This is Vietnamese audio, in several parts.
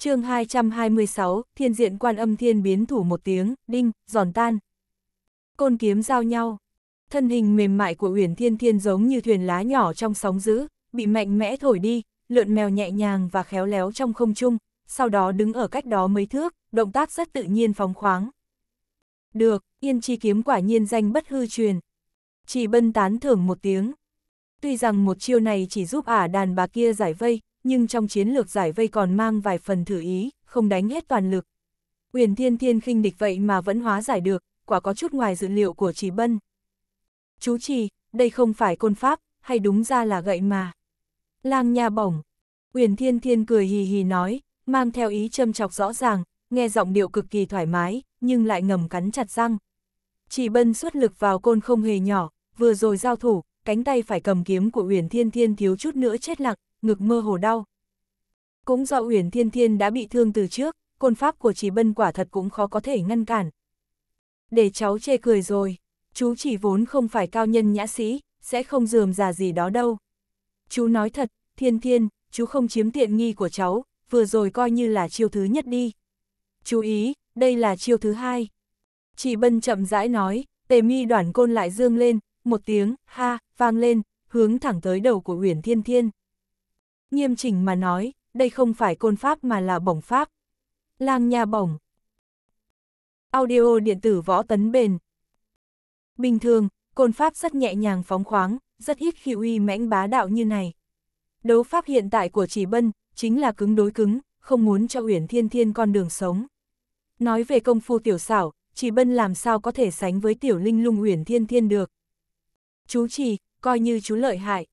chương 226, thiên diện quan âm thiên biến thủ một tiếng, đinh, giòn tan. Côn kiếm giao nhau. Thân hình mềm mại của Uyển Thiên Thiên giống như thuyền lá nhỏ trong sóng dữ, bị mạnh mẽ thổi đi, lượn mèo nhẹ nhàng và khéo léo trong không trung, sau đó đứng ở cách đó mấy thước, động tác rất tự nhiên phóng khoáng. Được, Yên Chi kiếm quả nhiên danh bất hư truyền. Chỉ bân tán thưởng một tiếng. Tuy rằng một chiêu này chỉ giúp ả đàn bà kia giải vây, nhưng trong chiến lược giải vây còn mang vài phần thử ý, không đánh hết toàn lực. Uyển Thiên Thiên khinh địch vậy mà vẫn hóa giải được, quả có chút ngoài dự liệu của Trì Bân. Chú Trì, đây không phải côn pháp, hay đúng ra là gậy mà. Lang nha bổng. Uyển Thiên Thiên cười hì hì nói, mang theo ý châm chọc rõ ràng, nghe giọng điệu cực kỳ thoải mái, nhưng lại ngầm cắn chặt răng. Trì Bân xuất lực vào côn không hề nhỏ, vừa rồi giao thủ, cánh tay phải cầm kiếm của Uyển Thiên Thiên thiếu chút nữa chết lặng, ngực mơ hồ đau. Cũng do Uyển Thiên Thiên đã bị thương từ trước, côn pháp của Chỉ Bân quả thật cũng khó có thể ngăn cản. Để cháu chê cười rồi, chú chỉ vốn không phải cao nhân nhã sĩ, sẽ không dườm già gì đó đâu. Chú nói thật, Thiên Thiên, chú không chiếm tiện nghi của cháu, vừa rồi coi như là chiêu thứ nhất đi. Chú ý, đây là chiêu thứ hai. Chỉ Bân chậm rãi nói, tề mi đoàn côn lại dương lên, một tiếng, ha, vang lên, hướng thẳng tới đầu của Uyển Thiên Thiên nghiêm chỉnh mà nói, đây không phải côn pháp mà là bổng pháp. Lang nha bổng. Audio điện tử võ tấn bền. Bình thường, côn pháp rất nhẹ nhàng phóng khoáng, rất ít khi uy mãnh bá đạo như này. Đấu pháp hiện tại của Chỉ Bân chính là cứng đối cứng, không muốn cho Uyển Thiên Thiên con đường sống. Nói về công phu tiểu xảo, Chỉ Bân làm sao có thể sánh với tiểu linh lung Uyển Thiên Thiên được. Chú Chỉ, coi như chú lợi hại.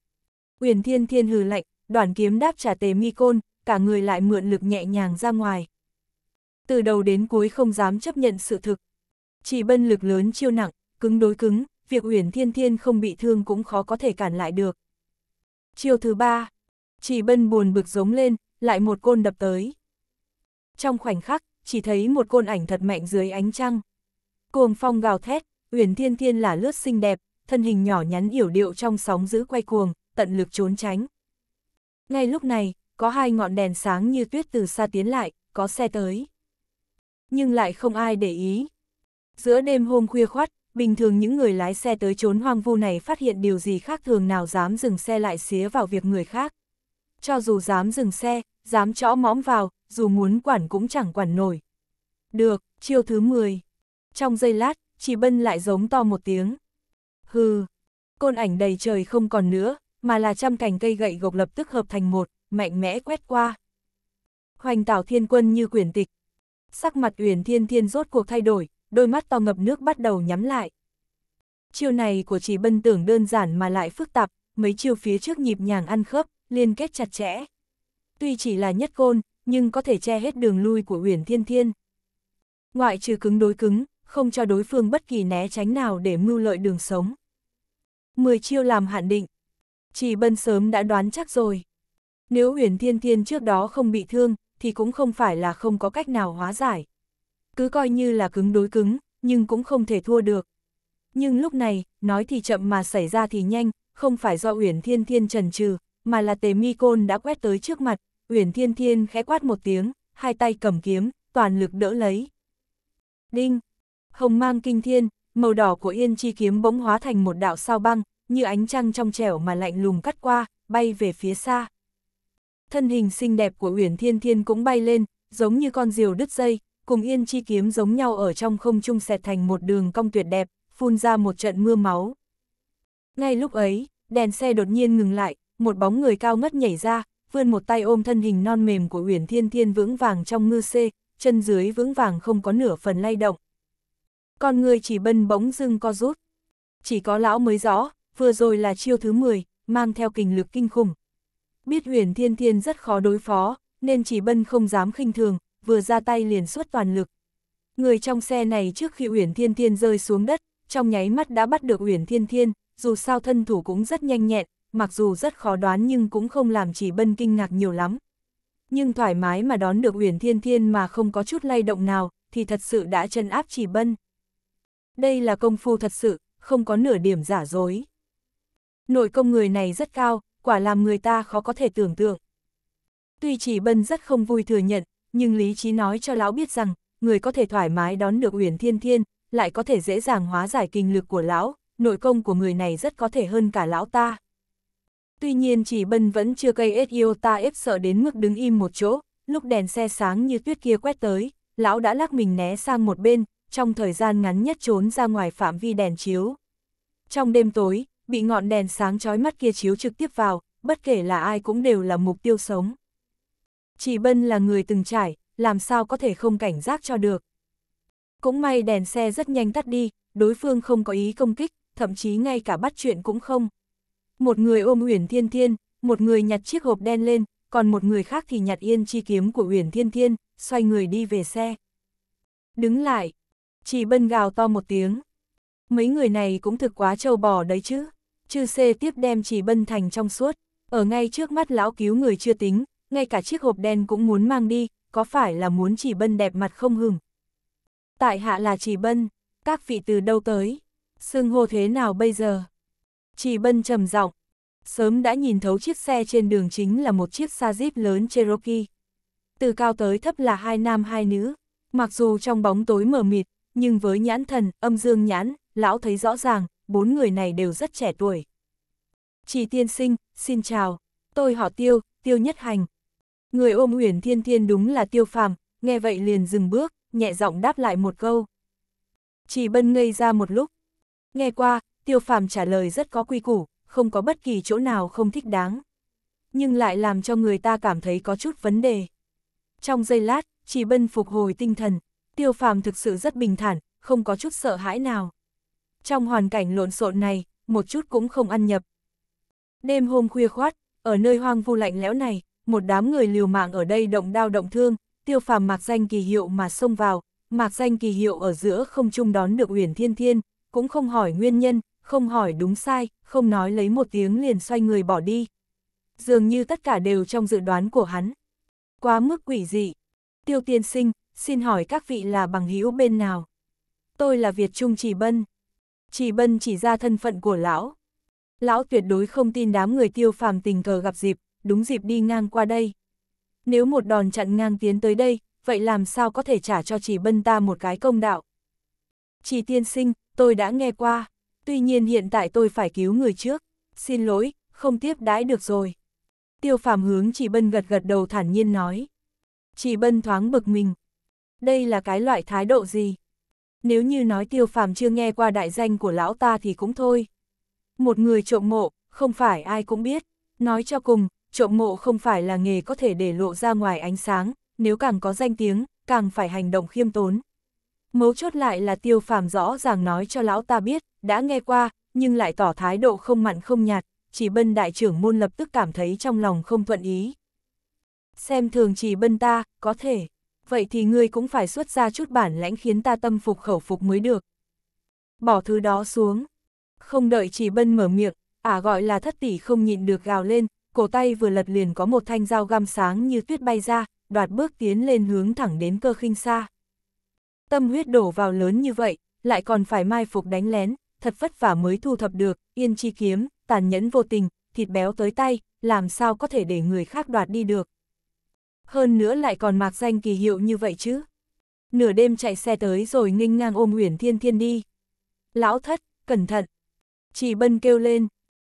Uyển Thiên Thiên hừ lạnh, đoàn kiếm đáp trả tề mi côn, cả người lại mượn lực nhẹ nhàng ra ngoài. Từ đầu đến cuối không dám chấp nhận sự thực. Chỉ bân lực lớn chiêu nặng, cứng đối cứng, việc Uyển Thiên Thiên không bị thương cũng khó có thể cản lại được. Chiêu thứ ba, chỉ bân buồn bực giống lên, lại một côn đập tới. Trong khoảnh khắc, chỉ thấy một côn ảnh thật mạnh dưới ánh trăng. Cuồng phong gào thét, Uyển Thiên Thiên là lướt xinh đẹp, thân hình nhỏ nhắn yểu điệu trong sóng giữ quay cuồng, tận lực trốn tránh. Ngay lúc này, có hai ngọn đèn sáng như tuyết từ xa tiến lại, có xe tới. Nhưng lại không ai để ý. Giữa đêm hôm khuya khoắt, bình thường những người lái xe tới trốn hoang vu này phát hiện điều gì khác thường nào dám dừng xe lại xía vào việc người khác. Cho dù dám dừng xe, dám chõ mõm vào, dù muốn quản cũng chẳng quản nổi. Được, chiêu thứ 10. Trong giây lát, chị Bân lại giống to một tiếng. Hừ, côn ảnh đầy trời không còn nữa, mà là trăm cành cây gậy gộc lập tức hợp thành một, mạnh mẽ quét qua. Hoành tảo thiên quân như quyển tịch. Sắc mặt Uyển Thiên Thiên rốt cuộc thay đổi, đôi mắt to ngập nước bắt đầu nhắm lại. Chiêu này của chỉ bân tưởng đơn giản mà lại phức tạp, mấy chiêu phía trước nhịp nhàng ăn khớp, liên kết chặt chẽ. Tuy chỉ là nhất côn, nhưng có thể che hết đường lui của Uyển Thiên Thiên. Ngoại trừ cứng đối cứng, không cho đối phương bất kỳ né tránh nào để mưu lợi đường sống. mười chiêu làm hạn định, chỉ bân sớm đã đoán chắc rồi. Nếu huyền thiên thiên trước đó không bị thương, thì cũng không phải là không có cách nào hóa giải. Cứ coi như là cứng đối cứng, nhưng cũng không thể thua được. Nhưng lúc này, nói thì chậm mà xảy ra thì nhanh, không phải do Huyền Thiên Thiên trần trừ, mà là Tề Mi Côn đã quét tới trước mặt, Huyền Thiên Thiên khẽ quát một tiếng, hai tay cầm kiếm, toàn lực đỡ lấy. Đinh! Hồng mang kinh thiên, màu đỏ của Yên Chi kiếm bỗng hóa thành một đạo sao băng, như ánh trăng trong trẻo mà lạnh lùng cắt qua, bay về phía xa. Thân hình xinh đẹp của Uyển Thiên Thiên cũng bay lên, giống như con diều đứt dây, cùng yên chi kiếm giống nhau ở trong không trung xẹt thành một đường cong tuyệt đẹp, phun ra một trận mưa máu. Ngay lúc ấy, đèn xe đột nhiên ngừng lại, một bóng người cao ngất nhảy ra, vươn một tay ôm thân hình non mềm của Uyển Thiên Thiên vững vàng trong ngư xê, chân dưới vững vàng không có nửa phần lay động. Con người chỉ bân bỗng dưng co rút. Chỉ có lão mới rõ, vừa rồi là chiêu thứ 10, mang theo kình lực kinh khủng. Biết huyền thiên thiên rất khó đối phó, nên chỉ bân không dám khinh thường, vừa ra tay liền xuất toàn lực. Người trong xe này trước khi huyền Thiên Thiên rơi xuống đất, trong nháy mắt đã bắt được huyền Thiên Thiên, dù sao thân thủ cũng rất nhanh nhẹn, mặc dù rất khó đoán nhưng cũng không làm chỉ bân kinh ngạc nhiều lắm. Nhưng thoải mái mà đón được huyền Thiên Thiên mà không có chút lay động nào, thì thật sự đã chân áp chỉ bân. Đây là công phu thật sự, không có nửa điểm giả dối nội công người này rất cao, quả làm người ta khó có thể tưởng tượng. Tuy chỉ bân rất không vui thừa nhận, nhưng lý trí nói cho lão biết rằng, người có thể thoải mái đón được Uyển Thiên Thiên, lại có thể dễ dàng hóa giải kinh lực của lão, nội công của người này rất có thể hơn cả lão ta. Tuy nhiên chỉ bân vẫn chưa gây yêu ta ép sợ đến mức đứng im một chỗ, lúc đèn xe sáng như tuyết kia quét tới, lão đã lắc mình né sang một bên, trong thời gian ngắn nhất trốn ra ngoài phạm vi đèn chiếu. Trong đêm tối, bị ngọn đèn sáng chói mắt kia chiếu trực tiếp vào, bất kể là ai cũng đều là mục tiêu sống. Chỉ Bân là người từng trải, làm sao có thể không cảnh giác cho được. Cũng may đèn xe rất nhanh tắt đi, đối phương không có ý công kích, thậm chí ngay cả bắt chuyện cũng không. Một người ôm Uyển Thiên Thiên, một người nhặt chiếc hộp đen lên, còn một người khác thì nhặt yên chi kiếm của Uyển Thiên Thiên, xoay người đi về xe. Đứng lại, chỉ bân gào to một tiếng. Mấy người này cũng thực quá trâu bò đấy chứ chư xê tiếp đem chỉ bân thành trong suốt, ở ngay trước mắt lão cứu người chưa tính, ngay cả chiếc hộp đen cũng muốn mang đi, có phải là muốn chỉ bân đẹp mặt không hừng? Tại hạ là chỉ bân, các vị từ đâu tới, xưng hô thế nào bây giờ? Chỉ bân trầm giọng sớm đã nhìn thấu chiếc xe trên đường chính là một chiếc xa jeep lớn Cherokee. Từ cao tới thấp là hai nam hai nữ, mặc dù trong bóng tối mờ mịt, nhưng với nhãn thần, âm dương nhãn, lão thấy rõ ràng, bốn người này đều rất trẻ tuổi. Chỉ tiên sinh, xin chào, tôi họ tiêu, tiêu nhất hành. Người ôm Uyển Thiên Thiên đúng là tiêu phàm, nghe vậy liền dừng bước, nhẹ giọng đáp lại một câu. Chỉ bân ngây ra một lúc. Nghe qua, tiêu phàm trả lời rất có quy củ, không có bất kỳ chỗ nào không thích đáng. Nhưng lại làm cho người ta cảm thấy có chút vấn đề. Trong giây lát, chỉ bân phục hồi tinh thần, tiêu phàm thực sự rất bình thản, không có chút sợ hãi nào trong hoàn cảnh lộn xộn này, một chút cũng không ăn nhập. Đêm hôm khuya khoát, ở nơi hoang vu lạnh lẽo này, một đám người liều mạng ở đây động đao động thương, tiêu phàm mạc danh kỳ hiệu mà xông vào, mạc danh kỳ hiệu ở giữa không chung đón được Uyển Thiên Thiên, cũng không hỏi nguyên nhân, không hỏi đúng sai, không nói lấy một tiếng liền xoay người bỏ đi. Dường như tất cả đều trong dự đoán của hắn. Quá mức quỷ dị. Tiêu tiên sinh, xin hỏi các vị là bằng hữu bên nào? Tôi là Việt Trung trì Bân. Chỉ bân chỉ ra thân phận của lão. Lão tuyệt đối không tin đám người tiêu phàm tình cờ gặp dịp, đúng dịp đi ngang qua đây. Nếu một đòn chặn ngang tiến tới đây, vậy làm sao có thể trả cho chỉ bân ta một cái công đạo? Chỉ tiên sinh, tôi đã nghe qua, tuy nhiên hiện tại tôi phải cứu người trước, xin lỗi, không tiếp đãi được rồi. Tiêu phàm hướng chỉ bân gật gật đầu thản nhiên nói. Chỉ bân thoáng bực mình. Đây là cái loại thái độ gì? Nếu như nói tiêu phàm chưa nghe qua đại danh của lão ta thì cũng thôi. Một người trộm mộ, không phải ai cũng biết. Nói cho cùng, trộm mộ không phải là nghề có thể để lộ ra ngoài ánh sáng, nếu càng có danh tiếng, càng phải hành động khiêm tốn. Mấu chốt lại là tiêu phàm rõ ràng nói cho lão ta biết, đã nghe qua, nhưng lại tỏ thái độ không mặn không nhạt, chỉ bân đại trưởng môn lập tức cảm thấy trong lòng không thuận ý. Xem thường chỉ bân ta, có thể vậy thì ngươi cũng phải xuất ra chút bản lãnh khiến ta tâm phục khẩu phục mới được. Bỏ thứ đó xuống. Không đợi chỉ bân mở miệng, ả à gọi là thất tỷ không nhịn được gào lên, cổ tay vừa lật liền có một thanh dao găm sáng như tuyết bay ra, đoạt bước tiến lên hướng thẳng đến cơ khinh xa. Tâm huyết đổ vào lớn như vậy, lại còn phải mai phục đánh lén, thật vất vả mới thu thập được, yên chi kiếm, tàn nhẫn vô tình, thịt béo tới tay, làm sao có thể để người khác đoạt đi được hơn nữa lại còn mặc danh kỳ hiệu như vậy chứ. Nửa đêm chạy xe tới rồi nghênh ngang ôm Uyển Thiên Thiên đi. Lão thất, cẩn thận. Chỉ bân kêu lên.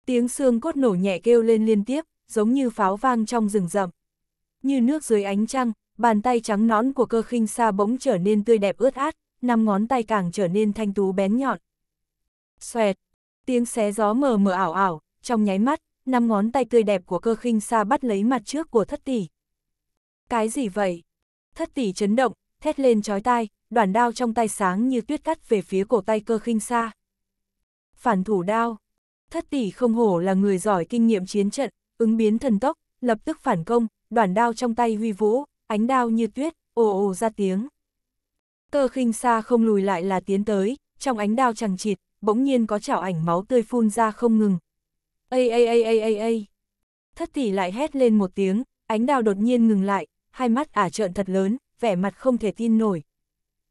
Tiếng xương cốt nổ nhẹ kêu lên liên tiếp, giống như pháo vang trong rừng rậm. Như nước dưới ánh trăng, bàn tay trắng nón của cơ khinh xa bỗng trở nên tươi đẹp ướt át, năm ngón tay càng trở nên thanh tú bén nhọn. Xoẹt, tiếng xé gió mờ mờ ảo ảo, trong nháy mắt, năm ngón tay tươi đẹp của cơ khinh xa bắt lấy mặt trước của thất tỷ, cái gì vậy? Thất tỷ chấn động, thét lên chói tai, đoàn đao trong tay sáng như tuyết cắt về phía cổ tay cơ khinh xa. Phản thủ đao. Thất tỷ không hổ là người giỏi kinh nghiệm chiến trận, ứng biến thần tốc, lập tức phản công, đoàn đao trong tay huy vũ, ánh đao như tuyết, ồ ồ ra tiếng. Cơ khinh xa không lùi lại là tiến tới, trong ánh đao chẳng chịt, bỗng nhiên có chảo ảnh máu tươi phun ra không ngừng. Ây ây ây ây ây ây. Thất tỷ lại hét lên một tiếng, ánh đao đột nhiên ngừng lại, hai mắt ả trợn thật lớn, vẻ mặt không thể tin nổi.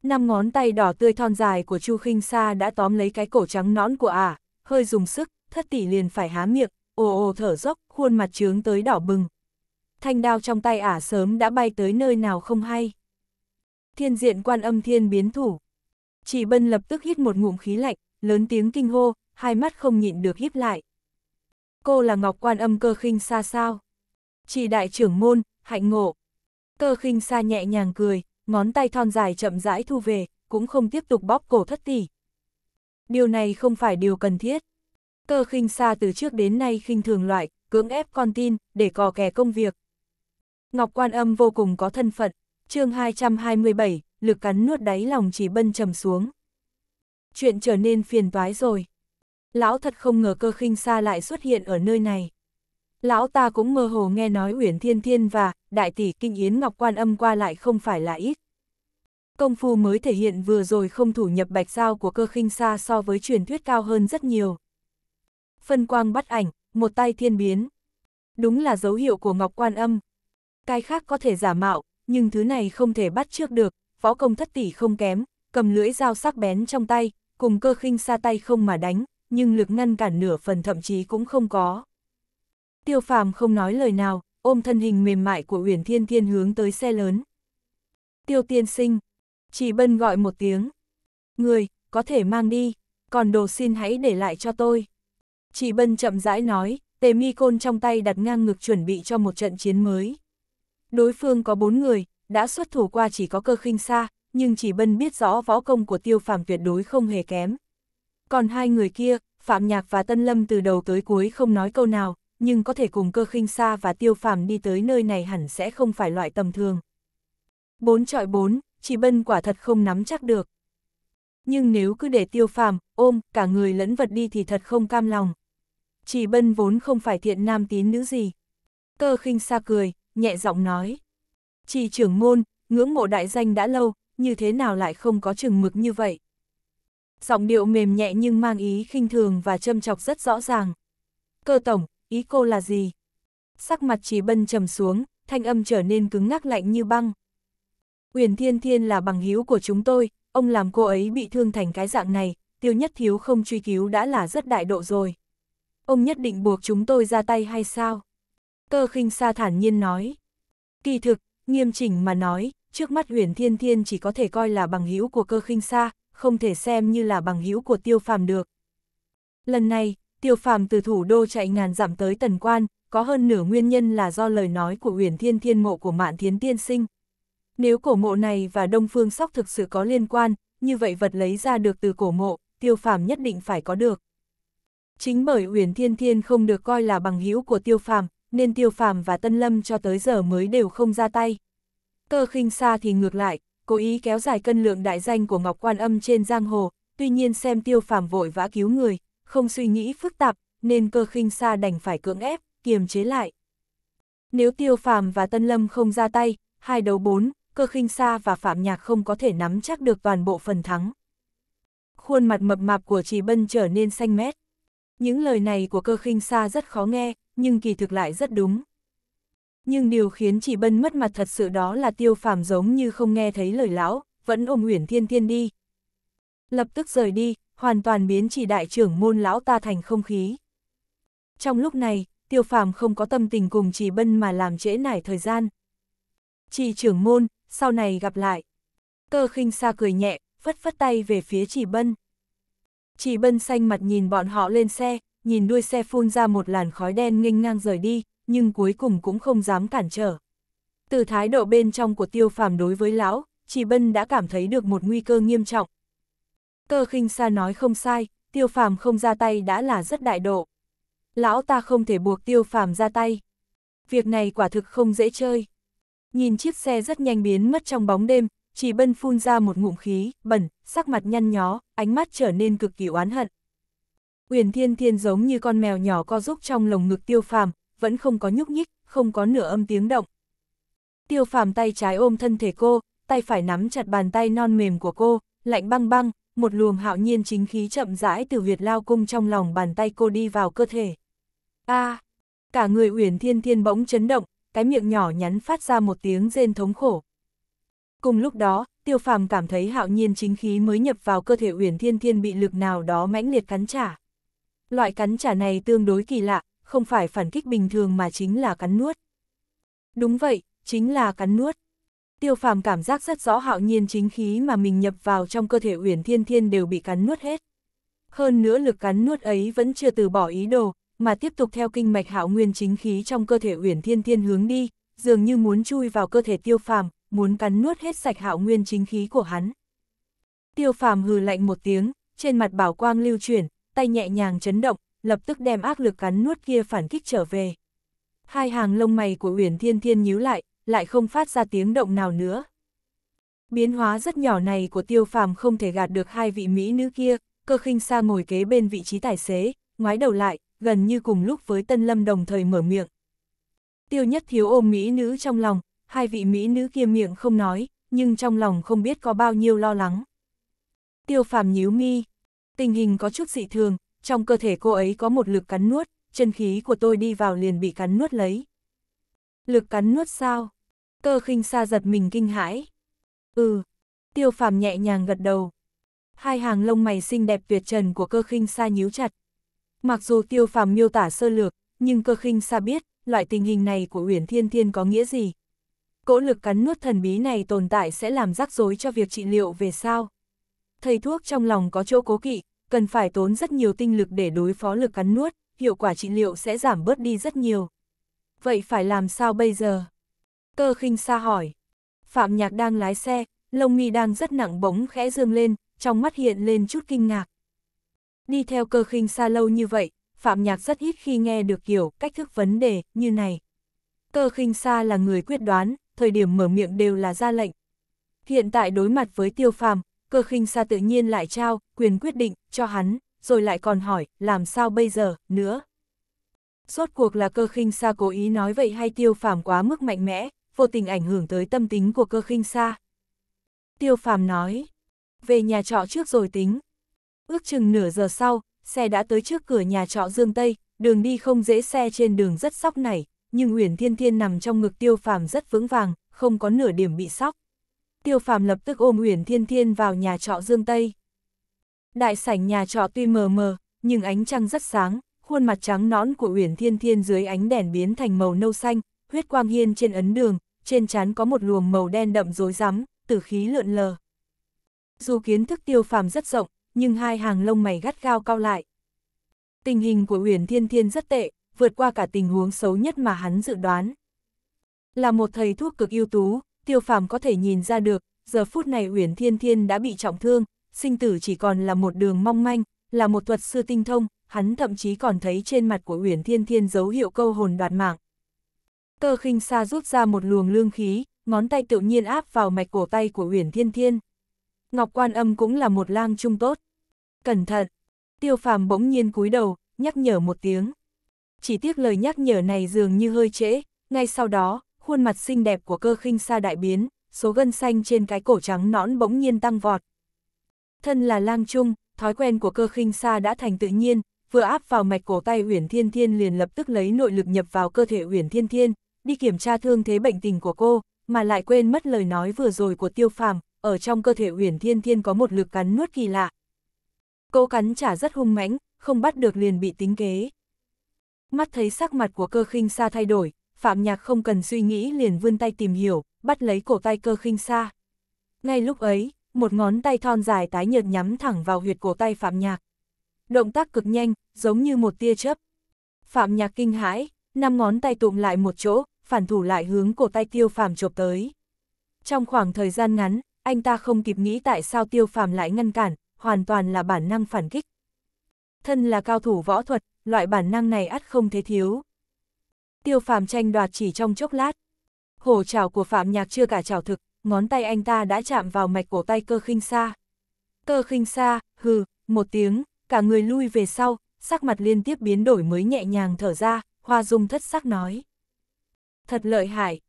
Năm ngón tay đỏ tươi thon dài của Chu khinh Sa đã tóm lấy cái cổ trắng nõn của ả, hơi dùng sức, thất tỷ liền phải há miệng, ồ ồ thở dốc, khuôn mặt trướng tới đỏ bừng. Thanh đao trong tay ả sớm đã bay tới nơi nào không hay. Thiên diện quan âm thiên biến thủ. Chỉ bân lập tức hít một ngụm khí lạnh, lớn tiếng kinh hô, hai mắt không nhịn được híp lại. Cô là Ngọc Quan Âm cơ khinh xa sao? Chỉ đại trưởng môn, hạnh ngộ. Cơ khinh xa nhẹ nhàng cười, ngón tay thon dài chậm rãi thu về, cũng không tiếp tục bóp cổ thất tỷ. Điều này không phải điều cần thiết. Cơ khinh xa từ trước đến nay khinh thường loại, cưỡng ép con tin, để cò kè công việc. Ngọc Quan Âm vô cùng có thân phận, chương 227, lực cắn nuốt đáy lòng chỉ bân trầm xuống. Chuyện trở nên phiền toái rồi. Lão thật không ngờ cơ khinh xa lại xuất hiện ở nơi này lão ta cũng mơ hồ nghe nói Uyển Thiên Thiên và đại tỷ Kinh Yến Ngọc Quan âm qua lại không phải là ít. Công phu mới thể hiện vừa rồi không thủ nhập bạch sao của cơ khinh xa so với truyền thuyết cao hơn rất nhiều. Phân quang bắt ảnh, một tay thiên biến. Đúng là dấu hiệu của Ngọc Quan âm. Cái khác có thể giả mạo, nhưng thứ này không thể bắt trước được, võ công thất tỷ không kém, cầm lưỡi dao sắc bén trong tay, cùng cơ khinh xa tay không mà đánh, nhưng lực ngăn cản nửa phần thậm chí cũng không có. Tiêu phàm không nói lời nào, ôm thân hình mềm mại của Uyển Thiên Thiên hướng tới xe lớn. Tiêu tiên sinh, chỉ bân gọi một tiếng. Người, có thể mang đi, còn đồ xin hãy để lại cho tôi. Chỉ bân chậm rãi nói, tề mi côn trong tay đặt ngang ngực chuẩn bị cho một trận chiến mới. Đối phương có bốn người, đã xuất thủ qua chỉ có cơ khinh xa, nhưng chỉ bân biết rõ võ công của tiêu phàm tuyệt đối không hề kém. Còn hai người kia, Phạm Nhạc và Tân Lâm từ đầu tới cuối không nói câu nào, nhưng có thể cùng cơ khinh xa và tiêu phàm đi tới nơi này hẳn sẽ không phải loại tầm thường. Bốn trọi bốn, chỉ bân quả thật không nắm chắc được. Nhưng nếu cứ để tiêu phàm, ôm, cả người lẫn vật đi thì thật không cam lòng. Chỉ bân vốn không phải thiện nam tín nữ gì. Cơ khinh xa cười, nhẹ giọng nói. Chỉ trưởng môn, ngưỡng mộ đại danh đã lâu, như thế nào lại không có chừng mực như vậy? Giọng điệu mềm nhẹ nhưng mang ý khinh thường và châm chọc rất rõ ràng. Cơ tổng, ý cô là gì? Sắc mặt chỉ bân trầm xuống, thanh âm trở nên cứng ngắc lạnh như băng. Uyển Thiên Thiên là bằng hữu của chúng tôi, ông làm cô ấy bị thương thành cái dạng này, tiêu nhất thiếu không truy cứu đã là rất đại độ rồi. Ông nhất định buộc chúng tôi ra tay hay sao? Cơ khinh sa thản nhiên nói. Kỳ thực, nghiêm chỉnh mà nói, trước mắt Huyền Thiên Thiên chỉ có thể coi là bằng hữu của cơ khinh sa, không thể xem như là bằng hữu của tiêu phàm được. Lần này, Tiêu phàm từ thủ đô chạy ngàn dặm tới tần quan, có hơn nửa nguyên nhân là do lời nói của Uyển Thiên Thiên Mộ của Mạn Thiến Tiên Sinh. Nếu cổ mộ này và Đông Phương Sóc thực sự có liên quan, như vậy vật lấy ra được từ cổ mộ, tiêu phàm nhất định phải có được. Chính bởi Uyển Thiên Thiên không được coi là bằng hữu của tiêu phàm, nên tiêu phàm và Tân Lâm cho tới giờ mới đều không ra tay. Cơ khinh xa thì ngược lại, cố ý kéo dài cân lượng đại danh của Ngọc Quan Âm trên giang hồ, tuy nhiên xem tiêu phàm vội vã cứu người, không suy nghĩ phức tạp, nên cơ khinh xa đành phải cưỡng ép, kiềm chế lại. Nếu tiêu phàm và tân lâm không ra tay, hai đấu bốn, cơ khinh xa và phạm nhạc không có thể nắm chắc được toàn bộ phần thắng. Khuôn mặt mập mạp của trì Bân trở nên xanh mét. Những lời này của cơ khinh xa rất khó nghe, nhưng kỳ thực lại rất đúng. Nhưng điều khiến chị Bân mất mặt thật sự đó là tiêu phàm giống như không nghe thấy lời lão, vẫn ôm Uyển Thiên Thiên đi. Lập tức rời đi, hoàn toàn biến chỉ đại trưởng môn lão ta thành không khí. Trong lúc này, tiêu phàm không có tâm tình cùng chỉ bân mà làm trễ nải thời gian. Chỉ trưởng môn, sau này gặp lại. Cơ khinh xa cười nhẹ, phất phất tay về phía chỉ bân. Chỉ bân xanh mặt nhìn bọn họ lên xe, nhìn đuôi xe phun ra một làn khói đen nghênh ngang rời đi, nhưng cuối cùng cũng không dám cản trở. Từ thái độ bên trong của tiêu phàm đối với lão, chỉ bân đã cảm thấy được một nguy cơ nghiêm trọng, Cơ khinh xa nói không sai, tiêu phàm không ra tay đã là rất đại độ. Lão ta không thể buộc tiêu phàm ra tay. Việc này quả thực không dễ chơi. Nhìn chiếc xe rất nhanh biến mất trong bóng đêm, chỉ bân phun ra một ngụm khí, bẩn, sắc mặt nhăn nhó, ánh mắt trở nên cực kỳ oán hận. Uyển Thiên Thiên giống như con mèo nhỏ co rúc trong lồng ngực Tiêu Phàm, vẫn không có nhúc nhích, không có nửa âm tiếng động. Tiêu Phàm tay trái ôm thân thể cô, tay phải nắm chặt bàn tay non mềm của cô, lạnh băng băng, một luồng hạo nhiên chính khí chậm rãi từ Việt Lao Cung trong lòng bàn tay cô đi vào cơ thể. a à, cả người Uyển Thiên Thiên bỗng chấn động, cái miệng nhỏ nhắn phát ra một tiếng rên thống khổ. Cùng lúc đó, Tiêu Phàm cảm thấy hạo nhiên chính khí mới nhập vào cơ thể Uyển Thiên Thiên bị lực nào đó mãnh liệt cắn trả. Loại cắn trả này tương đối kỳ lạ, không phải phản kích bình thường mà chính là cắn nuốt. Đúng vậy, chính là cắn nuốt tiêu phàm cảm giác rất rõ hạo nhiên chính khí mà mình nhập vào trong cơ thể uyển thiên thiên đều bị cắn nuốt hết. Hơn nữa lực cắn nuốt ấy vẫn chưa từ bỏ ý đồ, mà tiếp tục theo kinh mạch hạo nguyên chính khí trong cơ thể uyển thiên thiên hướng đi, dường như muốn chui vào cơ thể tiêu phàm, muốn cắn nuốt hết sạch hạo nguyên chính khí của hắn. Tiêu phàm hừ lạnh một tiếng, trên mặt bảo quang lưu chuyển, tay nhẹ nhàng chấn động, lập tức đem ác lực cắn nuốt kia phản kích trở về. Hai hàng lông mày của Uyển Thiên Thiên nhíu lại, lại không phát ra tiếng động nào nữa. Biến hóa rất nhỏ này của tiêu phàm không thể gạt được hai vị mỹ nữ kia, cơ khinh xa ngồi kế bên vị trí tài xế, ngoái đầu lại, gần như cùng lúc với Tân Lâm đồng thời mở miệng. Tiêu nhất thiếu ôm mỹ nữ trong lòng, hai vị mỹ nữ kia miệng không nói, nhưng trong lòng không biết có bao nhiêu lo lắng. Tiêu phàm nhíu mi, tình hình có chút dị thường, trong cơ thể cô ấy có một lực cắn nuốt, chân khí của tôi đi vào liền bị cắn nuốt lấy. Lực cắn nuốt sao? Cơ khinh xa giật mình kinh hãi. Ừ, tiêu phàm nhẹ nhàng gật đầu. Hai hàng lông mày xinh đẹp tuyệt trần của cơ khinh xa nhíu chặt. Mặc dù tiêu phàm miêu tả sơ lược, nhưng cơ khinh xa biết, loại tình hình này của Uyển Thiên Thiên có nghĩa gì. Cỗ lực cắn nuốt thần bí này tồn tại sẽ làm rắc rối cho việc trị liệu về sao Thầy thuốc trong lòng có chỗ cố kỵ, cần phải tốn rất nhiều tinh lực để đối phó lực cắn nuốt, hiệu quả trị liệu sẽ giảm bớt đi rất nhiều vậy phải làm sao bây giờ? Cơ khinh xa hỏi. Phạm Nhạc đang lái xe, lông mi đang rất nặng bóng khẽ dương lên, trong mắt hiện lên chút kinh ngạc. Đi theo cơ khinh xa lâu như vậy, Phạm Nhạc rất ít khi nghe được kiểu cách thức vấn đề như này. Cơ khinh xa là người quyết đoán, thời điểm mở miệng đều là ra lệnh. Hiện tại đối mặt với tiêu phàm, cơ khinh xa tự nhiên lại trao quyền quyết định cho hắn, rồi lại còn hỏi làm sao bây giờ nữa rốt cuộc là cơ khinh xa cố ý nói vậy hay tiêu phàm quá mức mạnh mẽ, vô tình ảnh hưởng tới tâm tính của cơ khinh xa. Tiêu phàm nói, về nhà trọ trước rồi tính. Ước chừng nửa giờ sau, xe đã tới trước cửa nhà trọ Dương Tây, đường đi không dễ xe trên đường rất sóc này, nhưng Uyển Thiên Thiên nằm trong ngực Tiêu Phàm rất vững vàng, không có nửa điểm bị sóc. Tiêu Phàm lập tức ôm Uyển Thiên Thiên vào nhà trọ Dương Tây. Đại sảnh nhà trọ tuy mờ mờ, nhưng ánh trăng rất sáng, khuôn mặt trắng nõn của Uyển Thiên Thiên dưới ánh đèn biến thành màu nâu xanh, huyết quang hiên trên ấn đường, trên trán có một luồng màu đen đậm rối rắm, tử khí lượn lờ. Dù kiến thức tiêu phàm rất rộng, nhưng hai hàng lông mày gắt gao cao lại. Tình hình của Uyển Thiên Thiên rất tệ, vượt qua cả tình huống xấu nhất mà hắn dự đoán. Là một thầy thuốc cực ưu tú, tiêu phàm có thể nhìn ra được, giờ phút này Uyển Thiên Thiên đã bị trọng thương, sinh tử chỉ còn là một đường mong manh, là một thuật sư tinh thông, hắn thậm chí còn thấy trên mặt của Uyển Thiên Thiên dấu hiệu câu hồn đoạt mạng. Cơ khinh Sa rút ra một luồng lương khí, ngón tay tự nhiên áp vào mạch cổ tay của Uyển Thiên Thiên. Ngọc Quan Âm cũng là một lang trung tốt. Cẩn thận! Tiêu phàm bỗng nhiên cúi đầu, nhắc nhở một tiếng. Chỉ tiếc lời nhắc nhở này dường như hơi trễ, ngay sau đó, khuôn mặt xinh đẹp của cơ khinh xa đại biến, số gân xanh trên cái cổ trắng nõn bỗng nhiên tăng vọt. Thân là lang trung, thói quen của cơ khinh xa đã thành tự nhiên, vừa áp vào mạch cổ tay Uyển Thiên Thiên liền lập tức lấy nội lực nhập vào cơ thể Uyển Thiên Thiên, đi kiểm tra thương thế bệnh tình của cô, mà lại quên mất lời nói vừa rồi của Tiêu Phàm, ở trong cơ thể Uyển Thiên Thiên có một lực cắn nuốt kỳ lạ. Cô cắn trả rất hung mãnh, không bắt được liền bị tính kế. Mắt thấy sắc mặt của cơ khinh xa thay đổi, Phạm Nhạc không cần suy nghĩ liền vươn tay tìm hiểu, bắt lấy cổ tay cơ khinh xa. Ngay lúc ấy, một ngón tay thon dài tái nhợt nhắm thẳng vào huyệt cổ tay Phạm Nhạc. Động tác cực nhanh, giống như một tia chớp. Phạm Nhạc kinh hãi, năm ngón tay tụm lại một chỗ, phản thủ lại hướng cổ tay Tiêu Phàm chộp tới. Trong khoảng thời gian ngắn, anh ta không kịp nghĩ tại sao Tiêu Phàm lại ngăn cản, hoàn toàn là bản năng phản kích. Thân là cao thủ võ thuật, loại bản năng này ắt không thể thiếu. Tiêu Phàm tranh đoạt chỉ trong chốc lát. Hổ trảo của Phạm Nhạc chưa cả trảo thực, ngón tay anh ta đã chạm vào mạch cổ tay cơ khinh xa. Cơ khinh xa, hừ, một tiếng, cả người lui về sau, sắc mặt liên tiếp biến đổi mới nhẹ nhàng thở ra, hoa dung thất sắc nói. Thật lợi hại,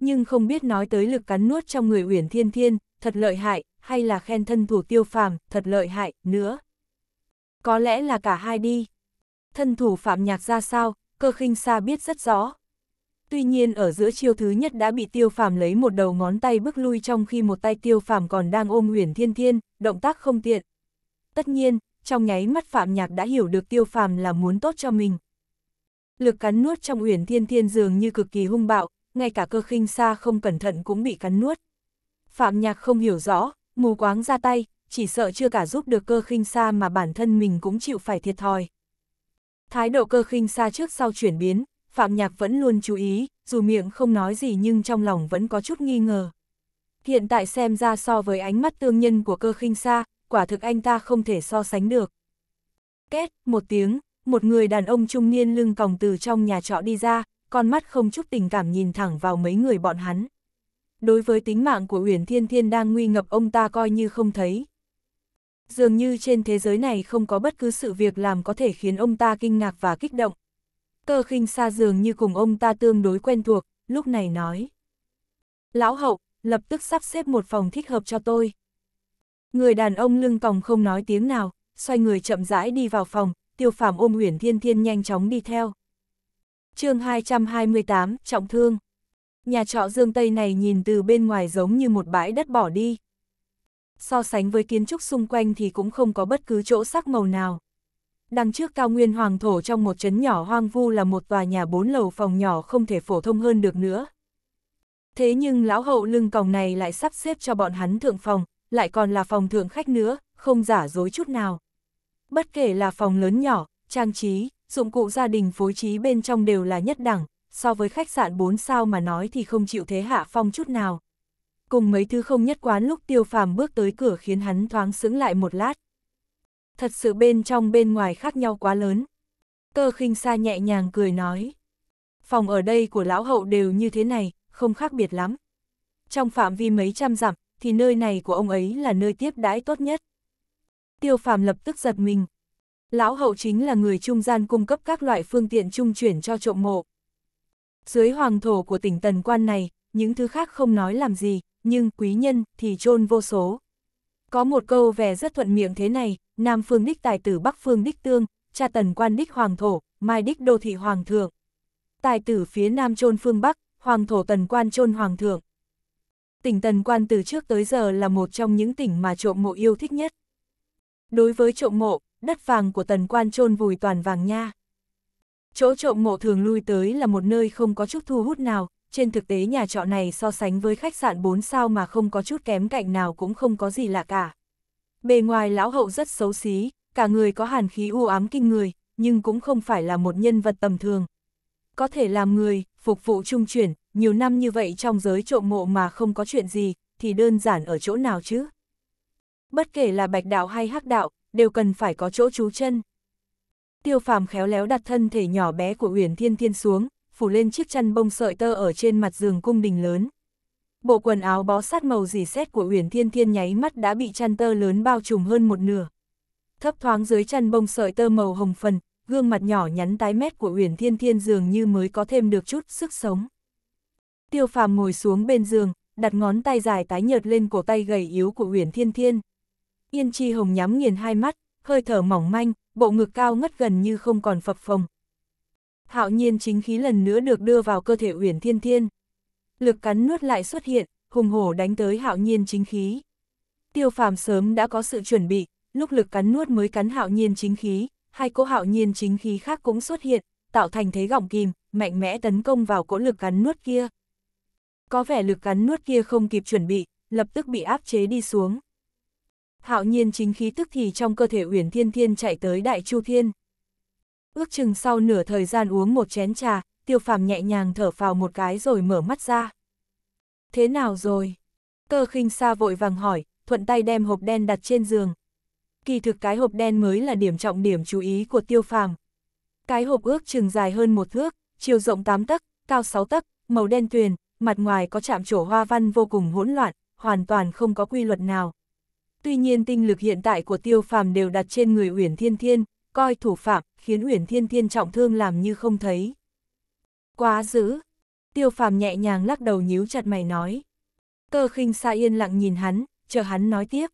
nhưng không biết nói tới lực cắn nuốt trong người uyển thiên thiên, thật lợi hại, hay là khen thân thủ tiêu phàm, thật lợi hại, nữa. Có lẽ là cả hai đi. Thân thủ phạm nhạc ra sao, cơ khinh xa biết rất rõ, Tuy nhiên ở giữa chiêu thứ nhất đã bị tiêu phàm lấy một đầu ngón tay bước lui trong khi một tay tiêu phàm còn đang ôm huyền thiên thiên, động tác không tiện. Tất nhiên, trong nháy mắt phạm nhạc đã hiểu được tiêu phàm là muốn tốt cho mình. Lực cắn nuốt trong huyền thiên thiên dường như cực kỳ hung bạo, ngay cả cơ khinh xa không cẩn thận cũng bị cắn nuốt. Phạm nhạc không hiểu rõ, mù quáng ra tay, chỉ sợ chưa cả giúp được cơ khinh xa mà bản thân mình cũng chịu phải thiệt thòi. Thái độ cơ khinh xa trước sau chuyển biến, Phạm Nhạc vẫn luôn chú ý, dù miệng không nói gì nhưng trong lòng vẫn có chút nghi ngờ. Hiện tại xem ra so với ánh mắt tương nhân của cơ khinh xa, quả thực anh ta không thể so sánh được. Két, một tiếng, một người đàn ông trung niên lưng còng từ trong nhà trọ đi ra, con mắt không chút tình cảm nhìn thẳng vào mấy người bọn hắn. Đối với tính mạng của Uyển Thiên Thiên đang nguy ngập ông ta coi như không thấy. Dường như trên thế giới này không có bất cứ sự việc làm có thể khiến ông ta kinh ngạc và kích động. Cơ khinh xa dường như cùng ông ta tương đối quen thuộc, lúc này nói. Lão hậu, lập tức sắp xếp một phòng thích hợp cho tôi. Người đàn ông lưng còng không nói tiếng nào, xoay người chậm rãi đi vào phòng, tiêu phàm ôm Uyển Thiên Thiên nhanh chóng đi theo. chương 228, Trọng Thương Nhà trọ Dương Tây này nhìn từ bên ngoài giống như một bãi đất bỏ đi. So sánh với kiến trúc xung quanh thì cũng không có bất cứ chỗ sắc màu nào đằng trước cao nguyên hoàng thổ trong một trấn nhỏ hoang vu là một tòa nhà bốn lầu phòng nhỏ không thể phổ thông hơn được nữa. Thế nhưng lão hậu lưng còng này lại sắp xếp cho bọn hắn thượng phòng, lại còn là phòng thượng khách nữa, không giả dối chút nào. Bất kể là phòng lớn nhỏ, trang trí, dụng cụ gia đình phối trí bên trong đều là nhất đẳng, so với khách sạn 4 sao mà nói thì không chịu thế hạ phong chút nào. Cùng mấy thứ không nhất quán lúc tiêu phàm bước tới cửa khiến hắn thoáng sững lại một lát thật sự bên trong bên ngoài khác nhau quá lớn. Cơ khinh sa nhẹ nhàng cười nói. Phòng ở đây của lão hậu đều như thế này, không khác biệt lắm. Trong phạm vi mấy trăm dặm, thì nơi này của ông ấy là nơi tiếp đãi tốt nhất. Tiêu phàm lập tức giật mình. Lão hậu chính là người trung gian cung cấp các loại phương tiện trung chuyển cho trộm mộ. Dưới hoàng thổ của tỉnh Tần Quan này, những thứ khác không nói làm gì, nhưng quý nhân thì chôn vô số. Có một câu vẻ rất thuận miệng thế này, Nam phương đích tài tử Bắc phương đích tương, cha tần quan đích hoàng thổ, mai đích đô thị hoàng thượng. Tài tử phía Nam chôn phương Bắc, hoàng thổ tần quan chôn hoàng thượng. Tỉnh tần quan từ trước tới giờ là một trong những tỉnh mà trộm mộ yêu thích nhất. Đối với trộm mộ, đất vàng của tần quan chôn vùi toàn vàng nha. Chỗ trộm mộ thường lui tới là một nơi không có chút thu hút nào, trên thực tế nhà trọ này so sánh với khách sạn 4 sao mà không có chút kém cạnh nào cũng không có gì lạ cả. Bề ngoài lão hậu rất xấu xí, cả người có hàn khí u ám kinh người, nhưng cũng không phải là một nhân vật tầm thường. Có thể làm người, phục vụ trung chuyển, nhiều năm như vậy trong giới trộm mộ mà không có chuyện gì, thì đơn giản ở chỗ nào chứ? Bất kể là bạch đạo hay hắc đạo, đều cần phải có chỗ trú chân. Tiêu phàm khéo léo đặt thân thể nhỏ bé của Uyển Thiên Thiên xuống, phủ lên chiếc chăn bông sợi tơ ở trên mặt giường cung đình lớn bộ quần áo bó sát màu dì xét của Uyển Thiên Thiên nháy mắt đã bị chăn tơ lớn bao trùm hơn một nửa. Thấp thoáng dưới chân bông sợi tơ màu hồng phần, gương mặt nhỏ nhắn tái mét của Uyển Thiên Thiên dường như mới có thêm được chút sức sống. Tiêu Phàm ngồi xuống bên giường, đặt ngón tay dài tái nhợt lên cổ tay gầy yếu của Uyển Thiên Thiên. Yên Chi Hồng nhắm nghiền hai mắt, hơi thở mỏng manh, bộ ngực cao ngất gần như không còn phập phồng. Hạo nhiên chính khí lần nữa được đưa vào cơ thể Uyển Thiên Thiên lực cắn nuốt lại xuất hiện, hùng hổ đánh tới hạo nhiên chính khí. Tiêu phàm sớm đã có sự chuẩn bị, lúc lực cắn nuốt mới cắn hạo nhiên chính khí, hai cỗ hạo nhiên chính khí khác cũng xuất hiện, tạo thành thế gọng kìm, mạnh mẽ tấn công vào cỗ lực cắn nuốt kia. Có vẻ lực cắn nuốt kia không kịp chuẩn bị, lập tức bị áp chế đi xuống. Hạo nhiên chính khí tức thì trong cơ thể Uyển Thiên Thiên chạy tới Đại Chu Thiên. Ước chừng sau nửa thời gian uống một chén trà, tiêu phàm nhẹ nhàng thở phào một cái rồi mở mắt ra. Thế nào rồi? Cơ khinh xa vội vàng hỏi, thuận tay đem hộp đen đặt trên giường. Kỳ thực cái hộp đen mới là điểm trọng điểm chú ý của tiêu phàm. Cái hộp ước chừng dài hơn một thước, chiều rộng 8 tấc, cao 6 tấc, màu đen tuyền, mặt ngoài có chạm trổ hoa văn vô cùng hỗn loạn, hoàn toàn không có quy luật nào. Tuy nhiên tinh lực hiện tại của tiêu phàm đều đặt trên người Uyển Thiên Thiên, coi thủ phạm, khiến Uyển Thiên Thiên trọng thương làm như không thấy. Quá dữ. Tiêu phàm nhẹ nhàng lắc đầu nhíu chặt mày nói. Cơ khinh xa yên lặng nhìn hắn, chờ hắn nói tiếp.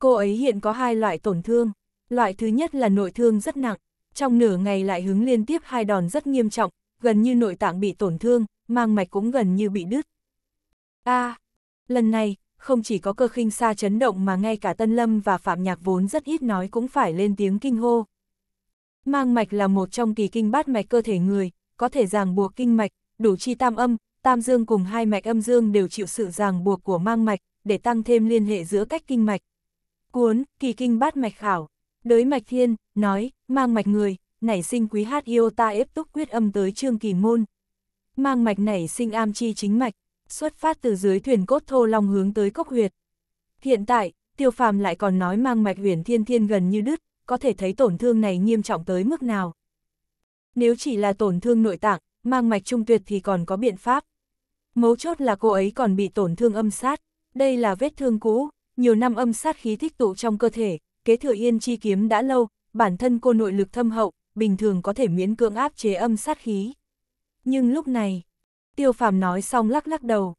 Cô ấy hiện có hai loại tổn thương. Loại thứ nhất là nội thương rất nặng, trong nửa ngày lại hứng liên tiếp hai đòn rất nghiêm trọng, gần như nội tạng bị tổn thương, mang mạch cũng gần như bị đứt. A, à, lần này, không chỉ có cơ khinh xa chấn động mà ngay cả Tân Lâm và Phạm Nhạc vốn rất ít nói cũng phải lên tiếng kinh hô. Mang mạch là một trong kỳ kinh bát mạch cơ thể người, có thể ràng buộc kinh mạch, đủ chi tam âm, tam dương cùng hai mạch âm dương đều chịu sự ràng buộc của mang mạch, để tăng thêm liên hệ giữa cách kinh mạch. Cuốn, kỳ kinh bát mạch khảo, đới mạch thiên, nói, mang mạch người, nảy sinh quý hát yêu ta ép túc quyết âm tới trương kỳ môn. Mang mạch nảy sinh am chi chính mạch, xuất phát từ dưới thuyền cốt thô long hướng tới cốc huyệt. Hiện tại, tiêu phàm lại còn nói mang mạch huyền thiên thiên gần như đứt, có thể thấy tổn thương này nghiêm trọng tới mức nào. Nếu chỉ là tổn thương nội tạng, mang mạch trung tuyệt thì còn có biện pháp. Mấu chốt là cô ấy còn bị tổn thương âm sát, đây là vết thương cũ, nhiều năm âm sát khí tích tụ trong cơ thể, kế thừa yên chi kiếm đã lâu, bản thân cô nội lực thâm hậu, bình thường có thể miễn cưỡng áp chế âm sát khí. Nhưng lúc này, tiêu phàm nói xong lắc lắc đầu.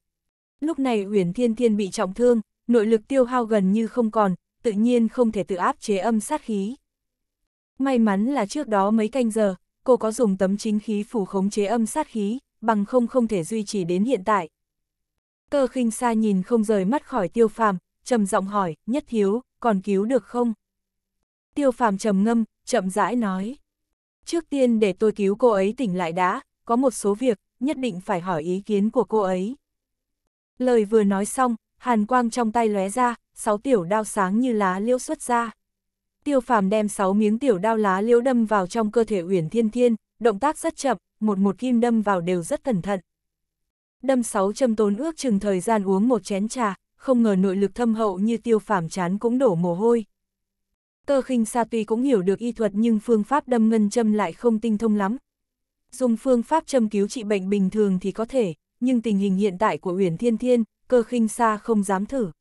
Lúc này Uyển Thiên Thiên bị trọng thương, nội lực tiêu hao gần như không còn, tự nhiên không thể tự áp chế âm sát khí. May mắn là trước đó mấy canh giờ, cô có dùng tấm chính khí phủ khống chế âm sát khí, bằng không không thể duy trì đến hiện tại. Cơ khinh xa nhìn không rời mắt khỏi tiêu phàm, trầm giọng hỏi, nhất thiếu, còn cứu được không? Tiêu phàm trầm ngâm, chậm rãi nói. Trước tiên để tôi cứu cô ấy tỉnh lại đã, có một số việc, nhất định phải hỏi ý kiến của cô ấy. Lời vừa nói xong, hàn quang trong tay lóe ra, sáu tiểu đao sáng như lá liễu xuất ra. Tiêu phàm đem 6 miếng tiểu đao lá liễu đâm vào trong cơ thể Uyển Thiên Thiên, động tác rất chậm, một một kim đâm vào đều rất cẩn thận. Đâm 6 châm tốn ước chừng thời gian uống một chén trà, không ngờ nội lực thâm hậu như tiêu phàm chán cũng đổ mồ hôi. Cơ khinh sa tuy cũng hiểu được y thuật nhưng phương pháp đâm ngân châm lại không tinh thông lắm. Dùng phương pháp châm cứu trị bệnh bình thường thì có thể, nhưng tình hình hiện tại của Uyển Thiên Thiên, cơ khinh sa không dám thử.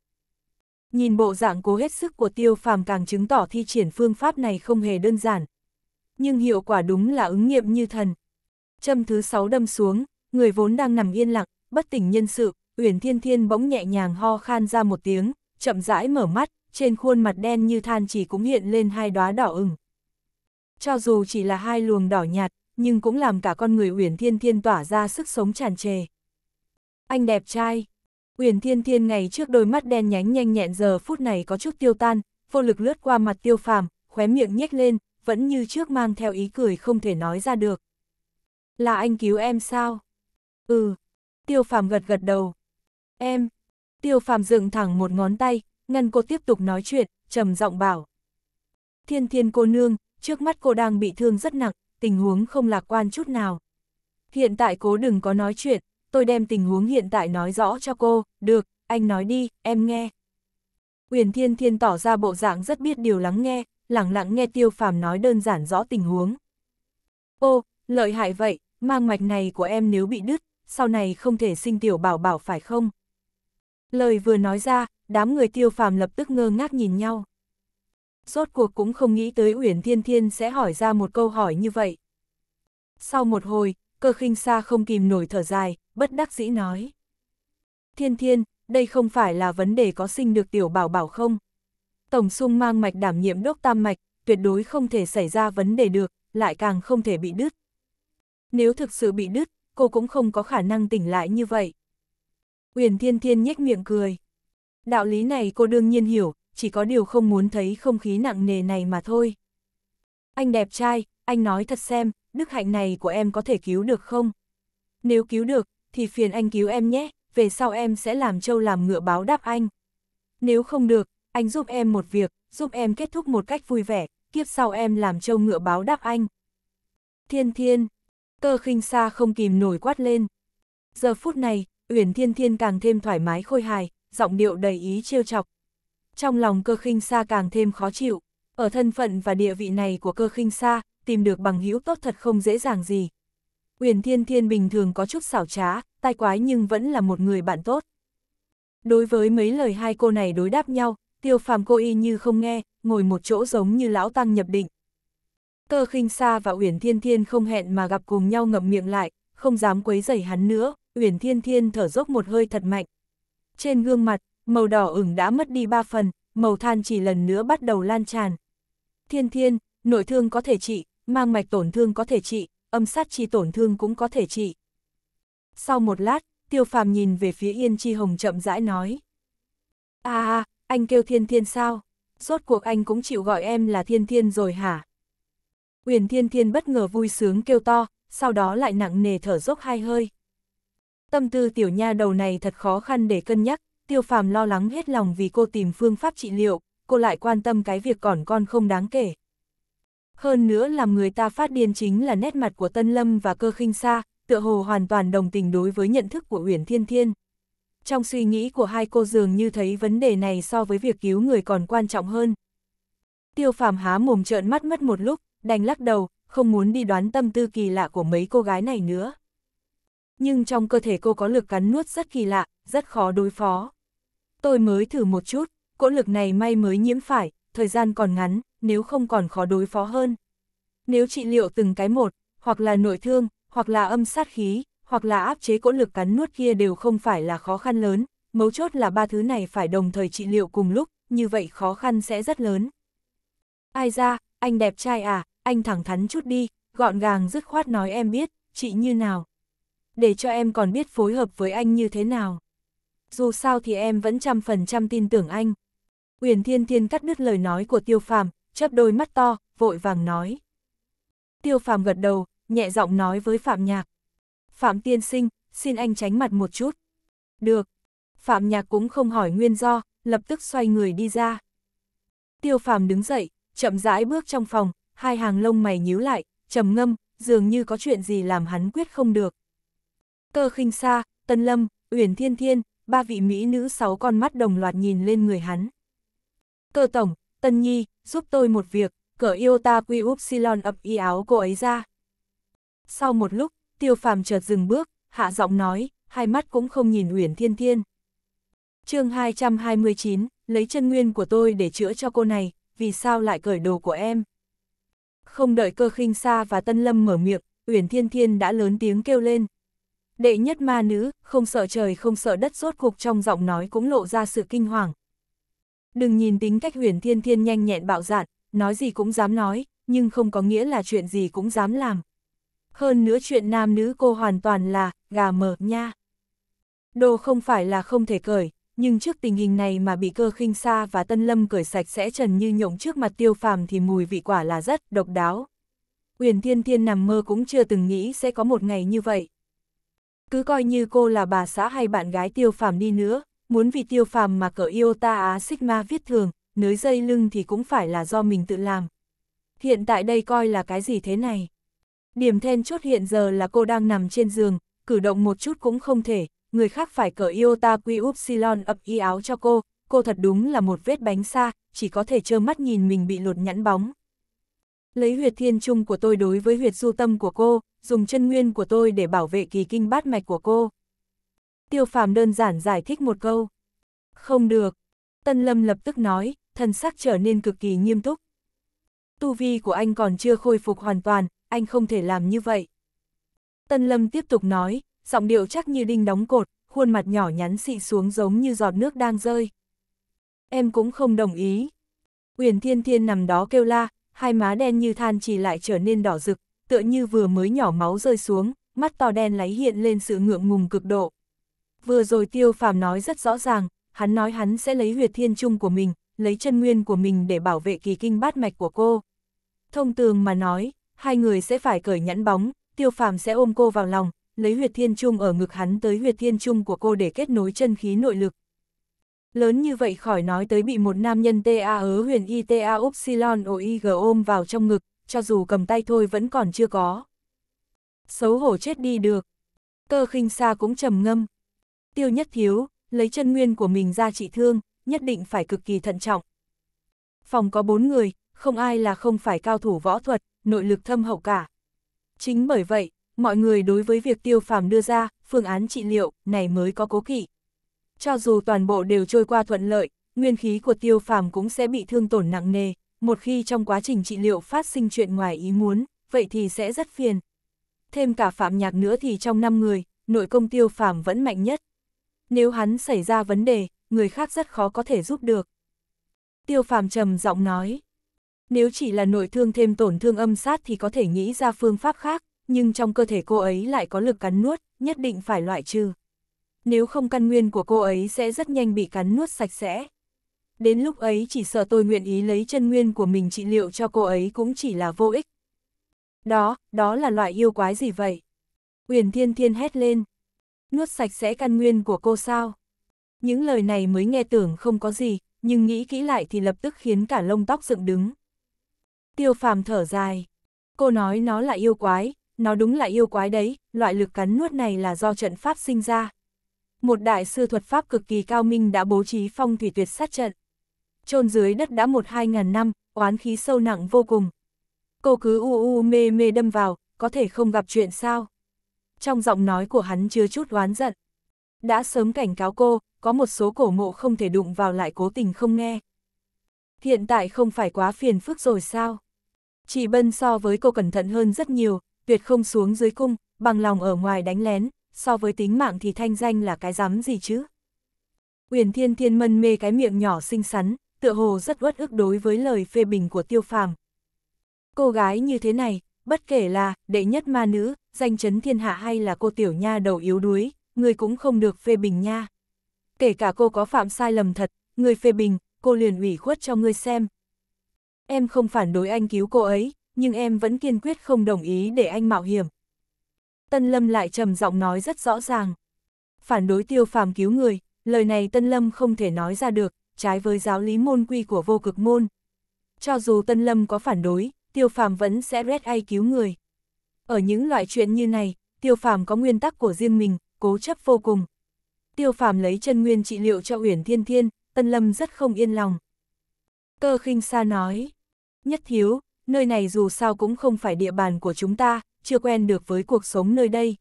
Nhìn bộ dạng cố hết sức của tiêu phàm càng chứng tỏ thi triển phương pháp này không hề đơn giản. Nhưng hiệu quả đúng là ứng nghiệm như thần. Châm thứ sáu đâm xuống, người vốn đang nằm yên lặng, bất tỉnh nhân sự, Uyển Thiên Thiên bỗng nhẹ nhàng ho khan ra một tiếng, chậm rãi mở mắt, trên khuôn mặt đen như than chỉ cũng hiện lên hai đóa đỏ ửng. Cho dù chỉ là hai luồng đỏ nhạt, nhưng cũng làm cả con người Uyển Thiên Thiên tỏa ra sức sống tràn trề. Anh đẹp trai, Uyển Thiên Thiên ngày trước đôi mắt đen nhánh nhanh nhẹn giờ phút này có chút tiêu tan, vô lực lướt qua mặt tiêu phàm, khóe miệng nhếch lên, vẫn như trước mang theo ý cười không thể nói ra được. Là anh cứu em sao? Ừ. Tiêu phàm gật gật đầu. Em. Tiêu phàm dựng thẳng một ngón tay, ngân cô tiếp tục nói chuyện, trầm giọng bảo. Thiên thiên cô nương, trước mắt cô đang bị thương rất nặng, tình huống không lạc quan chút nào. Hiện tại cố đừng có nói chuyện, tôi đem tình huống hiện tại nói rõ cho cô, được, anh nói đi, em nghe. Uyển Thiên Thiên tỏ ra bộ dạng rất biết điều lắng nghe, lặng lặng nghe Tiêu Phàm nói đơn giản rõ tình huống. Ô, lợi hại vậy, mang mạch này của em nếu bị đứt, sau này không thể sinh tiểu bảo bảo phải không? Lời vừa nói ra, đám người Tiêu Phàm lập tức ngơ ngác nhìn nhau. Rốt cuộc cũng không nghĩ tới Uyển Thiên Thiên sẽ hỏi ra một câu hỏi như vậy. Sau một hồi, cơ khinh xa không kìm nổi thở dài, bất đắc dĩ nói. Thiên thiên, đây không phải là vấn đề có sinh được tiểu bảo bảo không? Tổng sung mang mạch đảm nhiệm đốc tam mạch, tuyệt đối không thể xảy ra vấn đề được, lại càng không thể bị đứt. Nếu thực sự bị đứt, cô cũng không có khả năng tỉnh lại như vậy. Uyển Thiên Thiên nhếch miệng cười. Đạo lý này cô đương nhiên hiểu, chỉ có điều không muốn thấy không khí nặng nề này mà thôi. Anh đẹp trai, anh nói thật xem, đức hạnh này của em có thể cứu được không? Nếu cứu được, thì phiền anh cứu em nhé, về sau em sẽ làm trâu làm ngựa báo đáp anh. Nếu không được, anh giúp em một việc, giúp em kết thúc một cách vui vẻ, kiếp sau em làm trâu ngựa báo đáp anh. Thiên thiên, cơ khinh xa không kìm nổi quát lên. Giờ phút này, Uyển Thiên Thiên càng thêm thoải mái khôi hài, giọng điệu đầy ý trêu chọc. Trong lòng cơ khinh xa càng thêm khó chịu, ở thân phận và địa vị này của cơ khinh xa, tìm được bằng hữu tốt thật không dễ dàng gì. Uyển Thiên Thiên bình thường có chút xảo trá, tai quái nhưng vẫn là một người bạn tốt. Đối với mấy lời hai cô này đối đáp nhau, tiêu phàm cô y như không nghe, ngồi một chỗ giống như lão tăng nhập định. Cơ khinh Sa và Uyển Thiên Thiên không hẹn mà gặp cùng nhau ngậm miệng lại, không dám quấy rầy hắn nữa, Uyển Thiên Thiên thở dốc một hơi thật mạnh. Trên gương mặt, màu đỏ ửng đã mất đi ba phần, màu than chỉ lần nữa bắt đầu lan tràn. Thiên Thiên, nội thương có thể trị, mang mạch tổn thương có thể trị, âm sát chi tổn thương cũng có thể trị. Sau một lát, tiêu phàm nhìn về phía Yên Chi Hồng chậm rãi nói. À, anh kêu thiên thiên sao? Rốt cuộc anh cũng chịu gọi em là thiên thiên rồi hả? Uyển thiên thiên bất ngờ vui sướng kêu to, sau đó lại nặng nề thở dốc hai hơi. Tâm tư tiểu nha đầu này thật khó khăn để cân nhắc, tiêu phàm lo lắng hết lòng vì cô tìm phương pháp trị liệu, cô lại quan tâm cái việc còn con không đáng kể. Hơn nữa làm người ta phát điên chính là nét mặt của Tân Lâm và cơ khinh xa, tựa hồ hoàn toàn đồng tình đối với nhận thức của Uyển Thiên Thiên. Trong suy nghĩ của hai cô dường như thấy vấn đề này so với việc cứu người còn quan trọng hơn. Tiêu phàm há mồm trợn mắt mất một lúc, đành lắc đầu, không muốn đi đoán tâm tư kỳ lạ của mấy cô gái này nữa. Nhưng trong cơ thể cô có lực cắn nuốt rất kỳ lạ, rất khó đối phó. Tôi mới thử một chút, cỗ lực này may mới nhiễm phải, thời gian còn ngắn, nếu không còn khó đối phó hơn. Nếu trị liệu từng cái một, hoặc là nội thương, hoặc là âm sát khí, hoặc là áp chế cỗ lực cắn nuốt kia đều không phải là khó khăn lớn, mấu chốt là ba thứ này phải đồng thời trị liệu cùng lúc, như vậy khó khăn sẽ rất lớn. Ai ra, anh đẹp trai à, anh thẳng thắn chút đi, gọn gàng dứt khoát nói em biết, chị như nào. Để cho em còn biết phối hợp với anh như thế nào. Dù sao thì em vẫn trăm phần trăm tin tưởng anh. Uyển Thiên Thiên cắt đứt lời nói của Tiêu Phàm, chớp đôi mắt to, vội vàng nói. Tiêu phàm gật đầu, nhẹ giọng nói với Phạm Nhạc. Phạm tiên sinh, xin anh tránh mặt một chút. Được. Phạm Nhạc cũng không hỏi nguyên do, lập tức xoay người đi ra. Tiêu phàm đứng dậy, chậm rãi bước trong phòng, hai hàng lông mày nhíu lại, trầm ngâm, dường như có chuyện gì làm hắn quyết không được. Cơ khinh xa, Tân Lâm, Uyển Thiên Thiên, ba vị mỹ nữ sáu con mắt đồng loạt nhìn lên người hắn. Cơ tổng, Tân Nhi, giúp tôi một việc, cởi iota ta quy úp ập y áo cô ấy ra. Sau một lúc, tiêu phàm chợt dừng bước, hạ giọng nói, hai mắt cũng không nhìn Uyển Thiên Thiên. chương 229, lấy chân nguyên của tôi để chữa cho cô này, vì sao lại cởi đồ của em? Không đợi cơ khinh Sa và tân lâm mở miệng, Uyển Thiên Thiên đã lớn tiếng kêu lên. Đệ nhất ma nữ, không sợ trời không sợ đất rốt cục trong giọng nói cũng lộ ra sự kinh hoàng, Đừng nhìn tính cách huyền thiên thiên nhanh nhẹn bạo dạn, nói gì cũng dám nói, nhưng không có nghĩa là chuyện gì cũng dám làm. Hơn nữa chuyện nam nữ cô hoàn toàn là gà mờ nha. Đồ không phải là không thể cởi, nhưng trước tình hình này mà bị cơ khinh xa và tân lâm cởi sạch sẽ trần như nhộng trước mặt tiêu phàm thì mùi vị quả là rất độc đáo. Huyền Thiên Thiên nằm mơ cũng chưa từng nghĩ sẽ có một ngày như vậy. Cứ coi như cô là bà xã hay bạn gái tiêu phàm đi nữa, muốn vì tiêu phàm mà yêu ta Á Sigma viết thường, nới dây lưng thì cũng phải là do mình tự làm. Hiện tại đây coi là cái gì thế này? Điểm then chốt hiện giờ là cô đang nằm trên giường, cử động một chút cũng không thể, người khác phải cởi ta Quy Upsilon ập y áo cho cô, cô thật đúng là một vết bánh xa, chỉ có thể trơ mắt nhìn mình bị lột nhẵn bóng. Lấy huyệt thiên trung của tôi đối với huyệt du tâm của cô, dùng chân nguyên của tôi để bảo vệ kỳ kinh bát mạch của cô tiêu phàm đơn giản giải thích một câu. Không được. Tân Lâm lập tức nói, thần sắc trở nên cực kỳ nghiêm túc. Tu vi của anh còn chưa khôi phục hoàn toàn, anh không thể làm như vậy. Tân Lâm tiếp tục nói, giọng điệu chắc như đinh đóng cột, khuôn mặt nhỏ nhắn xị xuống giống như giọt nước đang rơi. Em cũng không đồng ý. Uyển Thiên Thiên nằm đó kêu la, hai má đen như than chỉ lại trở nên đỏ rực, tựa như vừa mới nhỏ máu rơi xuống, mắt to đen lấy hiện lên sự ngượng ngùng cực độ. Vừa rồi tiêu phàm nói rất rõ ràng, hắn nói hắn sẽ lấy huyệt thiên trung của mình, lấy chân nguyên của mình để bảo vệ kỳ kinh bát mạch của cô. Thông tường mà nói, hai người sẽ phải cởi nhẫn bóng, tiêu phàm sẽ ôm cô vào lòng, lấy huyệt thiên trung ở ngực hắn tới huyệt thiên trung của cô để kết nối chân khí nội lực. Lớn như vậy khỏi nói tới bị một nam nhân TA ớ huyền y TA Upsilon OIG ôm vào trong ngực, cho dù cầm tay thôi vẫn còn chưa có. Xấu hổ chết đi được. Cơ khinh xa cũng trầm ngâm, tiêu nhất thiếu, lấy chân nguyên của mình ra trị thương, nhất định phải cực kỳ thận trọng. Phòng có bốn người, không ai là không phải cao thủ võ thuật, nội lực thâm hậu cả. Chính bởi vậy, mọi người đối với việc tiêu phàm đưa ra, phương án trị liệu, này mới có cố kỵ. Cho dù toàn bộ đều trôi qua thuận lợi, nguyên khí của tiêu phàm cũng sẽ bị thương tổn nặng nề, một khi trong quá trình trị liệu phát sinh chuyện ngoài ý muốn, vậy thì sẽ rất phiền. Thêm cả phạm nhạc nữa thì trong năm người, nội công tiêu phàm vẫn mạnh nhất nếu hắn xảy ra vấn đề, người khác rất khó có thể giúp được. Tiêu phàm trầm giọng nói, nếu chỉ là nội thương thêm tổn thương âm sát thì có thể nghĩ ra phương pháp khác, nhưng trong cơ thể cô ấy lại có lực cắn nuốt, nhất định phải loại trừ. Nếu không căn nguyên của cô ấy sẽ rất nhanh bị cắn nuốt sạch sẽ. Đến lúc ấy chỉ sợ tôi nguyện ý lấy chân nguyên của mình trị liệu cho cô ấy cũng chỉ là vô ích. Đó, đó là loại yêu quái gì vậy? Uyển Thiên Thiên hét lên. Nuốt sạch sẽ căn nguyên của cô sao? Những lời này mới nghe tưởng không có gì, nhưng nghĩ kỹ lại thì lập tức khiến cả lông tóc dựng đứng. Tiêu phàm thở dài. Cô nói nó là yêu quái, nó đúng là yêu quái đấy, loại lực cắn nuốt này là do trận pháp sinh ra. Một đại sư thuật pháp cực kỳ cao minh đã bố trí phong thủy tuyệt sát trận. chôn dưới đất đã một hai ngàn năm, oán khí sâu nặng vô cùng. Cô cứ u u mê mê đâm vào, có thể không gặp chuyện sao? trong giọng nói của hắn chứa chút oán giận. Đã sớm cảnh cáo cô, có một số cổ mộ không thể đụng vào lại cố tình không nghe. Hiện tại không phải quá phiền phức rồi sao? Chị Bân so với cô cẩn thận hơn rất nhiều, tuyệt không xuống dưới cung, bằng lòng ở ngoài đánh lén, so với tính mạng thì thanh danh là cái dám gì chứ? Uyển Thiên Thiên mân mê cái miệng nhỏ xinh xắn, tựa hồ rất uất ức đối với lời phê bình của Tiêu Phàm. Cô gái như thế này, bất kể là đệ nhất ma nữ, danh chấn thiên hạ hay là cô tiểu nha đầu yếu đuối, người cũng không được phê bình nha. Kể cả cô có phạm sai lầm thật, người phê bình, cô liền ủy khuất cho ngươi xem. Em không phản đối anh cứu cô ấy, nhưng em vẫn kiên quyết không đồng ý để anh mạo hiểm. Tân Lâm lại trầm giọng nói rất rõ ràng. Phản đối tiêu phàm cứu người, lời này Tân Lâm không thể nói ra được, trái với giáo lý môn quy của vô cực môn. Cho dù Tân Lâm có phản đối, tiêu phàm vẫn sẽ rét ai cứu người. Ở những loại chuyện như này, tiêu phàm có nguyên tắc của riêng mình, cố chấp vô cùng. Tiêu phàm lấy chân nguyên trị liệu cho Uyển Thiên Thiên, Tân Lâm rất không yên lòng. Cơ khinh Sa nói, nhất thiếu, nơi này dù sao cũng không phải địa bàn của chúng ta, chưa quen được với cuộc sống nơi đây.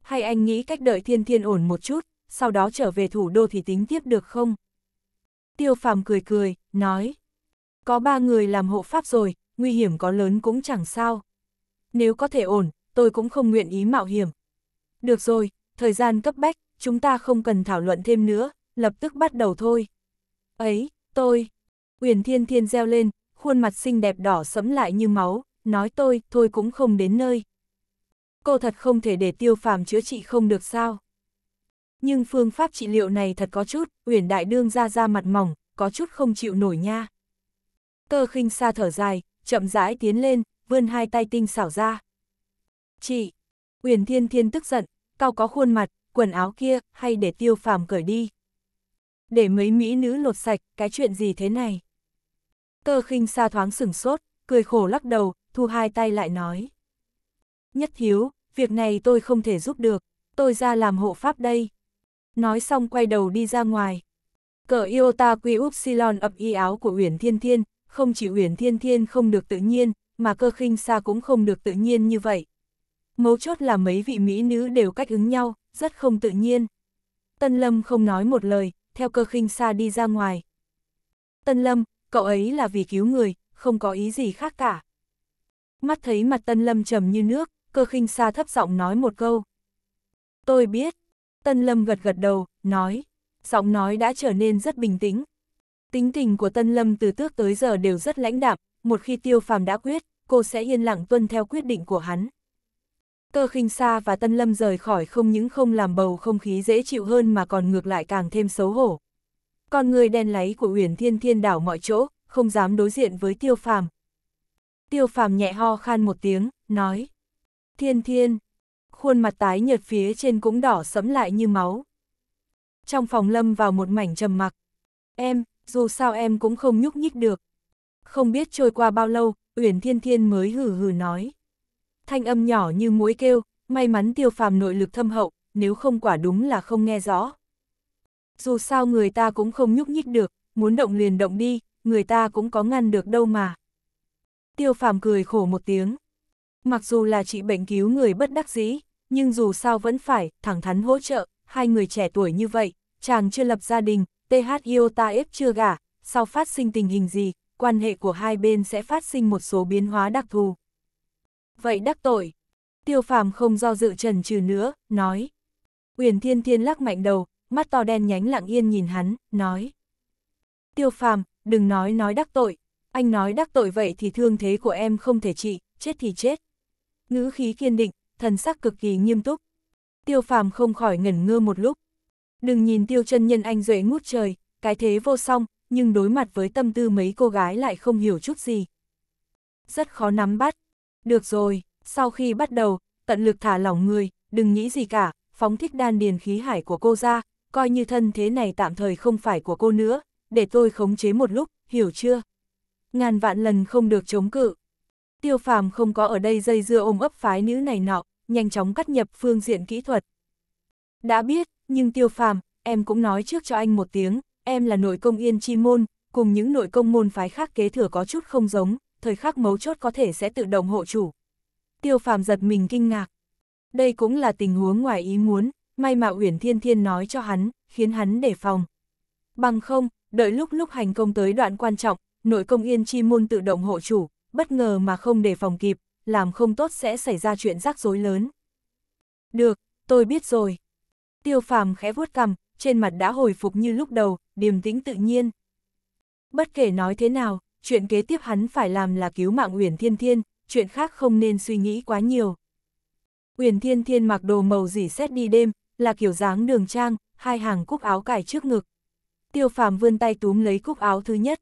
Hay anh nghĩ cách đợi Thiên Thiên ổn một chút, sau đó trở về thủ đô thì tính tiếp được không? Tiêu phàm cười cười, nói, có ba người làm hộ pháp rồi, nguy hiểm có lớn cũng chẳng sao nếu có thể ổn, tôi cũng không nguyện ý mạo hiểm. Được rồi, thời gian cấp bách, chúng ta không cần thảo luận thêm nữa, lập tức bắt đầu thôi. Ấy, tôi... Uyển Thiên Thiên reo lên, khuôn mặt xinh đẹp đỏ sẫm lại như máu, nói tôi, thôi cũng không đến nơi. Cô thật không thể để tiêu phàm chữa trị không được sao. Nhưng phương pháp trị liệu này thật có chút, Uyển Đại Đương ra ra mặt mỏng, có chút không chịu nổi nha. Cơ khinh xa thở dài, chậm rãi tiến lên, vươn hai tay tinh xảo ra. Chị! Uyển Thiên Thiên tức giận, cao có khuôn mặt, quần áo kia, hay để tiêu phàm cởi đi. Để mấy mỹ nữ lột sạch, cái chuyện gì thế này? Cơ khinh xa thoáng sửng sốt, cười khổ lắc đầu, thu hai tay lại nói. Nhất thiếu, việc này tôi không thể giúp được, tôi ra làm hộ pháp đây. Nói xong quay đầu đi ra ngoài. Cờ Iota Quy Upsilon ập y áo của Uyển Thiên Thiên, không chỉ Uyển Thiên Thiên không được tự nhiên, mà cơ khinh xa cũng không được tự nhiên như vậy. Mấu chốt là mấy vị mỹ nữ đều cách ứng nhau, rất không tự nhiên. Tân Lâm không nói một lời, theo cơ khinh xa đi ra ngoài. Tân Lâm, cậu ấy là vì cứu người, không có ý gì khác cả. Mắt thấy mặt Tân Lâm trầm như nước, cơ khinh xa thấp giọng nói một câu. Tôi biết. Tân Lâm gật gật đầu, nói. Giọng nói đã trở nên rất bình tĩnh. Tính tình của Tân Lâm từ tước tới giờ đều rất lãnh đạm, một khi tiêu phàm đã quyết, cô sẽ yên lặng tuân theo quyết định của hắn. Cơ khinh xa và Tân Lâm rời khỏi không những không làm bầu không khí dễ chịu hơn mà còn ngược lại càng thêm xấu hổ. Con người đen láy của Uyển Thiên Thiên đảo mọi chỗ, không dám đối diện với Tiêu Phàm. Tiêu Phàm nhẹ ho khan một tiếng, nói: "Thiên Thiên." Khuôn mặt tái nhợt phía trên cũng đỏ sẫm lại như máu. Trong phòng Lâm vào một mảnh trầm mặc. "Em, dù sao em cũng không nhúc nhích được." Không biết trôi qua bao lâu, Uyển Thiên Thiên mới hừ hừ nói. Thanh âm nhỏ như mũi kêu, may mắn tiêu phàm nội lực thâm hậu, nếu không quả đúng là không nghe rõ. Dù sao người ta cũng không nhúc nhích được, muốn động liền động đi, người ta cũng có ngăn được đâu mà. Tiêu phàm cười khổ một tiếng. Mặc dù là chị bệnh cứu người bất đắc dĩ, nhưng dù sao vẫn phải thẳng thắn hỗ trợ, hai người trẻ tuổi như vậy, chàng chưa lập gia đình, TH yêu ta ép chưa gả, sau phát sinh tình hình gì, quan hệ của hai bên sẽ phát sinh một số biến hóa đặc thù. Vậy đắc tội. Tiêu phàm không do dự trần trừ nữa, nói. Uyển Thiên Thiên lắc mạnh đầu, mắt to đen nhánh lặng yên nhìn hắn, nói. Tiêu phàm, đừng nói nói đắc tội. Anh nói đắc tội vậy thì thương thế của em không thể trị, chết thì chết. Ngữ khí kiên định, thần sắc cực kỳ nghiêm túc. Tiêu phàm không khỏi ngẩn ngơ một lúc. Đừng nhìn tiêu chân nhân anh duệ ngút trời, cái thế vô song, nhưng đối mặt với tâm tư mấy cô gái lại không hiểu chút gì. Rất khó nắm bắt. Được rồi, sau khi bắt đầu, tận lực thả lỏng người, đừng nghĩ gì cả, phóng thích đan điền khí hải của cô ra, coi như thân thế này tạm thời không phải của cô nữa, để tôi khống chế một lúc, hiểu chưa? Ngàn vạn lần không được chống cự. Tiêu phàm không có ở đây dây dưa ôm ấp phái nữ này nọ, nhanh chóng cắt nhập phương diện kỹ thuật. Đã biết, nhưng tiêu phàm, em cũng nói trước cho anh một tiếng, em là nội công yên chi môn, cùng những nội công môn phái khác kế thừa có chút không giống, thời khắc mấu chốt có thể sẽ tự động hộ chủ. Tiêu phàm giật mình kinh ngạc. Đây cũng là tình huống ngoài ý muốn, may mà Uyển Thiên Thiên nói cho hắn, khiến hắn đề phòng. Bằng không, đợi lúc lúc hành công tới đoạn quan trọng, nội công yên chi môn tự động hộ chủ, bất ngờ mà không đề phòng kịp, làm không tốt sẽ xảy ra chuyện rắc rối lớn. Được, tôi biết rồi. Tiêu phàm khẽ vuốt cằm, trên mặt đã hồi phục như lúc đầu, điềm tĩnh tự nhiên. Bất kể nói thế nào, chuyện kế tiếp hắn phải làm là cứu mạng Uyển Thiên Thiên, chuyện khác không nên suy nghĩ quá nhiều. Uyển Thiên Thiên mặc đồ màu dỉ xét đi đêm, là kiểu dáng đường trang, hai hàng cúc áo cài trước ngực. Tiêu phàm vươn tay túm lấy cúc áo thứ nhất.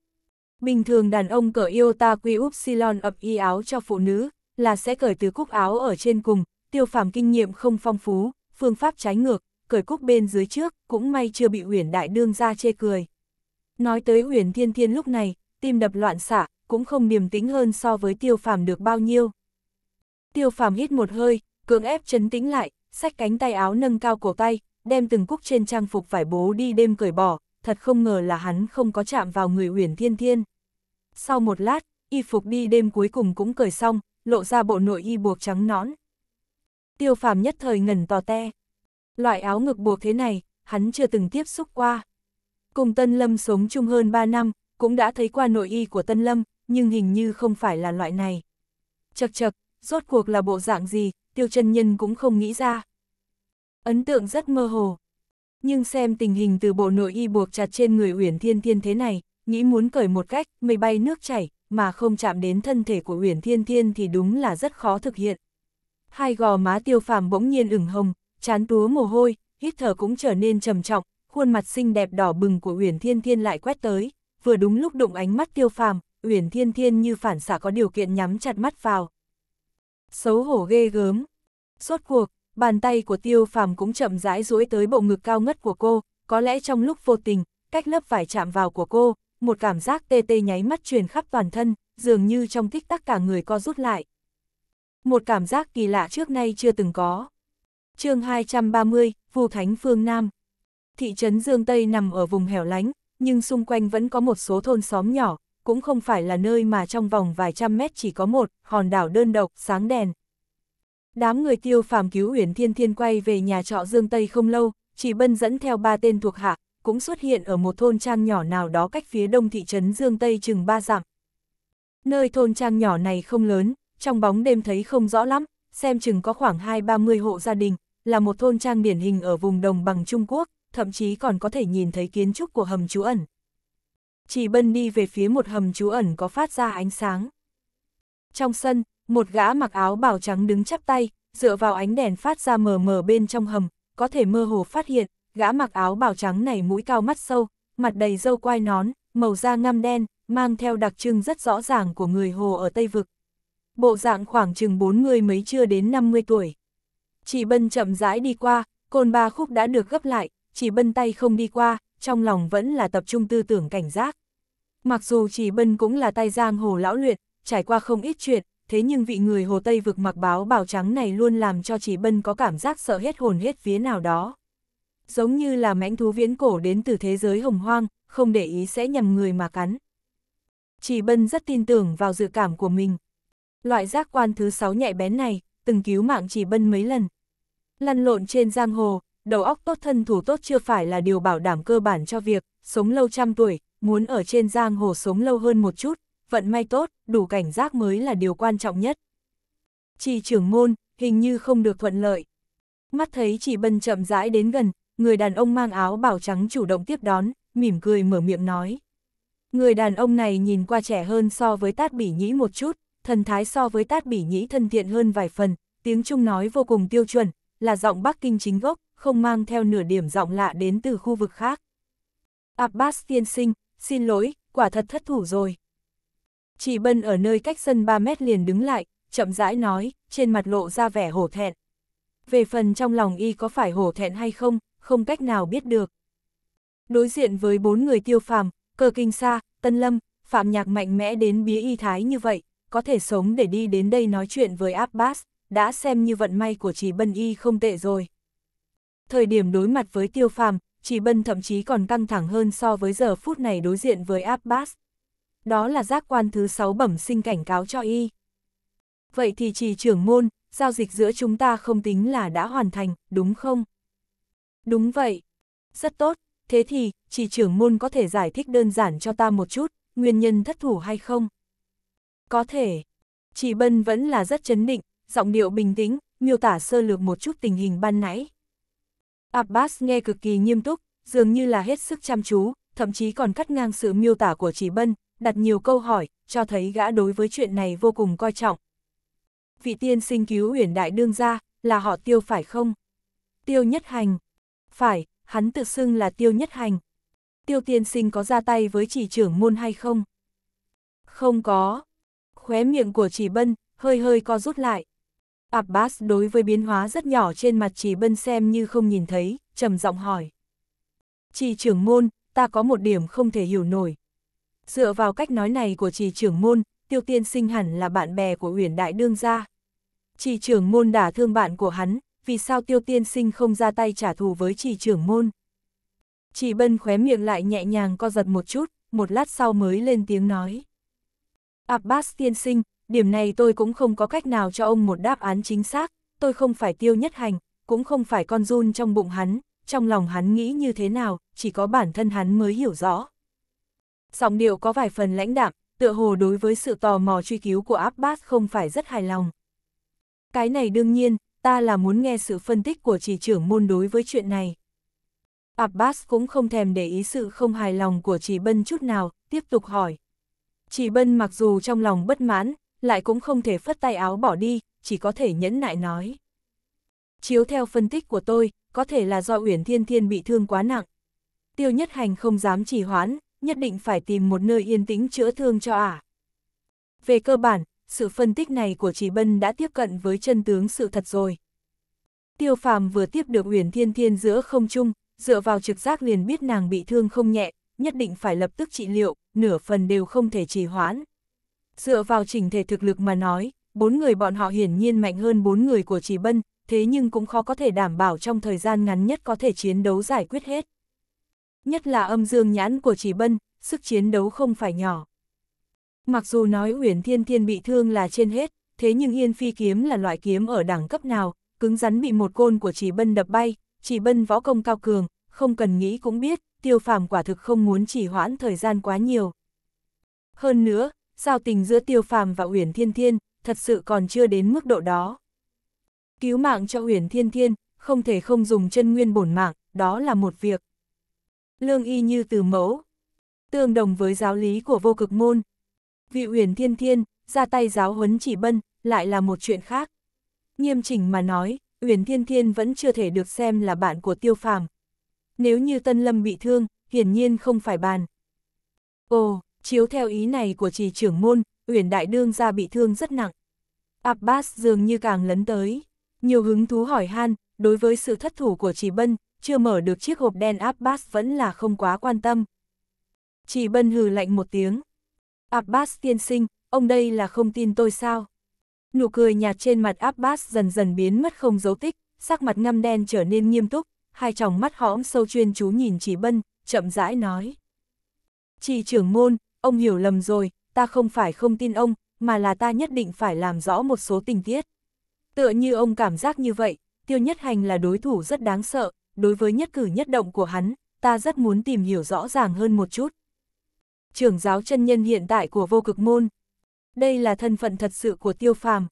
Bình thường đàn ông cởi yêu ta quy úp silon ập y áo cho phụ nữ, là sẽ cởi từ cúc áo ở trên cùng, tiêu phàm kinh nghiệm không phong phú, phương pháp trái ngược, cởi cúc bên dưới trước, cũng may chưa bị Huyền Đại Đương ra chê cười. Nói tới Huyền Thiên Thiên lúc này, tim đập loạn xạ, cũng không điềm tĩnh hơn so với Tiêu Phàm được bao nhiêu. Tiêu Phàm hít một hơi, cưỡng ép chấn tĩnh lại, sách cánh tay áo nâng cao cổ tay, đem từng cúc trên trang phục vải bố đi đêm cởi bỏ, thật không ngờ là hắn không có chạm vào người Huyền Thiên Thiên. Sau một lát, y phục đi đêm cuối cùng cũng cởi xong, lộ ra bộ nội y buộc trắng nõn. Tiêu Phàm nhất thời ngẩn tò te. Loại áo ngực buộc thế này, hắn chưa từng tiếp xúc qua. Cùng Tân Lâm sống chung hơn 3 năm, cũng đã thấy qua nội y của Tân Lâm, nhưng hình như không phải là loại này. Chật chật, rốt cuộc là bộ dạng gì, tiêu chân nhân cũng không nghĩ ra. Ấn tượng rất mơ hồ. Nhưng xem tình hình từ bộ nội y buộc chặt trên người Uyển Thiên Thiên thế này, nghĩ muốn cởi một cách, mây bay nước chảy, mà không chạm đến thân thể của Uyển Thiên Thiên thì đúng là rất khó thực hiện. Hai gò má tiêu phàm bỗng nhiên ửng hồng, chán túa mồ hôi, hít thở cũng trở nên trầm trọng, khuôn mặt xinh đẹp đỏ bừng của Uyển Thiên Thiên lại quét tới, vừa đúng lúc đụng ánh mắt Tiêu Phàm, Uyển Thiên Thiên như phản xạ có điều kiện nhắm chặt mắt vào. Xấu hổ ghê gớm. Sốt cuộc, bàn tay của Tiêu Phàm cũng chậm rãi duỗi tới bộ ngực cao ngất của cô, có lẽ trong lúc vô tình, cách lớp vải chạm vào của cô, một cảm giác tê tê nháy mắt truyền khắp toàn thân, dường như trong tích tắc cả người co rút lại. Một cảm giác kỳ lạ trước nay chưa từng có chương 230, Vu Thánh Phương Nam. Thị trấn Dương Tây nằm ở vùng hẻo lánh, nhưng xung quanh vẫn có một số thôn xóm nhỏ, cũng không phải là nơi mà trong vòng vài trăm mét chỉ có một hòn đảo đơn độc, sáng đèn. Đám người tiêu phàm cứu Uyển Thiên Thiên quay về nhà trọ Dương Tây không lâu, chỉ bân dẫn theo ba tên thuộc hạ, cũng xuất hiện ở một thôn trang nhỏ nào đó cách phía đông thị trấn Dương Tây chừng ba dặm. Nơi thôn trang nhỏ này không lớn, trong bóng đêm thấy không rõ lắm, xem chừng có khoảng 2-30 hộ gia đình, là một thôn trang điển hình ở vùng đồng bằng Trung Quốc, thậm chí còn có thể nhìn thấy kiến trúc của hầm trú ẩn. Chỉ bân đi về phía một hầm trú ẩn có phát ra ánh sáng. Trong sân, một gã mặc áo bảo trắng đứng chắp tay, dựa vào ánh đèn phát ra mờ mờ bên trong hầm, có thể mơ hồ phát hiện, gã mặc áo bảo trắng này mũi cao mắt sâu, mặt đầy râu quai nón, màu da ngăm đen, mang theo đặc trưng rất rõ ràng của người Hồ ở Tây Vực bộ dạng khoảng chừng bốn người mấy chưa đến 50 tuổi. Chỉ bân chậm rãi đi qua, côn ba khúc đã được gấp lại, chỉ bân tay không đi qua, trong lòng vẫn là tập trung tư tưởng cảnh giác. Mặc dù chỉ bân cũng là tay giang hồ lão luyện, trải qua không ít chuyện, thế nhưng vị người hồ Tây vực mặc báo bào trắng này luôn làm cho chỉ bân có cảm giác sợ hết hồn hết vía nào đó. Giống như là mãnh thú viễn cổ đến từ thế giới hồng hoang, không để ý sẽ nhầm người mà cắn. Chỉ bân rất tin tưởng vào dự cảm của mình, Loại giác quan thứ sáu nhạy bén này, từng cứu mạng chỉ bân mấy lần. Lăn lộn trên giang hồ, đầu óc tốt thân thủ tốt chưa phải là điều bảo đảm cơ bản cho việc, sống lâu trăm tuổi, muốn ở trên giang hồ sống lâu hơn một chút, vận may tốt, đủ cảnh giác mới là điều quan trọng nhất. Chỉ trưởng môn, hình như không được thuận lợi. Mắt thấy chỉ bân chậm rãi đến gần, người đàn ông mang áo bảo trắng chủ động tiếp đón, mỉm cười mở miệng nói. Người đàn ông này nhìn qua trẻ hơn so với tát bỉ nhĩ một chút, thần thái so với tát bỉ nhĩ thân thiện hơn vài phần, tiếng Trung nói vô cùng tiêu chuẩn, là giọng Bắc Kinh chính gốc, không mang theo nửa điểm giọng lạ đến từ khu vực khác. Abbas tiên sinh, xin lỗi, quả thật thất thủ rồi. Chị Bân ở nơi cách sân 3 mét liền đứng lại, chậm rãi nói, trên mặt lộ ra vẻ hổ thẹn. Về phần trong lòng y có phải hổ thẹn hay không, không cách nào biết được. Đối diện với bốn người tiêu phàm, cơ kinh sa, tân lâm, phạm nhạc mạnh mẽ đến bía y thái như vậy, có thể sống để đi đến đây nói chuyện với Abbas, đã xem như vận may của Trì Bân Y không tệ rồi. Thời điểm đối mặt với Tiêu Phàm, Trì Bân thậm chí còn căng thẳng hơn so với giờ phút này đối diện với Abbas. Đó là giác quan thứ sáu bẩm sinh cảnh cáo cho y. Vậy thì Trì trưởng môn, giao dịch giữa chúng ta không tính là đã hoàn thành, đúng không? Đúng vậy. Rất tốt, thế thì, Trì trưởng môn có thể giải thích đơn giản cho ta một chút, nguyên nhân thất thủ hay không? Có thể. Chỉ Bân vẫn là rất chấn định, giọng điệu bình tĩnh, miêu tả sơ lược một chút tình hình ban nãy. Abbas nghe cực kỳ nghiêm túc, dường như là hết sức chăm chú, thậm chí còn cắt ngang sự miêu tả của Chỉ Bân, đặt nhiều câu hỏi, cho thấy gã đối với chuyện này vô cùng coi trọng. Vị tiên sinh cứu huyền đại đương gia, là họ tiêu phải không? Tiêu nhất hành. Phải, hắn tự xưng là tiêu nhất hành. Tiêu tiên sinh có ra tay với chỉ trưởng môn hay không? Không có khóe miệng của trì bân, hơi hơi co rút lại. Abbas đối với biến hóa rất nhỏ trên mặt trì bân xem như không nhìn thấy, trầm giọng hỏi. trì trưởng môn, ta có một điểm không thể hiểu nổi. Dựa vào cách nói này của trì trưởng môn, tiêu tiên sinh hẳn là bạn bè của huyền đại đương gia. trì trưởng môn đả thương bạn của hắn, vì sao tiêu tiên sinh không ra tay trả thù với trì trưởng môn. trì bân khóe miệng lại nhẹ nhàng co giật một chút, một lát sau mới lên tiếng nói. Abbas tiên sinh, điểm này tôi cũng không có cách nào cho ông một đáp án chính xác, tôi không phải tiêu nhất hành, cũng không phải con run trong bụng hắn, trong lòng hắn nghĩ như thế nào, chỉ có bản thân hắn mới hiểu rõ. Giọng điệu có vài phần lãnh đạm, tựa hồ đối với sự tò mò truy cứu của Abbas không phải rất hài lòng. Cái này đương nhiên, ta là muốn nghe sự phân tích của chỉ trưởng môn đối với chuyện này. Abbas cũng không thèm để ý sự không hài lòng của chỉ bân chút nào, tiếp tục hỏi, chỉ bân mặc dù trong lòng bất mãn, lại cũng không thể phất tay áo bỏ đi, chỉ có thể nhẫn nại nói. Chiếu theo phân tích của tôi, có thể là do Uyển Thiên Thiên bị thương quá nặng. Tiêu Nhất Hành không dám trì hoãn, nhất định phải tìm một nơi yên tĩnh chữa thương cho ả. Về cơ bản, sự phân tích này của Chỉ Bân đã tiếp cận với chân tướng sự thật rồi. Tiêu Phàm vừa tiếp được Uyển Thiên Thiên giữa không trung, dựa vào trực giác liền biết nàng bị thương không nhẹ, nhất định phải lập tức trị liệu, nửa phần đều không thể trì hoãn. Dựa vào trình thể thực lực mà nói, bốn người bọn họ hiển nhiên mạnh hơn bốn người của Trì Bân, thế nhưng cũng khó có thể đảm bảo trong thời gian ngắn nhất có thể chiến đấu giải quyết hết. Nhất là âm dương nhãn của Trì Bân, sức chiến đấu không phải nhỏ. Mặc dù nói Uyển Thiên Thiên bị thương là trên hết, thế nhưng Yên Phi kiếm là loại kiếm ở đẳng cấp nào, cứng rắn bị một côn của Trì Bân đập bay, Trì Bân võ công cao cường, không cần nghĩ cũng biết, tiêu phàm quả thực không muốn chỉ hoãn thời gian quá nhiều. Hơn nữa, giao tình giữa tiêu phàm và Uyển Thiên Thiên, thật sự còn chưa đến mức độ đó. Cứu mạng cho Uyển Thiên Thiên, không thể không dùng chân nguyên bổn mạng, đó là một việc. Lương y như từ mẫu, tương đồng với giáo lý của vô cực môn. Vị Uyển Thiên Thiên, ra tay giáo huấn chỉ bân, lại là một chuyện khác. Nghiêm chỉnh mà nói, Uyển Thiên Thiên vẫn chưa thể được xem là bạn của tiêu phàm, nếu như Tân Lâm bị thương, hiển nhiên không phải bàn. Ồ, chiếu theo ý này của trì trưởng môn, Uyển Đại Đương ra bị thương rất nặng. Abbas dường như càng lấn tới. Nhiều hứng thú hỏi han, đối với sự thất thủ của trì Bân, chưa mở được chiếc hộp đen Abbas vẫn là không quá quan tâm. Trì Bân hừ lạnh một tiếng. Abbas tiên sinh, ông đây là không tin tôi sao? Nụ cười nhạt trên mặt Abbas dần dần biến mất không dấu tích, sắc mặt ngăm đen trở nên nghiêm túc, hai tròng mắt hõm sâu chuyên chú nhìn chỉ bân, chậm rãi nói. Chị trưởng môn, ông hiểu lầm rồi, ta không phải không tin ông, mà là ta nhất định phải làm rõ một số tình tiết. Tựa như ông cảm giác như vậy, tiêu nhất hành là đối thủ rất đáng sợ, đối với nhất cử nhất động của hắn, ta rất muốn tìm hiểu rõ ràng hơn một chút. Trưởng giáo chân nhân hiện tại của vô cực môn. Đây là thân phận thật sự của tiêu phàm.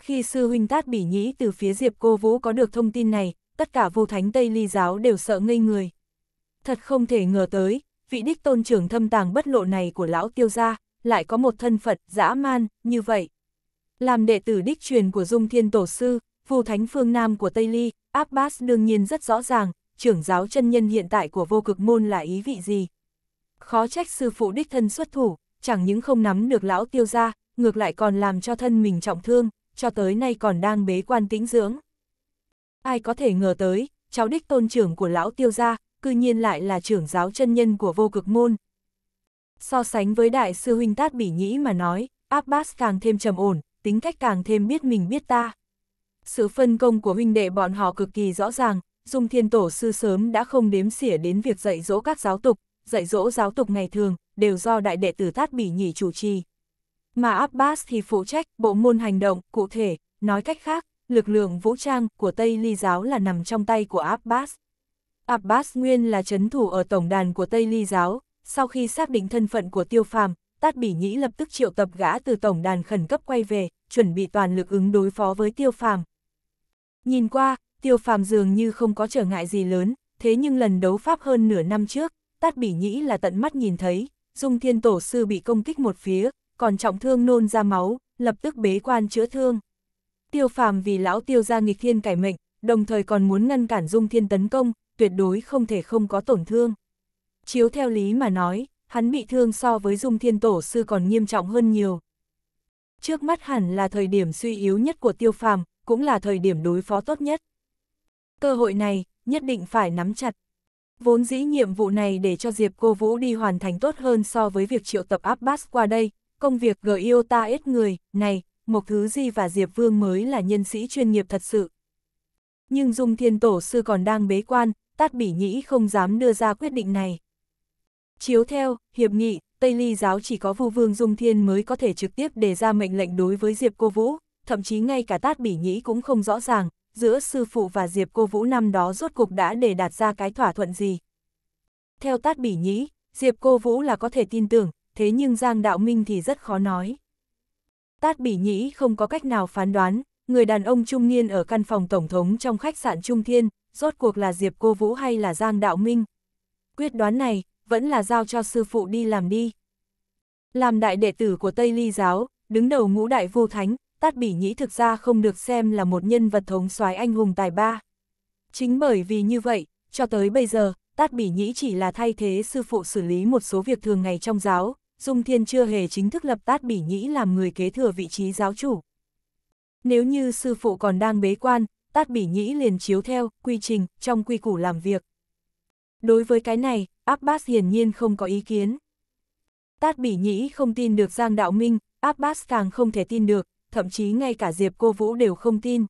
Khi sư huynh tát bỉ nhĩ từ phía Diệp Cô Vũ có được thông tin này, tất cả vô thánh Tây Ly giáo đều sợ ngây người. Thật không thể ngờ tới, vị đích tôn trưởng thâm tàng bất lộ này của lão tiêu gia, lại có một thân Phật dã man, như vậy. Làm đệ tử đích truyền của Dung Thiên Tổ Sư, vô thánh phương Nam của Tây Ly, Abbas đương nhiên rất rõ ràng, trưởng giáo chân nhân hiện tại của vô cực môn là ý vị gì. Khó trách sư phụ đích thân xuất thủ, chẳng những không nắm được lão tiêu gia, ngược lại còn làm cho thân mình trọng thương, cho tới nay còn đang bế quan tĩnh dưỡng ai có thể ngờ tới, cháu đích tôn trưởng của lão tiêu gia, cư nhiên lại là trưởng giáo chân nhân của vô cực môn. So sánh với đại sư huynh tát bỉ nhĩ mà nói, Abbas càng thêm trầm ổn, tính cách càng thêm biết mình biết ta. Sự phân công của huynh đệ bọn họ cực kỳ rõ ràng, Dung Thiên Tổ sư sớm đã không đếm xỉa đến việc dạy dỗ các giáo tục, dạy dỗ giáo tục ngày thường, đều do đại đệ tử Tát Bỉ Nhỉ chủ trì. Mà Abbas thì phụ trách bộ môn hành động, cụ thể, nói cách khác, lực lượng vũ trang của Tây Ly giáo là nằm trong tay của Abbas. Abbas nguyên là chấn thủ ở tổng đàn của Tây Ly giáo, sau khi xác định thân phận của Tiêu Phàm, Tát Bỉ Nhĩ lập tức triệu tập gã từ tổng đàn khẩn cấp quay về, chuẩn bị toàn lực ứng đối phó với Tiêu Phàm. Nhìn qua, Tiêu Phàm dường như không có trở ngại gì lớn, thế nhưng lần đấu pháp hơn nửa năm trước, Tát Bỉ Nhĩ là tận mắt nhìn thấy, Dung Thiên Tổ sư bị công kích một phía, còn trọng thương nôn ra máu, lập tức bế quan chữa thương tiêu phàm vì lão tiêu ra nghịch thiên cải mệnh, đồng thời còn muốn ngăn cản dung thiên tấn công, tuyệt đối không thể không có tổn thương. Chiếu theo lý mà nói, hắn bị thương so với dung thiên tổ sư còn nghiêm trọng hơn nhiều. Trước mắt hẳn là thời điểm suy yếu nhất của tiêu phàm, cũng là thời điểm đối phó tốt nhất. Cơ hội này, nhất định phải nắm chặt. Vốn dĩ nhiệm vụ này để cho Diệp Cô Vũ đi hoàn thành tốt hơn so với việc triệu tập Abbas qua đây, công việc yêu ta ít người, này, một Thứ gì và Diệp Vương mới là nhân sĩ chuyên nghiệp thật sự. Nhưng Dung Thiên Tổ Sư còn đang bế quan, Tát Bỉ Nhĩ không dám đưa ra quyết định này. Chiếu theo, hiệp nghị, Tây Ly giáo chỉ có Vu Vương Dung Thiên mới có thể trực tiếp đề ra mệnh lệnh đối với Diệp Cô Vũ, thậm chí ngay cả Tát Bỉ Nhĩ cũng không rõ ràng, giữa sư phụ và Diệp Cô Vũ năm đó rốt cục đã để đạt ra cái thỏa thuận gì. Theo Tát Bỉ Nhĩ, Diệp Cô Vũ là có thể tin tưởng, thế nhưng Giang Đạo Minh thì rất khó nói. Tát Bỉ Nhĩ không có cách nào phán đoán, người đàn ông trung niên ở căn phòng tổng thống trong khách sạn Trung Thiên, rốt cuộc là Diệp Cô Vũ hay là Giang Đạo Minh. Quyết đoán này, vẫn là giao cho sư phụ đi làm đi. Làm đại đệ tử của Tây Ly Giáo, đứng đầu ngũ đại vô thánh, Tát Bỉ Nhĩ thực ra không được xem là một nhân vật thống soái anh hùng tài ba. Chính bởi vì như vậy, cho tới bây giờ, Tát Bỉ Nhĩ chỉ là thay thế sư phụ xử lý một số việc thường ngày trong giáo, Dung Thiên chưa hề chính thức lập Tát Bỉ Nhĩ làm người kế thừa vị trí giáo chủ. Nếu như sư phụ còn đang bế quan, Tát Bỉ Nhĩ liền chiếu theo quy trình trong quy củ làm việc. Đối với cái này, Abbas hiển nhiên không có ý kiến. Tát Bỉ Nhĩ không tin được Giang Đạo Minh, Abbas càng không thể tin được, thậm chí ngay cả Diệp Cô Vũ đều không tin.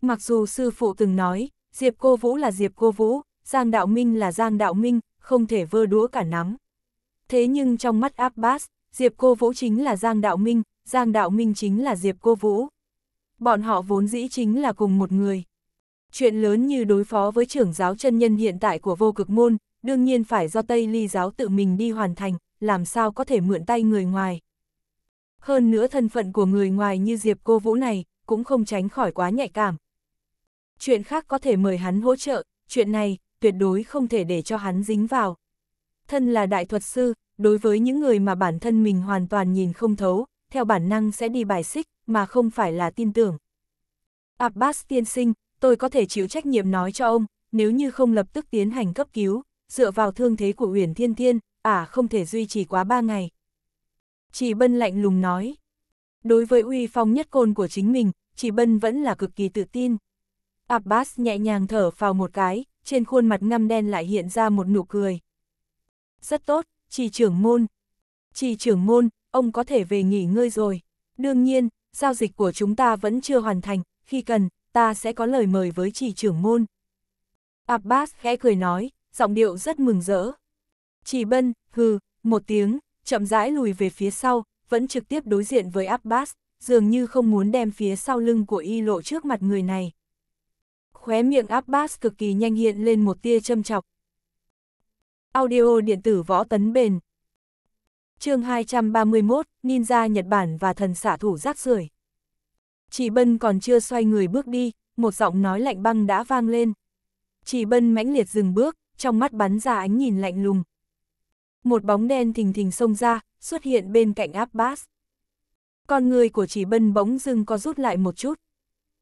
Mặc dù sư phụ từng nói, Diệp Cô Vũ là Diệp Cô Vũ, Giang Đạo Minh là Giang Đạo Minh, không thể vơ đũa cả nắm. Thế nhưng trong mắt Abbas, Diệp Cô Vũ chính là Giang Đạo Minh, Giang Đạo Minh chính là Diệp Cô Vũ. Bọn họ vốn dĩ chính là cùng một người. Chuyện lớn như đối phó với trưởng giáo chân nhân hiện tại của vô cực môn, đương nhiên phải do Tây Ly giáo tự mình đi hoàn thành, làm sao có thể mượn tay người ngoài. Hơn nữa thân phận của người ngoài như Diệp Cô Vũ này, cũng không tránh khỏi quá nhạy cảm. Chuyện khác có thể mời hắn hỗ trợ, chuyện này, tuyệt đối không thể để cho hắn dính vào. Thân là đại thuật sư, đối với những người mà bản thân mình hoàn toàn nhìn không thấu, theo bản năng sẽ đi bài xích, mà không phải là tin tưởng. Abbas tiên sinh, tôi có thể chịu trách nhiệm nói cho ông, nếu như không lập tức tiến hành cấp cứu, dựa vào thương thế của Uyển Thiên Thiên, à, không thể duy trì quá ba ngày. Chị Bân lạnh lùng nói. Đối với uy phong nhất côn của chính mình, chị Bân vẫn là cực kỳ tự tin. Abbas nhẹ nhàng thở vào một cái, trên khuôn mặt ngăm đen lại hiện ra một nụ cười. Rất tốt, trì trưởng môn. Trì trưởng môn, ông có thể về nghỉ ngơi rồi. Đương nhiên, giao dịch của chúng ta vẫn chưa hoàn thành, khi cần, ta sẽ có lời mời với trì trưởng môn. Abbas khẽ cười nói, giọng điệu rất mừng rỡ. Trì bân, hừ, một tiếng, chậm rãi lùi về phía sau, vẫn trực tiếp đối diện với Abbas, dường như không muốn đem phía sau lưng của y lộ trước mặt người này. Khóe miệng Abbas cực kỳ nhanh hiện lên một tia châm chọc, Audio điện tử võ tấn bền. chương 231, Ninja Nhật Bản và thần xạ thủ rác rưởi Chị Bân còn chưa xoay người bước đi, một giọng nói lạnh băng đã vang lên. Chị Bân mãnh liệt dừng bước, trong mắt bắn ra ánh nhìn lạnh lùng. Một bóng đen thình thình xông ra, xuất hiện bên cạnh Abbas. Con người của chị Bân bỗng dưng có rút lại một chút.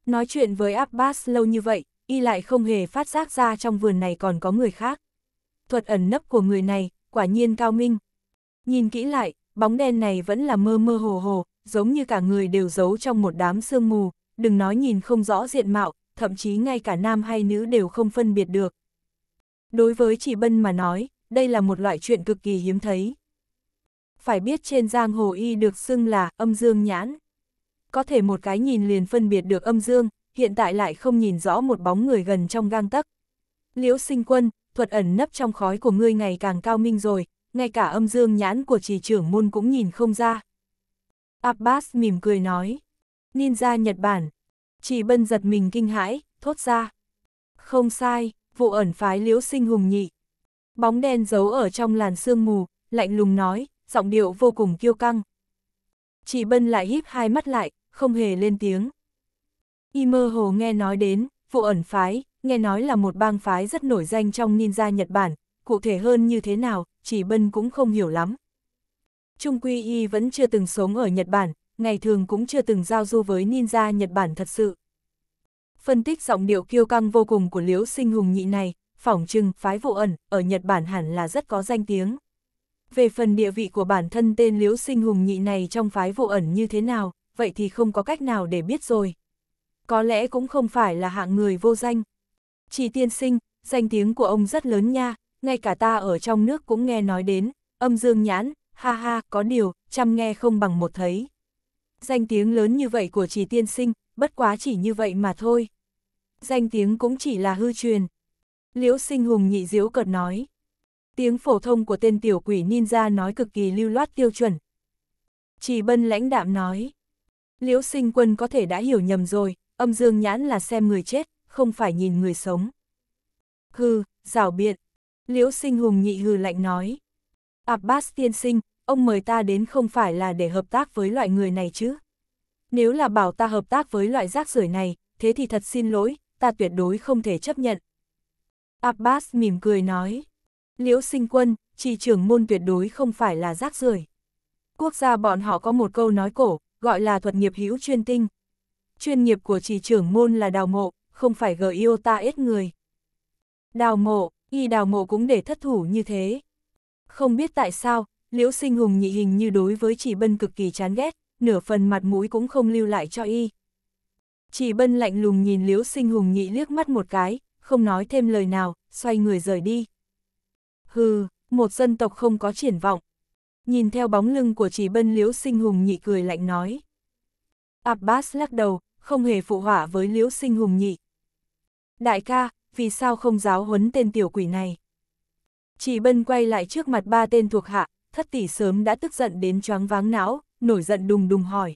Nói chuyện với Abbas lâu như vậy, y lại không hề phát giác ra trong vườn này còn có người khác thuật ẩn nấp của người này, quả nhiên cao minh. Nhìn kỹ lại, bóng đen này vẫn là mơ mơ hồ hồ, giống như cả người đều giấu trong một đám sương mù, đừng nói nhìn không rõ diện mạo, thậm chí ngay cả nam hay nữ đều không phân biệt được. Đối với chị Bân mà nói, đây là một loại chuyện cực kỳ hiếm thấy. Phải biết trên giang hồ y được xưng là âm dương nhãn. Có thể một cái nhìn liền phân biệt được âm dương, hiện tại lại không nhìn rõ một bóng người gần trong gang tấc. Liễu sinh quân, thuật ẩn nấp trong khói của ngươi ngày càng cao minh rồi, ngay cả âm dương nhãn của trì trưởng môn cũng nhìn không ra. Abbas mỉm cười nói, ninja Nhật Bản. Trì bân giật mình kinh hãi, thốt ra. Không sai, vụ ẩn phái liễu sinh hùng nhị. Bóng đen giấu ở trong làn sương mù, lạnh lùng nói, giọng điệu vô cùng kiêu căng. Chị Bân lại híp hai mắt lại, không hề lên tiếng. Y mơ hồ nghe nói đến, vụ ẩn phái, nghe nói là một bang phái rất nổi danh trong ninja Nhật Bản, cụ thể hơn như thế nào, chỉ Bân cũng không hiểu lắm. Trung Quy Y vẫn chưa từng sống ở Nhật Bản, ngày thường cũng chưa từng giao du với ninja Nhật Bản thật sự. Phân tích giọng điệu kiêu căng vô cùng của Liễu Sinh Hùng nhị này, phỏng chừng phái vụ ẩn ở Nhật Bản hẳn là rất có danh tiếng. Về phần địa vị của bản thân tên Liễu Sinh Hùng nhị này trong phái vụ ẩn như thế nào, vậy thì không có cách nào để biết rồi. Có lẽ cũng không phải là hạng người vô danh, chỉ tiên sinh, danh tiếng của ông rất lớn nha, ngay cả ta ở trong nước cũng nghe nói đến, âm dương nhãn, ha ha, có điều, chăm nghe không bằng một thấy. Danh tiếng lớn như vậy của chỉ tiên sinh, bất quá chỉ như vậy mà thôi. Danh tiếng cũng chỉ là hư truyền. Liễu sinh hùng nhị diếu cợt nói. Tiếng phổ thông của tên tiểu quỷ ninja nói cực kỳ lưu loát tiêu chuẩn. Chỉ bân lãnh đạm nói. Liễu sinh quân có thể đã hiểu nhầm rồi, âm dương nhãn là xem người chết, không phải nhìn người sống. Hừ, rào biện. Liễu sinh hùng nhị hừ lạnh nói. Abbas tiên sinh, ông mời ta đến không phải là để hợp tác với loại người này chứ. Nếu là bảo ta hợp tác với loại rác rưởi này, thế thì thật xin lỗi, ta tuyệt đối không thể chấp nhận. Abbas mỉm cười nói. Liễu sinh quân, trì trưởng môn tuyệt đối không phải là rác rưởi. Quốc gia bọn họ có một câu nói cổ, gọi là thuật nghiệp hữu chuyên tinh. Chuyên nghiệp của trì trưởng môn là đào mộ, không phải gờ yêu ta ết người. Đào mộ, y đào mộ cũng để thất thủ như thế. Không biết tại sao, liễu sinh hùng nhị hình như đối với chỉ bân cực kỳ chán ghét, nửa phần mặt mũi cũng không lưu lại cho y. Chỉ bân lạnh lùng nhìn liễu sinh hùng nhị liếc mắt một cái, không nói thêm lời nào, xoay người rời đi. Hừ, một dân tộc không có triển vọng. Nhìn theo bóng lưng của chỉ bân liễu sinh hùng nhị cười lạnh nói. Abbas lắc đầu, không hề phụ họa với liễu sinh hùng nhị đại ca, vì sao không giáo huấn tên tiểu quỷ này? Chỉ bân quay lại trước mặt ba tên thuộc hạ, thất tỷ sớm đã tức giận đến choáng váng não, nổi giận đùng đùng hỏi.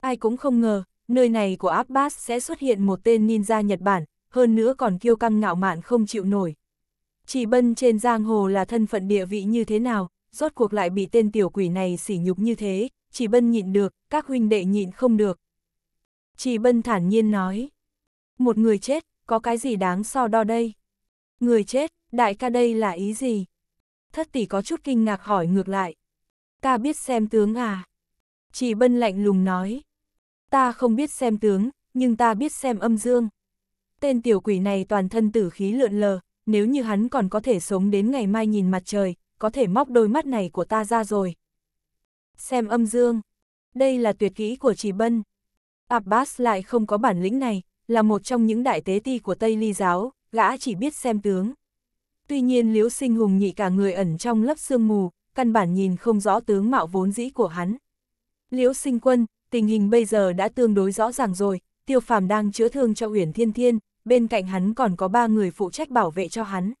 Ai cũng không ngờ, nơi này của Abbas sẽ xuất hiện một tên ninja Nhật Bản, hơn nữa còn kiêu căng ngạo mạn không chịu nổi. Chỉ bân trên giang hồ là thân phận địa vị như thế nào, rốt cuộc lại bị tên tiểu quỷ này sỉ nhục như thế, chỉ bân nhịn được, các huynh đệ nhịn không được. Chỉ bân thản nhiên nói, một người chết, có cái gì đáng so đo đây? Người chết, đại ca đây là ý gì? Thất tỷ có chút kinh ngạc hỏi ngược lại. Ta biết xem tướng à? Chị Bân lạnh lùng nói. Ta không biết xem tướng, nhưng ta biết xem âm dương. Tên tiểu quỷ này toàn thân tử khí lượn lờ, nếu như hắn còn có thể sống đến ngày mai nhìn mặt trời, có thể móc đôi mắt này của ta ra rồi. Xem âm dương. Đây là tuyệt kỹ của chị Bân. Abbas lại không có bản lĩnh này, là một trong những đại tế ti của Tây Ly giáo, gã chỉ biết xem tướng. Tuy nhiên Liễu Sinh Hùng nhị cả người ẩn trong lớp sương mù, căn bản nhìn không rõ tướng mạo vốn dĩ của hắn. Liễu Sinh Quân, tình hình bây giờ đã tương đối rõ ràng rồi, Tiêu Phàm đang chữa thương cho Uyển Thiên Thiên, bên cạnh hắn còn có ba người phụ trách bảo vệ cho hắn.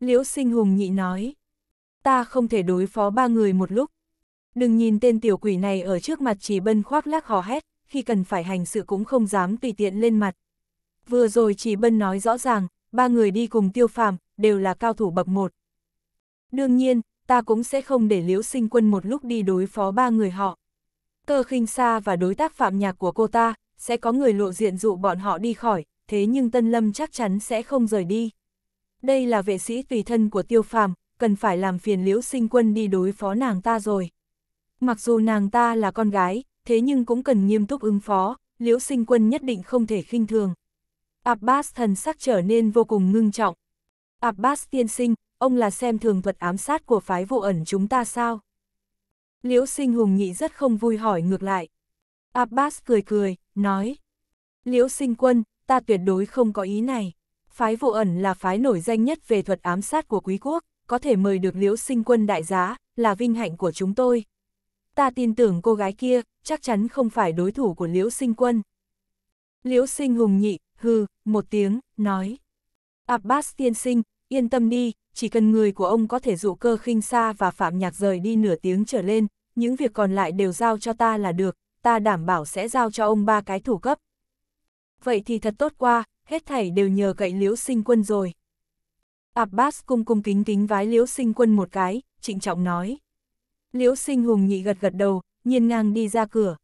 Liễu Sinh Hùng nhị nói, ta không thể đối phó ba người một lúc. Đừng nhìn tên tiểu quỷ này ở trước mặt chỉ bân khoác lác hò hét, khi cần phải hành sự cũng không dám tùy tiện lên mặt. Vừa rồi chỉ Bân nói rõ ràng, ba người đi cùng tiêu phàm, đều là cao thủ bậc một. Đương nhiên, ta cũng sẽ không để liễu sinh quân một lúc đi đối phó ba người họ. Cơ khinh xa và đối tác phạm nhạc của cô ta, sẽ có người lộ diện dụ bọn họ đi khỏi, thế nhưng Tân Lâm chắc chắn sẽ không rời đi. Đây là vệ sĩ tùy thân của tiêu phàm, cần phải làm phiền liễu sinh quân đi đối phó nàng ta rồi. Mặc dù nàng ta là con gái, thế nhưng cũng cần nghiêm túc ứng phó, liễu sinh quân nhất định không thể khinh thường. Abbas thần sắc trở nên vô cùng ngưng trọng. Abbas tiên sinh, ông là xem thường thuật ám sát của phái vụ ẩn chúng ta sao? Liễu sinh hùng nhị rất không vui hỏi ngược lại. Abbas cười cười, nói. Liễu sinh quân, ta tuyệt đối không có ý này. Phái vụ ẩn là phái nổi danh nhất về thuật ám sát của quý quốc, có thể mời được liễu sinh quân đại giá, là vinh hạnh của chúng tôi, ta tin tưởng cô gái kia, chắc chắn không phải đối thủ của Liễu Sinh Quân. Liễu Sinh Hùng nhị, hư, một tiếng, nói. Abbas tiên sinh, yên tâm đi, chỉ cần người của ông có thể dụ cơ khinh xa và phạm nhạc rời đi nửa tiếng trở lên, những việc còn lại đều giao cho ta là được, ta đảm bảo sẽ giao cho ông ba cái thủ cấp. Vậy thì thật tốt qua, hết thảy đều nhờ cậy liễu sinh quân rồi. Abbas cung cung kính kính vái liễu sinh quân một cái, trịnh trọng nói. Liễu Sinh Hùng nhị gật gật đầu, nhiên ngang đi ra cửa.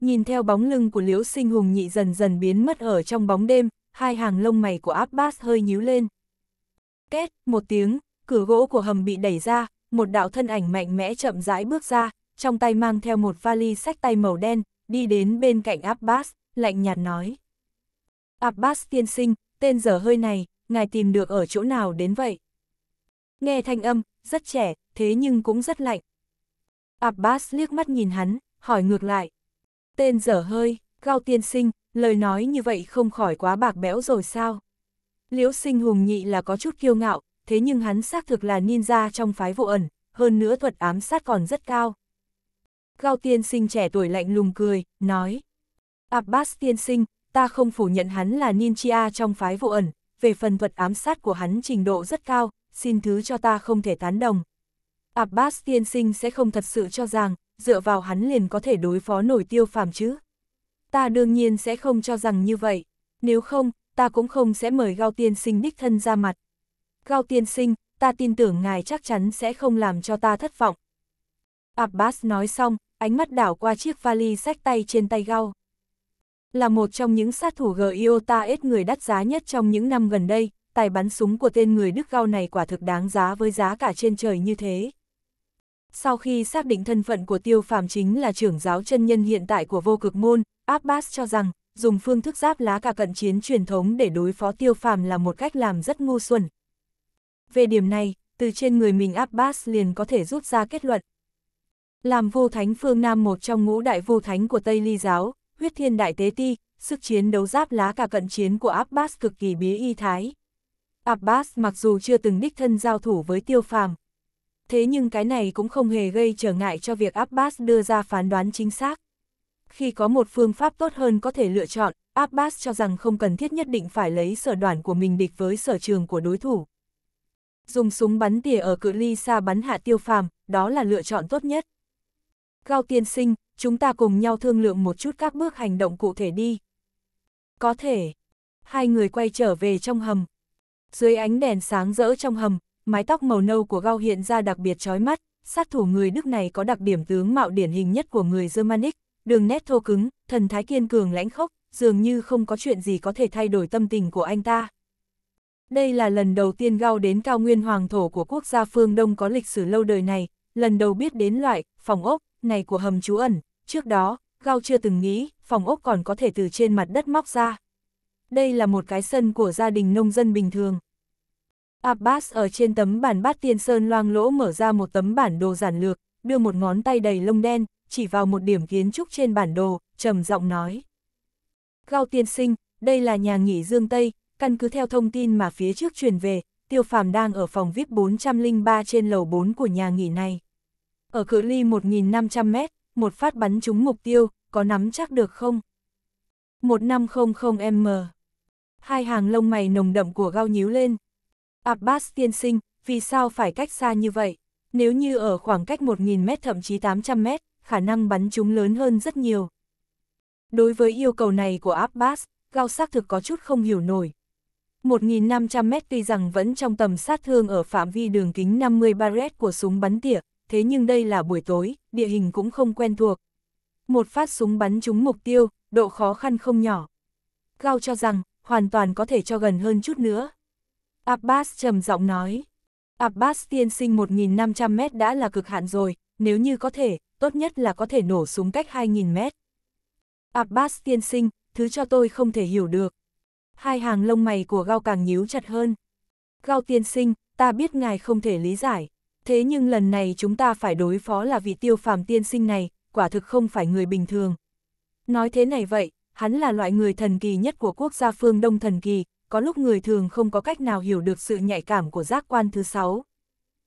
Nhìn theo bóng lưng của Liễu Sinh Hùng nhị dần dần biến mất ở trong bóng đêm, hai hàng lông mày của Abbas hơi nhíu lên. Két, một tiếng, cửa gỗ của hầm bị đẩy ra, một đạo thân ảnh mạnh mẽ chậm rãi bước ra, trong tay mang theo một vali sách tay màu đen, đi đến bên cạnh Abbas, lạnh nhạt nói. Abbas tiên sinh, tên dở hơi này, ngài tìm được ở chỗ nào đến vậy? Nghe thanh âm, rất trẻ, thế nhưng cũng rất lạnh, Abbas liếc mắt nhìn hắn, hỏi ngược lại. Tên dở hơi, Gao tiên sinh, lời nói như vậy không khỏi quá bạc bẽo rồi sao? Liễu sinh hùng nhị là có chút kiêu ngạo, thế nhưng hắn xác thực là ninja trong phái vụ ẩn, hơn nữa thuật ám sát còn rất cao. Gao tiên sinh trẻ tuổi lạnh lùng cười, nói. Abbas tiên sinh, ta không phủ nhận hắn là ninja trong phái vụ ẩn, về phần thuật ám sát của hắn trình độ rất cao, xin thứ cho ta không thể tán đồng. Abbas tiên sinh sẽ không thật sự cho rằng, dựa vào hắn liền có thể đối phó nổi tiêu phàm chứ. Ta đương nhiên sẽ không cho rằng như vậy, nếu không, ta cũng không sẽ mời Gao tiên sinh đích thân ra mặt. Gao tiên sinh, ta tin tưởng ngài chắc chắn sẽ không làm cho ta thất vọng. Abbas nói xong, ánh mắt đảo qua chiếc vali sách tay trên tay Gao. Là một trong những sát thủ Giota ít người đắt giá nhất trong những năm gần đây, tài bắn súng của tên người Đức Gao này quả thực đáng giá với giá cả trên trời như thế. Sau khi xác định thân phận của Tiêu Phàm chính là trưởng giáo chân nhân hiện tại của vô cực môn, Abbas cho rằng, dùng phương thức giáp lá cả cận chiến truyền thống để đối phó Tiêu Phàm là một cách làm rất ngu xuẩn. Về điểm này, từ trên người mình Abbas liền có thể rút ra kết luận. Làm vô thánh phương Nam một trong ngũ đại vô thánh của Tây Ly Giáo, huyết thiên đại tế ti, sức chiến đấu giáp lá cả cận chiến của Abbas cực kỳ bí y thái. Abbas mặc dù chưa từng đích thân giao thủ với tiêu phàm, thế nhưng cái này cũng không hề gây trở ngại cho việc Abbas đưa ra phán đoán chính xác. Khi có một phương pháp tốt hơn có thể lựa chọn, Abbas cho rằng không cần thiết nhất định phải lấy sở đoàn của mình địch với sở trường của đối thủ. Dùng súng bắn tỉa ở cự ly xa bắn hạ tiêu phàm, đó là lựa chọn tốt nhất. Cao tiên sinh, chúng ta cùng nhau thương lượng một chút các bước hành động cụ thể đi. Có thể. Hai người quay trở về trong hầm. Dưới ánh đèn sáng rỡ trong hầm, mái tóc màu nâu của Gao hiện ra đặc biệt chói mắt, sát thủ người Đức này có đặc điểm tướng mạo điển hình nhất của người Germanic, đường nét thô cứng, thần thái kiên cường lãnh khốc, dường như không có chuyện gì có thể thay đổi tâm tình của anh ta. Đây là lần đầu tiên Gao đến cao nguyên hoàng thổ của quốc gia phương Đông có lịch sử lâu đời này, lần đầu biết đến loại phòng ốc này của hầm trú ẩn, trước đó, Gao chưa từng nghĩ phòng ốc còn có thể từ trên mặt đất móc ra. Đây là một cái sân của gia đình nông dân bình thường. Abbas ở trên tấm bản bát tiên sơn loang lỗ mở ra một tấm bản đồ giản lược, đưa một ngón tay đầy lông đen, chỉ vào một điểm kiến trúc trên bản đồ, trầm giọng nói. Gao tiên sinh, đây là nhà nghỉ Dương Tây, căn cứ theo thông tin mà phía trước truyền về, tiêu phàm đang ở phòng VIP 403 trên lầu 4 của nhà nghỉ này. Ở cự ly 1.500 mét, một phát bắn trúng mục tiêu, có nắm chắc được không? 1500M Hai hàng lông mày nồng đậm của Gao nhíu lên, Abbas tiên sinh, vì sao phải cách xa như vậy? Nếu như ở khoảng cách 1.000m thậm chí 800m, khả năng bắn chúng lớn hơn rất nhiều. Đối với yêu cầu này của Abbas, Gao xác thực có chút không hiểu nổi. 1.500m tuy rằng vẫn trong tầm sát thương ở phạm vi đường kính 50 barret của súng bắn tỉa, thế nhưng đây là buổi tối, địa hình cũng không quen thuộc. Một phát súng bắn trúng mục tiêu, độ khó khăn không nhỏ. Gao cho rằng, hoàn toàn có thể cho gần hơn chút nữa. Abbas trầm giọng nói. Abbas tiên sinh 1 500 mét đã là cực hạn rồi, nếu như có thể, tốt nhất là có thể nổ súng cách 2 000 mét. Abbas tiên sinh, thứ cho tôi không thể hiểu được. Hai hàng lông mày của Gao càng nhíu chặt hơn. Gao tiên sinh, ta biết ngài không thể lý giải. Thế nhưng lần này chúng ta phải đối phó là vị tiêu phàm tiên sinh này, quả thực không phải người bình thường. Nói thế này vậy, hắn là loại người thần kỳ nhất của quốc gia phương Đông thần kỳ, có lúc người thường không có cách nào hiểu được sự nhạy cảm của giác quan thứ sáu.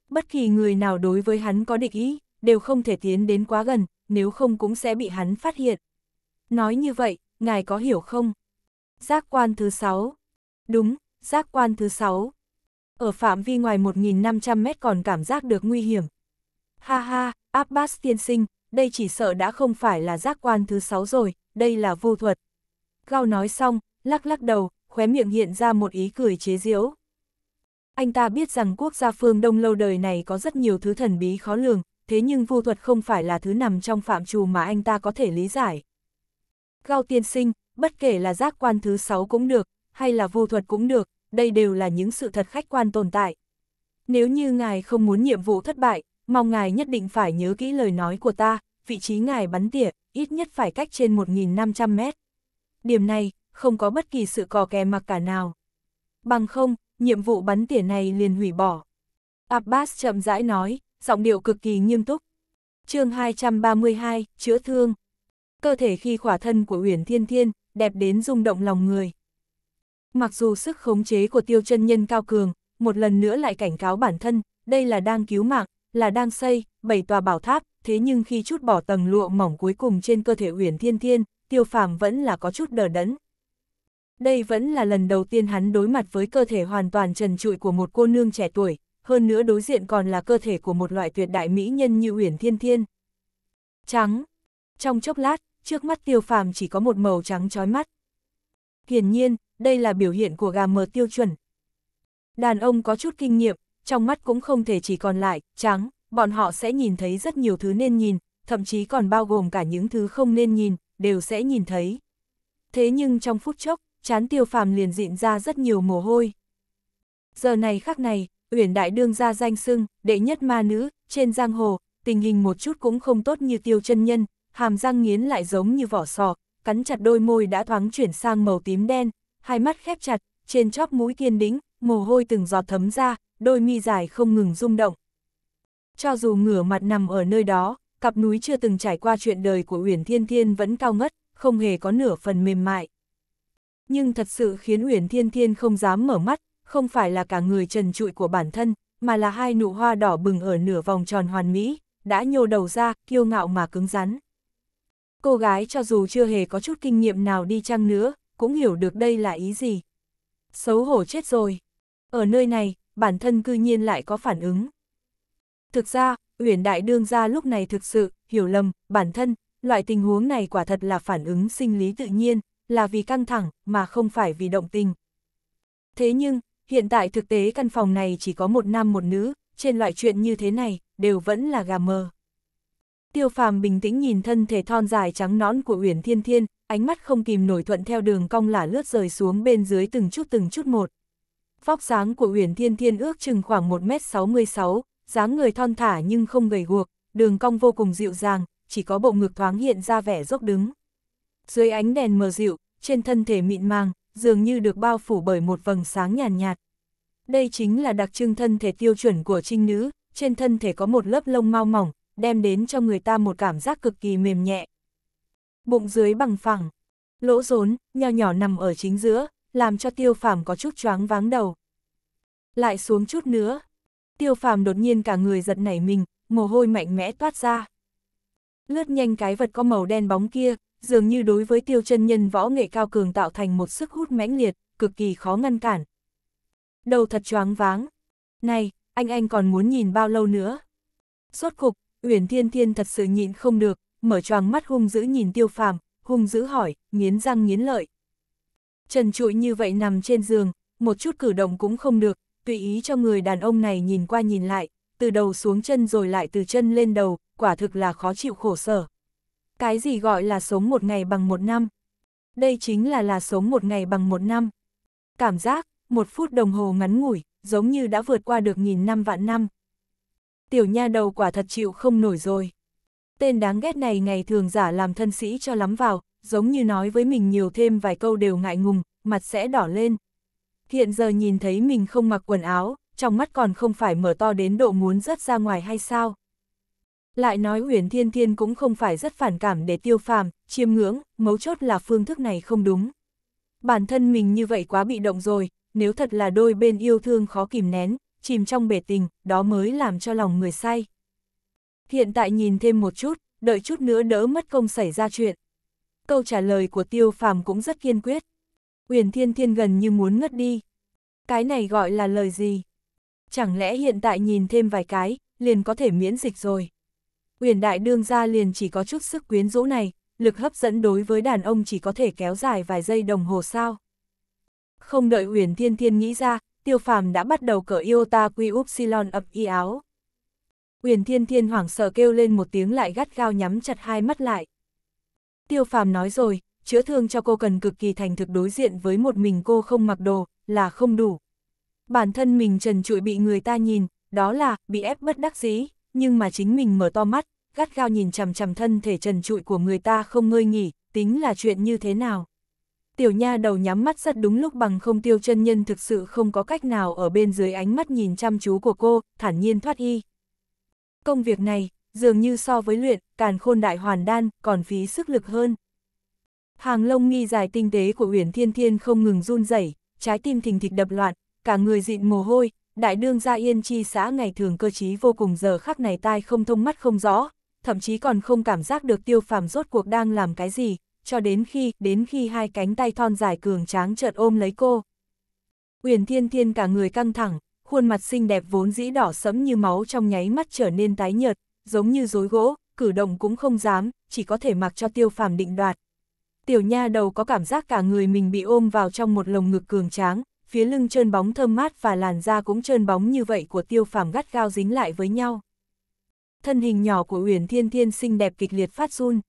Bất kỳ người nào đối với hắn có địch ý, đều không thể tiến đến quá gần, nếu không cũng sẽ bị hắn phát hiện. Nói như vậy, ngài có hiểu không? Giác quan thứ sáu. Đúng, giác quan thứ sáu. Ở phạm vi ngoài 1.500 mét còn cảm giác được nguy hiểm. Ha ha, Abbas tiên sinh, đây chỉ sợ đã không phải là giác quan thứ sáu rồi, đây là vô thuật. Gao nói xong, lắc lắc đầu, khóe miệng hiện ra một ý cười chế giễu. Anh ta biết rằng quốc gia phương Đông lâu đời này có rất nhiều thứ thần bí khó lường, thế nhưng vu thuật không phải là thứ nằm trong phạm trù mà anh ta có thể lý giải. Gao tiên sinh, bất kể là giác quan thứ sáu cũng được, hay là vu thuật cũng được, đây đều là những sự thật khách quan tồn tại. Nếu như ngài không muốn nhiệm vụ thất bại, mong ngài nhất định phải nhớ kỹ lời nói của ta, vị trí ngài bắn tỉa, ít nhất phải cách trên 1.500 mét. Điểm này, không có bất kỳ sự cò kè mặc cả nào. Bằng không, nhiệm vụ bắn tỉa này liền hủy bỏ. Abbas chậm rãi nói, giọng điệu cực kỳ nghiêm túc. chương 232, chữa thương. Cơ thể khi khỏa thân của Uyển Thiên Thiên, đẹp đến rung động lòng người. Mặc dù sức khống chế của tiêu chân nhân cao cường, một lần nữa lại cảnh cáo bản thân, đây là đang cứu mạng, là đang xây, bảy tòa bảo tháp, thế nhưng khi chút bỏ tầng lụa mỏng cuối cùng trên cơ thể Uyển Thiên Thiên, tiêu phàm vẫn là có chút đờ đẫn, đây vẫn là lần đầu tiên hắn đối mặt với cơ thể hoàn toàn trần trụi của một cô nương trẻ tuổi, hơn nữa đối diện còn là cơ thể của một loại tuyệt đại mỹ nhân như Uyển Thiên Thiên. Trắng. Trong chốc lát, trước mắt tiêu phàm chỉ có một màu trắng trói mắt. Hiển nhiên, đây là biểu hiện của gà mờ tiêu chuẩn. Đàn ông có chút kinh nghiệm, trong mắt cũng không thể chỉ còn lại, trắng, bọn họ sẽ nhìn thấy rất nhiều thứ nên nhìn, thậm chí còn bao gồm cả những thứ không nên nhìn, đều sẽ nhìn thấy. Thế nhưng trong phút chốc, chán tiêu phàm liền dịn ra rất nhiều mồ hôi. Giờ này khắc này, Uyển Đại Đương ra danh sưng, đệ nhất ma nữ, trên giang hồ, tình hình một chút cũng không tốt như tiêu chân nhân, hàm răng nghiến lại giống như vỏ sò, cắn chặt đôi môi đã thoáng chuyển sang màu tím đen, hai mắt khép chặt, trên chóp mũi kiên đĩnh, mồ hôi từng giọt thấm ra, đôi mi dài không ngừng rung động. Cho dù ngửa mặt nằm ở nơi đó, cặp núi chưa từng trải qua chuyện đời của Uyển Thiên Thiên vẫn cao ngất, không hề có nửa phần mềm mại. Nhưng thật sự khiến Uyển Thiên Thiên không dám mở mắt, không phải là cả người trần trụi của bản thân, mà là hai nụ hoa đỏ bừng ở nửa vòng tròn hoàn mỹ, đã nhô đầu ra, kiêu ngạo mà cứng rắn. Cô gái cho dù chưa hề có chút kinh nghiệm nào đi chăng nữa, cũng hiểu được đây là ý gì. Xấu hổ chết rồi. Ở nơi này, bản thân cư nhiên lại có phản ứng. Thực ra, Uyển Đại Đương ra lúc này thực sự, hiểu lầm, bản thân, loại tình huống này quả thật là phản ứng sinh lý tự nhiên, là vì căng thẳng, mà không phải vì động tình. Thế nhưng, hiện tại thực tế căn phòng này chỉ có một nam một nữ, trên loại chuyện như thế này, đều vẫn là gà mờ. Tiêu phàm bình tĩnh nhìn thân thể thon dài trắng nõn của Uyển Thiên Thiên, ánh mắt không kìm nổi thuận theo đường cong lả lướt rời xuống bên dưới từng chút từng chút một. Vóc dáng của Uyển Thiên Thiên ước chừng khoảng 1m66, dáng người thon thả nhưng không gầy guộc, đường cong vô cùng dịu dàng, chỉ có bộ ngực thoáng hiện ra vẻ dốc đứng. Dưới ánh đèn mờ dịu, trên thân thể mịn màng, dường như được bao phủ bởi một vầng sáng nhàn nhạt, nhạt. Đây chính là đặc trưng thân thể tiêu chuẩn của trinh nữ, trên thân thể có một lớp lông mau mỏng, đem đến cho người ta một cảm giác cực kỳ mềm nhẹ. Bụng dưới bằng phẳng, lỗ rốn, nho nhỏ nằm ở chính giữa, làm cho tiêu phàm có chút choáng váng đầu. Lại xuống chút nữa, tiêu phàm đột nhiên cả người giật nảy mình, mồ hôi mạnh mẽ toát ra. Lướt nhanh cái vật có màu đen bóng kia, dường như đối với tiêu chân nhân võ nghệ cao cường tạo thành một sức hút mãnh liệt, cực kỳ khó ngăn cản. Đầu thật choáng váng. Này, anh anh còn muốn nhìn bao lâu nữa? Suốt cục, Uyển Thiên Thiên thật sự nhịn không được, mở choàng mắt hung dữ nhìn tiêu phàm, hung dữ hỏi, nghiến răng nghiến lợi. Trần trụi như vậy nằm trên giường, một chút cử động cũng không được, tùy ý cho người đàn ông này nhìn qua nhìn lại, từ đầu xuống chân rồi lại từ chân lên đầu, quả thực là khó chịu khổ sở. Cái gì gọi là sống một ngày bằng một năm? Đây chính là là sống một ngày bằng một năm. Cảm giác, một phút đồng hồ ngắn ngủi, giống như đã vượt qua được nghìn năm vạn năm. Tiểu nha đầu quả thật chịu không nổi rồi. Tên đáng ghét này ngày thường giả làm thân sĩ cho lắm vào, giống như nói với mình nhiều thêm vài câu đều ngại ngùng, mặt sẽ đỏ lên. Hiện giờ nhìn thấy mình không mặc quần áo, trong mắt còn không phải mở to đến độ muốn rớt ra ngoài hay sao? Lại nói Huyền Thiên Thiên cũng không phải rất phản cảm để tiêu phàm, chiêm ngưỡng, mấu chốt là phương thức này không đúng. Bản thân mình như vậy quá bị động rồi, nếu thật là đôi bên yêu thương khó kìm nén, chìm trong bể tình, đó mới làm cho lòng người say. Hiện tại nhìn thêm một chút, đợi chút nữa đỡ mất công xảy ra chuyện. Câu trả lời của tiêu phàm cũng rất kiên quyết. Huyền Thiên Thiên gần như muốn ngất đi. Cái này gọi là lời gì? Chẳng lẽ hiện tại nhìn thêm vài cái, liền có thể miễn dịch rồi? Uyển đại đương ra liền chỉ có chút sức quyến rũ này, lực hấp dẫn đối với đàn ông chỉ có thể kéo dài vài giây đồng hồ sao. Không đợi Uyển Thiên Thiên nghĩ ra, Tiêu Phàm đã bắt đầu cởi yêu ta quy úp silon ập y áo. Uyển Thiên Thiên hoảng sợ kêu lên một tiếng lại gắt gao nhắm chặt hai mắt lại. Tiêu Phàm nói rồi, chữa thương cho cô cần cực kỳ thành thực đối diện với một mình cô không mặc đồ, là không đủ. Bản thân mình trần trụi bị người ta nhìn, đó là bị ép bất đắc dĩ nhưng mà chính mình mở to mắt, gắt gao nhìn chằm chằm thân thể trần trụi của người ta không ngơi nghỉ, tính là chuyện như thế nào. Tiểu nha đầu nhắm mắt rất đúng lúc bằng không tiêu chân nhân thực sự không có cách nào ở bên dưới ánh mắt nhìn chăm chú của cô, thản nhiên thoát y. Công việc này, dường như so với luyện, càn khôn đại hoàn đan, còn phí sức lực hơn. Hàng lông nghi dài tinh tế của Uyển Thiên Thiên không ngừng run rẩy, trái tim thình thịch đập loạn, cả người dịn mồ hôi, đại nương gia yên chi xã ngày thường cơ trí vô cùng giờ khắc này tai không thông mắt không rõ, thậm chí còn không cảm giác được tiêu phàm rốt cuộc đang làm cái gì, cho đến khi, đến khi hai cánh tay thon dài cường tráng chợt ôm lấy cô. Uyển thiên thiên cả người căng thẳng, khuôn mặt xinh đẹp vốn dĩ đỏ sẫm như máu trong nháy mắt trở nên tái nhợt, giống như rối gỗ, cử động cũng không dám, chỉ có thể mặc cho tiêu phàm định đoạt. Tiểu nha đầu có cảm giác cả người mình bị ôm vào trong một lồng ngực cường tráng, phía lưng trơn bóng thơm mát và làn da cũng trơn bóng như vậy của tiêu phàm gắt gao dính lại với nhau. Thân hình nhỏ của Uyển Thiên Thiên xinh đẹp kịch liệt phát run.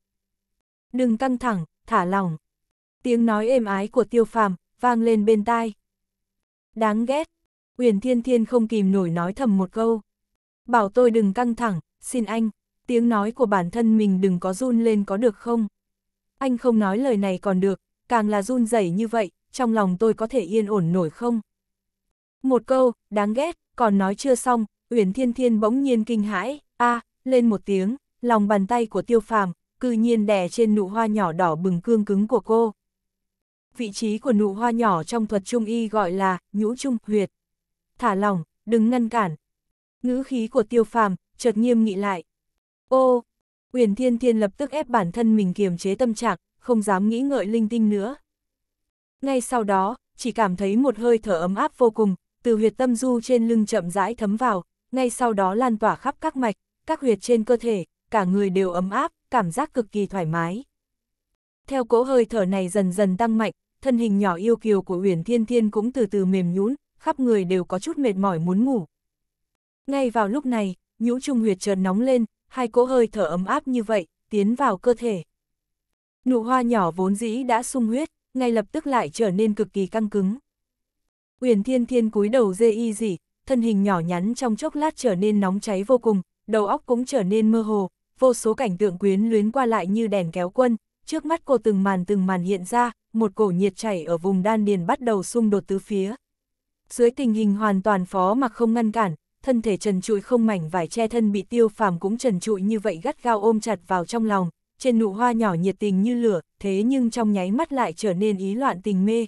Đừng căng thẳng, thả lỏng. Tiếng nói êm ái của tiêu phàm, vang lên bên tai. Đáng ghét, Uyển Thiên Thiên không kìm nổi nói thầm một câu. Bảo tôi đừng căng thẳng, xin anh, tiếng nói của bản thân mình đừng có run lên có được không? Anh không nói lời này còn được, càng là run rẩy như vậy, trong lòng tôi có thể yên ổn nổi không? Một câu, đáng ghét, còn nói chưa xong, Uyển Thiên Thiên bỗng nhiên kinh hãi, a lên một tiếng, lòng bàn tay của tiêu phàm, cư nhiên đè trên nụ hoa nhỏ đỏ bừng cương cứng của cô. Vị trí của nụ hoa nhỏ trong thuật trung y gọi là nhũ trung huyệt. Thả lòng, đừng ngăn cản. Ngữ khí của tiêu phàm, chợt nghiêm nghị lại. Ô, Uyển Thiên Thiên lập tức ép bản thân mình kiềm chế tâm trạng, không dám nghĩ ngợi linh tinh nữa ngay sau đó, chỉ cảm thấy một hơi thở ấm áp vô cùng, từ huyệt tâm du trên lưng chậm rãi thấm vào, ngay sau đó lan tỏa khắp các mạch, các huyệt trên cơ thể, cả người đều ấm áp, cảm giác cực kỳ thoải mái. Theo cỗ hơi thở này dần dần tăng mạnh, thân hình nhỏ yêu kiều của Uyển Thiên Thiên cũng từ từ mềm nhũn, khắp người đều có chút mệt mỏi muốn ngủ. Ngay vào lúc này, nhũ trung huyệt chợt nóng lên, hai cỗ hơi thở ấm áp như vậy, tiến vào cơ thể. Nụ hoa nhỏ vốn dĩ đã sung huyết, ngay lập tức lại trở nên cực kỳ căng cứng. Uyển Thiên Thiên cúi đầu dê y dị, thân hình nhỏ nhắn trong chốc lát trở nên nóng cháy vô cùng, đầu óc cũng trở nên mơ hồ, vô số cảnh tượng quyến luyến qua lại như đèn kéo quân, trước mắt cô từng màn từng màn hiện ra, một cổ nhiệt chảy ở vùng đan điền bắt đầu xung đột tứ phía. Dưới tình hình hoàn toàn phó mặc không ngăn cản, thân thể trần trụi không mảnh vải che thân bị tiêu phàm cũng trần trụi như vậy gắt gao ôm chặt vào trong lòng, trên nụ hoa nhỏ nhiệt tình như lửa, thế nhưng trong nháy mắt lại trở nên ý loạn tình mê.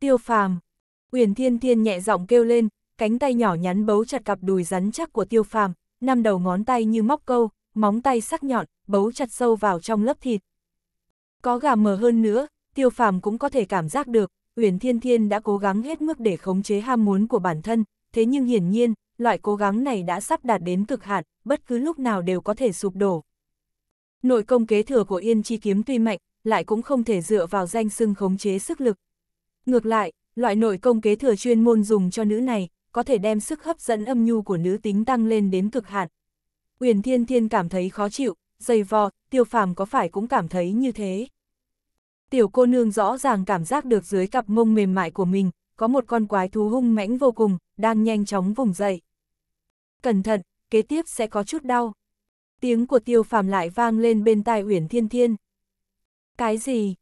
Tiêu phàm, Uyển Thiên Thiên nhẹ giọng kêu lên, cánh tay nhỏ nhắn bấu chặt cặp đùi rắn chắc của tiêu phàm, năm đầu ngón tay như móc câu, móng tay sắc nhọn, bấu chặt sâu vào trong lớp thịt. Có gà mờ hơn nữa, tiêu phàm cũng có thể cảm giác được, Uyển Thiên Thiên đã cố gắng hết mức để khống chế ham muốn của bản thân, thế nhưng hiển nhiên, loại cố gắng này đã sắp đạt đến cực hạn, bất cứ lúc nào đều có thể sụp đổ. Nội công kế thừa của Yên Chi Kiếm tuy mạnh, lại cũng không thể dựa vào danh xưng khống chế sức lực. Ngược lại, loại nội công kế thừa chuyên môn dùng cho nữ này, có thể đem sức hấp dẫn âm nhu của nữ tính tăng lên đến cực hạn. Uyển Thiên Thiên cảm thấy khó chịu, dày vò, tiêu phàm có phải cũng cảm thấy như thế. Tiểu cô nương rõ ràng cảm giác được dưới cặp mông mềm mại của mình, có một con quái thú hung mãnh vô cùng, đang nhanh chóng vùng dậy. Cẩn thận, kế tiếp sẽ có chút đau. Tiếng của tiêu phàm lại vang lên bên tai Uyển Thiên Thiên. Cái gì?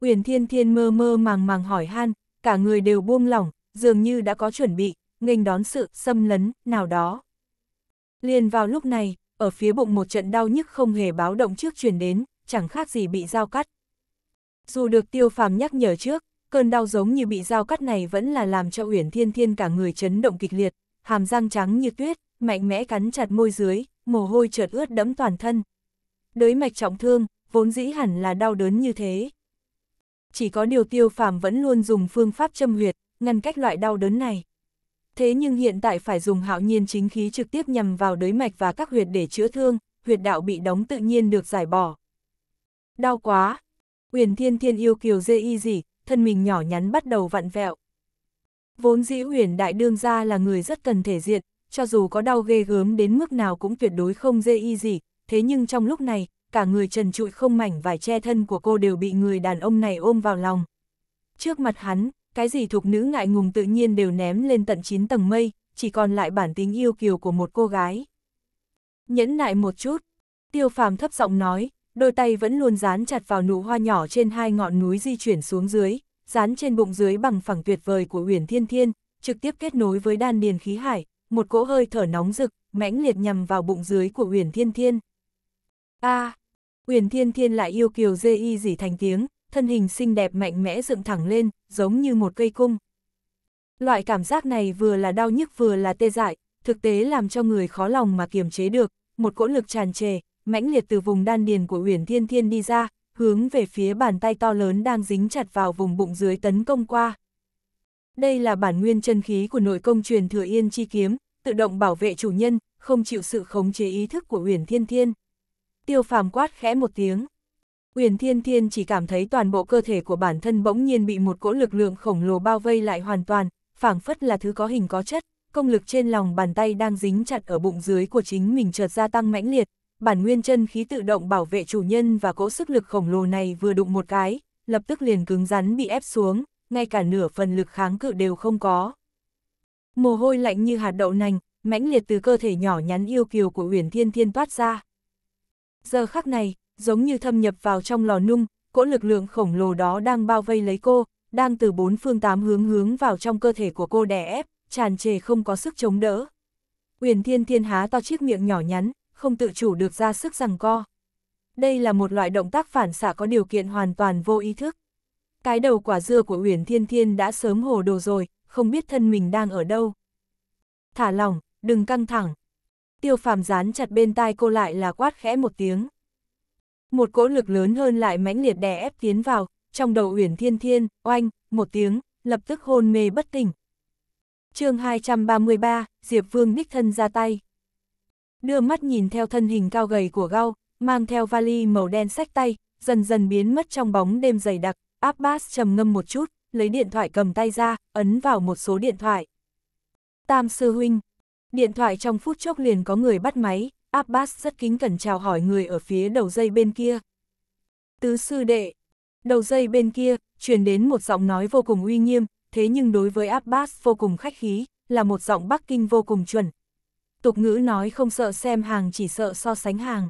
Uyển Thiên Thiên mơ mơ màng màng hỏi han, cả người đều buông lỏng, dường như đã có chuẩn bị, nghênh đón sự xâm lấn nào đó. Liền vào lúc này, ở phía bụng một trận đau nhức không hề báo động trước truyền đến, chẳng khác gì bị dao cắt. Dù được tiêu phàm nhắc nhở trước, cơn đau giống như bị dao cắt này vẫn là làm cho Uyển Thiên Thiên cả người chấn động kịch liệt, hàm răng trắng như tuyết, mạnh mẽ cắn chặt môi dưới, mồ hôi chợt ướt đẫm toàn thân. Đới mạch trọng thương, vốn dĩ hẳn là đau đớn như thế. Chỉ có điều tiêu phàm vẫn luôn dùng phương pháp châm huyệt, ngăn cách loại đau đớn này. Thế nhưng hiện tại phải dùng hạo nhiên chính khí trực tiếp nhằm vào đới mạch và các huyệt để chữa thương, huyệt đạo bị đóng tự nhiên được giải bỏ. Đau quá! huyền thiên thiên yêu kiều dê y dị, thân mình nhỏ nhắn bắt đầu vặn vẹo. Vốn dĩ huyền đại đương gia là người rất cần thể diện, cho dù có đau ghê gớm đến mức nào cũng tuyệt đối không dễ y gì, thế nhưng trong lúc này, cả người trần trụi không mảnh vải che thân của cô đều bị người đàn ông này ôm vào lòng. Trước mặt hắn, cái gì thuộc nữ ngại ngùng tự nhiên đều ném lên tận 9 tầng mây, chỉ còn lại bản tính yêu kiều của một cô gái. Nhẫn nại một chút, tiêu phàm thấp giọng nói, đôi tay vẫn luôn dán chặt vào nụ hoa nhỏ trên hai ngọn núi di chuyển xuống dưới, dán trên bụng dưới bằng phẳng tuyệt vời của Uyển Thiên Thiên, trực tiếp kết nối với đan điền khí hải, một cỗ hơi thở nóng rực, mãnh liệt nhằm vào bụng dưới của Huyền Thiên Thiên. A! À, Huyền Thiên Thiên lại yêu kiều dê y dỉ thành tiếng, thân hình xinh đẹp mạnh mẽ dựng thẳng lên, giống như một cây cung. Loại cảm giác này vừa là đau nhức vừa là tê dại, thực tế làm cho người khó lòng mà kiềm chế được, một cỗ lực tràn trề, mãnh liệt từ vùng đan điền của Huyền Thiên Thiên đi ra, hướng về phía bàn tay to lớn đang dính chặt vào vùng bụng dưới tấn công qua. Đây là bản nguyên chân khí của nội công truyền thừa yên chi kiếm, tự động bảo vệ chủ nhân, không chịu sự khống chế ý thức của Uyển Thiên Thiên. Tiêu phàm quát khẽ một tiếng. Uyển Thiên Thiên chỉ cảm thấy toàn bộ cơ thể của bản thân bỗng nhiên bị một cỗ lực lượng khổng lồ bao vây lại hoàn toàn, phảng phất là thứ có hình có chất, công lực trên lòng bàn tay đang dính chặt ở bụng dưới của chính mình chợt gia tăng mãnh liệt, bản nguyên chân khí tự động bảo vệ chủ nhân và cỗ sức lực khổng lồ này vừa đụng một cái, lập tức liền cứng rắn bị ép xuống, ngay cả nửa phần lực kháng cự đều không có. Mồ hôi lạnh như hạt đậu nành, mãnh liệt từ cơ thể nhỏ nhắn yêu kiều của Uyển Thiên Thiên toát ra. Giờ khắc này, giống như thâm nhập vào trong lò nung, cỗ lực lượng khổng lồ đó đang bao vây lấy cô, đang từ bốn phương tám hướng hướng vào trong cơ thể của cô đè ép, tràn trề không có sức chống đỡ. Uyển Thiên Thiên há to chiếc miệng nhỏ nhắn, không tự chủ được ra sức rằng co. Đây là một loại động tác phản xạ có điều kiện hoàn toàn vô ý thức cái đầu quả dưa của Uyển Thiên Thiên đã sớm hồ đồ rồi, không biết thân mình đang ở đâu. Thả lỏng, đừng căng thẳng. Tiêu phàm dán chặt bên tai cô lại là quát khẽ một tiếng. Một cỗ lực lớn hơn lại mãnh liệt đè ép tiến vào, trong đầu Uyển Thiên Thiên, oanh, một tiếng, lập tức hôn mê bất tỉnh. chương 233, Diệp Vương ních thân ra tay. Đưa mắt nhìn theo thân hình cao gầy của gao, mang theo vali màu đen sách tay, dần dần biến mất trong bóng đêm dày đặc, Abbas trầm ngâm một chút, lấy điện thoại cầm tay ra, ấn vào một số điện thoại. Tam sư huynh. Điện thoại trong phút chốc liền có người bắt máy, Abbas rất kính cẩn chào hỏi người ở phía đầu dây bên kia. Tứ sư đệ. Đầu dây bên kia, truyền đến một giọng nói vô cùng uy nghiêm, thế nhưng đối với Abbas vô cùng khách khí, là một giọng Bắc Kinh vô cùng chuẩn. Tục ngữ nói không sợ xem hàng chỉ sợ so sánh hàng.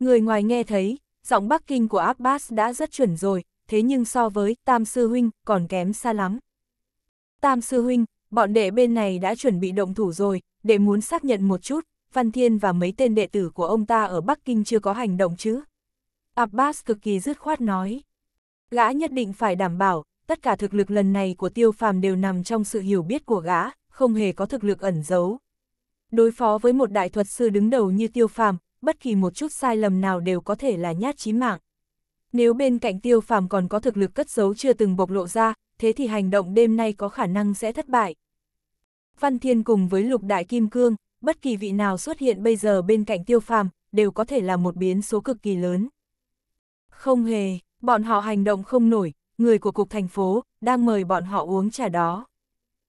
Người ngoài nghe thấy, giọng Bắc Kinh của Abbas đã rất chuẩn rồi, thế nhưng so với Tam Sư Huynh còn kém xa lắm. Tam Sư Huynh, bọn đệ bên này đã chuẩn bị động thủ rồi, để muốn xác nhận một chút, Văn Thiên và mấy tên đệ tử của ông ta ở Bắc Kinh chưa có hành động chứ. Abbas cực kỳ dứt khoát nói. Gã nhất định phải đảm bảo, tất cả thực lực lần này của tiêu phàm đều nằm trong sự hiểu biết của gã, không hề có thực lực ẩn giấu. Đối phó với một đại thuật sư đứng đầu như tiêu phàm, bất kỳ một chút sai lầm nào đều có thể là nhát chí mạng. Nếu bên cạnh tiêu phàm còn có thực lực cất giấu chưa từng bộc lộ ra, thế thì hành động đêm nay có khả năng sẽ thất bại. Văn Thiên cùng với lục đại kim cương, bất kỳ vị nào xuất hiện bây giờ bên cạnh tiêu phàm, đều có thể là một biến số cực kỳ lớn. Không hề, bọn họ hành động không nổi, người của cục thành phố, đang mời bọn họ uống trà đó.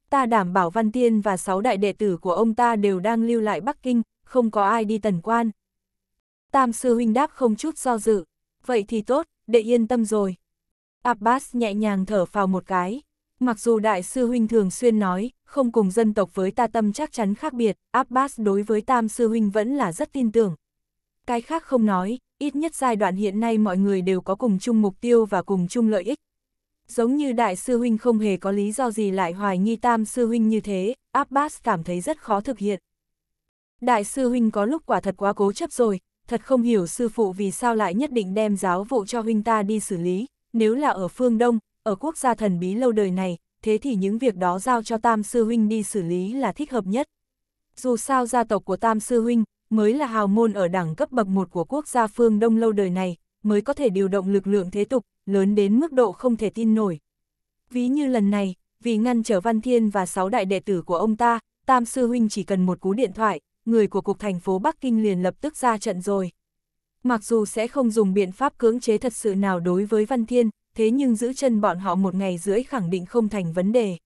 Ta đảm bảo Văn Tiên và sáu đại đệ tử của ông ta đều đang lưu lại Bắc Kinh, không có ai đi tần quan. Tam sư huynh đáp không chút do dự vậy thì tốt, đệ yên tâm rồi. Abbas nhẹ nhàng thở phào một cái. Mặc dù đại sư huynh thường xuyên nói, không cùng dân tộc với ta tâm chắc chắn khác biệt, Abbas đối với tam sư huynh vẫn là rất tin tưởng. Cái khác không nói, ít nhất giai đoạn hiện nay mọi người đều có cùng chung mục tiêu và cùng chung lợi ích. Giống như đại sư huynh không hề có lý do gì lại hoài nghi tam sư huynh như thế, Abbas cảm thấy rất khó thực hiện. Đại sư huynh có lúc quả thật quá cố chấp rồi, thật không hiểu sư phụ vì sao lại nhất định đem giáo vụ cho huynh ta đi xử lý, nếu là ở phương Đông, ở quốc gia thần bí lâu đời này, thế thì những việc đó giao cho tam sư huynh đi xử lý là thích hợp nhất. Dù sao gia tộc của tam sư huynh mới là hào môn ở đẳng cấp bậc một của quốc gia phương Đông lâu đời này, mới có thể điều động lực lượng thế tục, lớn đến mức độ không thể tin nổi. Ví như lần này, vì ngăn trở Văn Thiên và sáu đại đệ tử của ông ta, Tam Sư Huynh chỉ cần một cú điện thoại, người của Cục Thành phố Bắc Kinh liền lập tức ra trận rồi. Mặc dù sẽ không dùng biện pháp cưỡng chế thật sự nào đối với Văn Thiên, thế nhưng giữ chân bọn họ một ngày rưỡi khẳng định không thành vấn đề.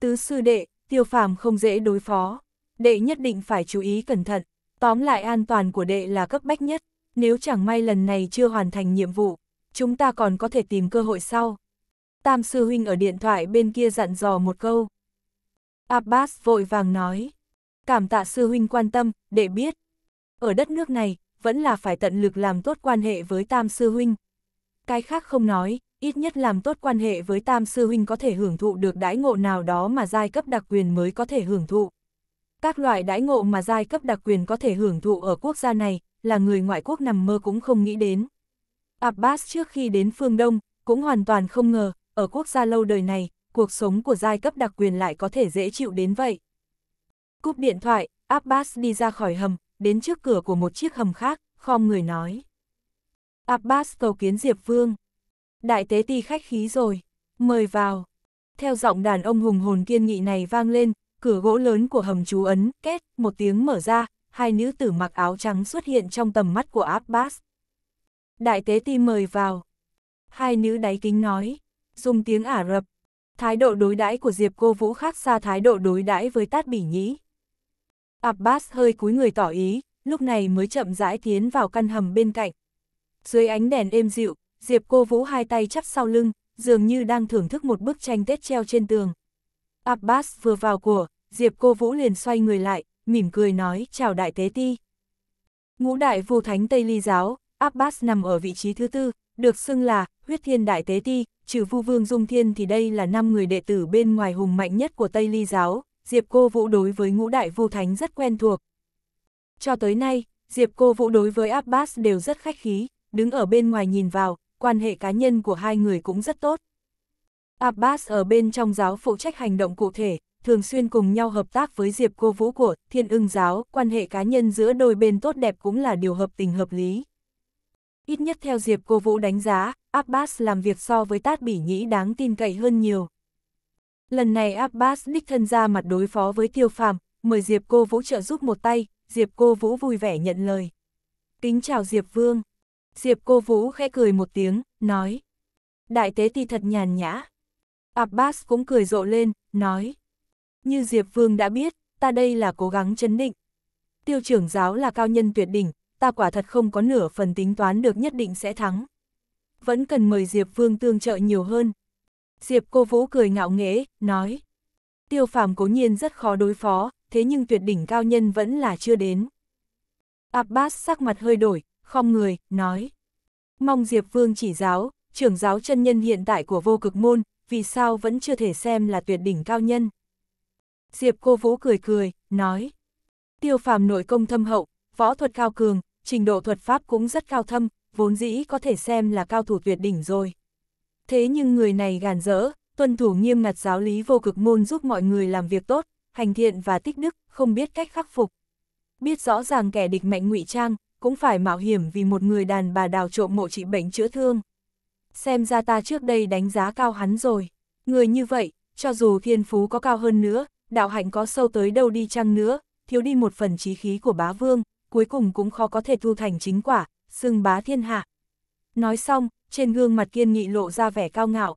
Tứ sư đệ, tiêu phàm không dễ đối phó, đệ nhất định phải chú ý cẩn thận, tóm lại an toàn của đệ là cấp bách nhất, nếu chẳng may lần này chưa hoàn thành nhiệm vụ, chúng ta còn có thể tìm cơ hội sau. Tam sư huynh ở điện thoại bên kia dặn dò một câu. Abbas vội vàng nói cảm tạ sư huynh quan tâm, để biết. Ở đất nước này, vẫn là phải tận lực làm tốt quan hệ với tam sư huynh. Cái khác không nói, ít nhất làm tốt quan hệ với tam sư huynh có thể hưởng thụ được đãi ngộ nào đó mà giai cấp đặc quyền mới có thể hưởng thụ. Các loại đãi ngộ mà giai cấp đặc quyền có thể hưởng thụ ở quốc gia này, là người ngoại quốc nằm mơ cũng không nghĩ đến. Abbas trước khi đến phương Đông, cũng hoàn toàn không ngờ, ở quốc gia lâu đời này, cuộc sống của giai cấp đặc quyền lại có thể dễ chịu đến vậy. Cúp điện thoại, Abbas đi ra khỏi hầm, đến trước cửa của một chiếc hầm khác, khom người nói. Abbas cầu kiến Diệp Vương. Đại tế ti khách khí rồi, mời vào. Theo giọng đàn ông hùng hồn kiên nghị này vang lên, cửa gỗ lớn của hầm chú ấn, két, một tiếng mở ra, hai nữ tử mặc áo trắng xuất hiện trong tầm mắt của Abbas. Đại tế ti mời vào. Hai nữ đáy kính nói, dùng tiếng Ả Rập. Thái độ đối đãi của Diệp Cô Vũ khác xa thái độ đối đãi với Tát Bỉ Nhĩ, Abbas hơi cúi người tỏ ý, lúc này mới chậm rãi tiến vào căn hầm bên cạnh. Dưới ánh đèn êm dịu, Diệp cô vũ hai tay chắp sau lưng, dường như đang thưởng thức một bức tranh Tết treo trên tường. Abbas vừa vào cửa, Diệp cô vũ liền xoay người lại, mỉm cười nói chào đại tế ti. Ngũ đại vô thánh Tây Ly giáo, Abbas nằm ở vị trí thứ tư, được xưng là huyết thiên đại tế ti, trừ vu vương dung thiên thì đây là năm người đệ tử bên ngoài hùng mạnh nhất của Tây Ly giáo, Diệp Cô Vũ đối với ngũ đại vu thánh rất quen thuộc. Cho tới nay, Diệp Cô Vũ đối với Abbas đều rất khách khí, đứng ở bên ngoài nhìn vào, quan hệ cá nhân của hai người cũng rất tốt. Abbas ở bên trong giáo phụ trách hành động cụ thể, thường xuyên cùng nhau hợp tác với Diệp Cô Vũ của Thiên ưng giáo, quan hệ cá nhân giữa đôi bên tốt đẹp cũng là điều hợp tình hợp lý. Ít nhất theo Diệp Cô Vũ đánh giá, Abbas làm việc so với Tát Bỉ Nhĩ đáng tin cậy hơn nhiều. Lần này Abbas đích thân ra mặt đối phó với tiêu phàm, mời Diệp cô Vũ trợ giúp một tay, Diệp cô Vũ vui vẻ nhận lời. Kính chào Diệp Vương. Diệp cô Vũ khẽ cười một tiếng, nói. Đại tế ti thật nhàn nhã. Abbas cũng cười rộ lên, nói. Như Diệp Vương đã biết, ta đây là cố gắng chấn định. Tiêu trưởng giáo là cao nhân tuyệt đỉnh, ta quả thật không có nửa phần tính toán được nhất định sẽ thắng. Vẫn cần mời Diệp Vương tương trợ nhiều hơn, Diệp cô vũ cười ngạo nghễ, nói. Tiêu phàm cố nhiên rất khó đối phó, thế nhưng tuyệt đỉnh cao nhân vẫn là chưa đến. Abbas sắc mặt hơi đổi, không người, nói. Mong Diệp Vương chỉ giáo, trưởng giáo chân nhân hiện tại của vô cực môn, vì sao vẫn chưa thể xem là tuyệt đỉnh cao nhân. Diệp cô vũ cười cười, nói. Tiêu phàm nội công thâm hậu, võ thuật cao cường, trình độ thuật pháp cũng rất cao thâm, vốn dĩ có thể xem là cao thủ tuyệt đỉnh rồi. Thế nhưng người này gàn dỡ, tuân thủ nghiêm ngặt giáo lý vô cực môn giúp mọi người làm việc tốt, hành thiện và tích đức, không biết cách khắc phục. Biết rõ ràng kẻ địch mạnh ngụy trang, cũng phải mạo hiểm vì một người đàn bà đào trộm mộ trị bệnh chữa thương. Xem ra ta trước đây đánh giá cao hắn rồi. Người như vậy, cho dù thiên phú có cao hơn nữa, đạo hạnh có sâu tới đâu đi chăng nữa, thiếu đi một phần trí khí của bá vương, cuối cùng cũng khó có thể thu thành chính quả, xưng bá thiên hạ. Nói xong, trên gương mặt kiên nghị lộ ra vẻ cao ngạo.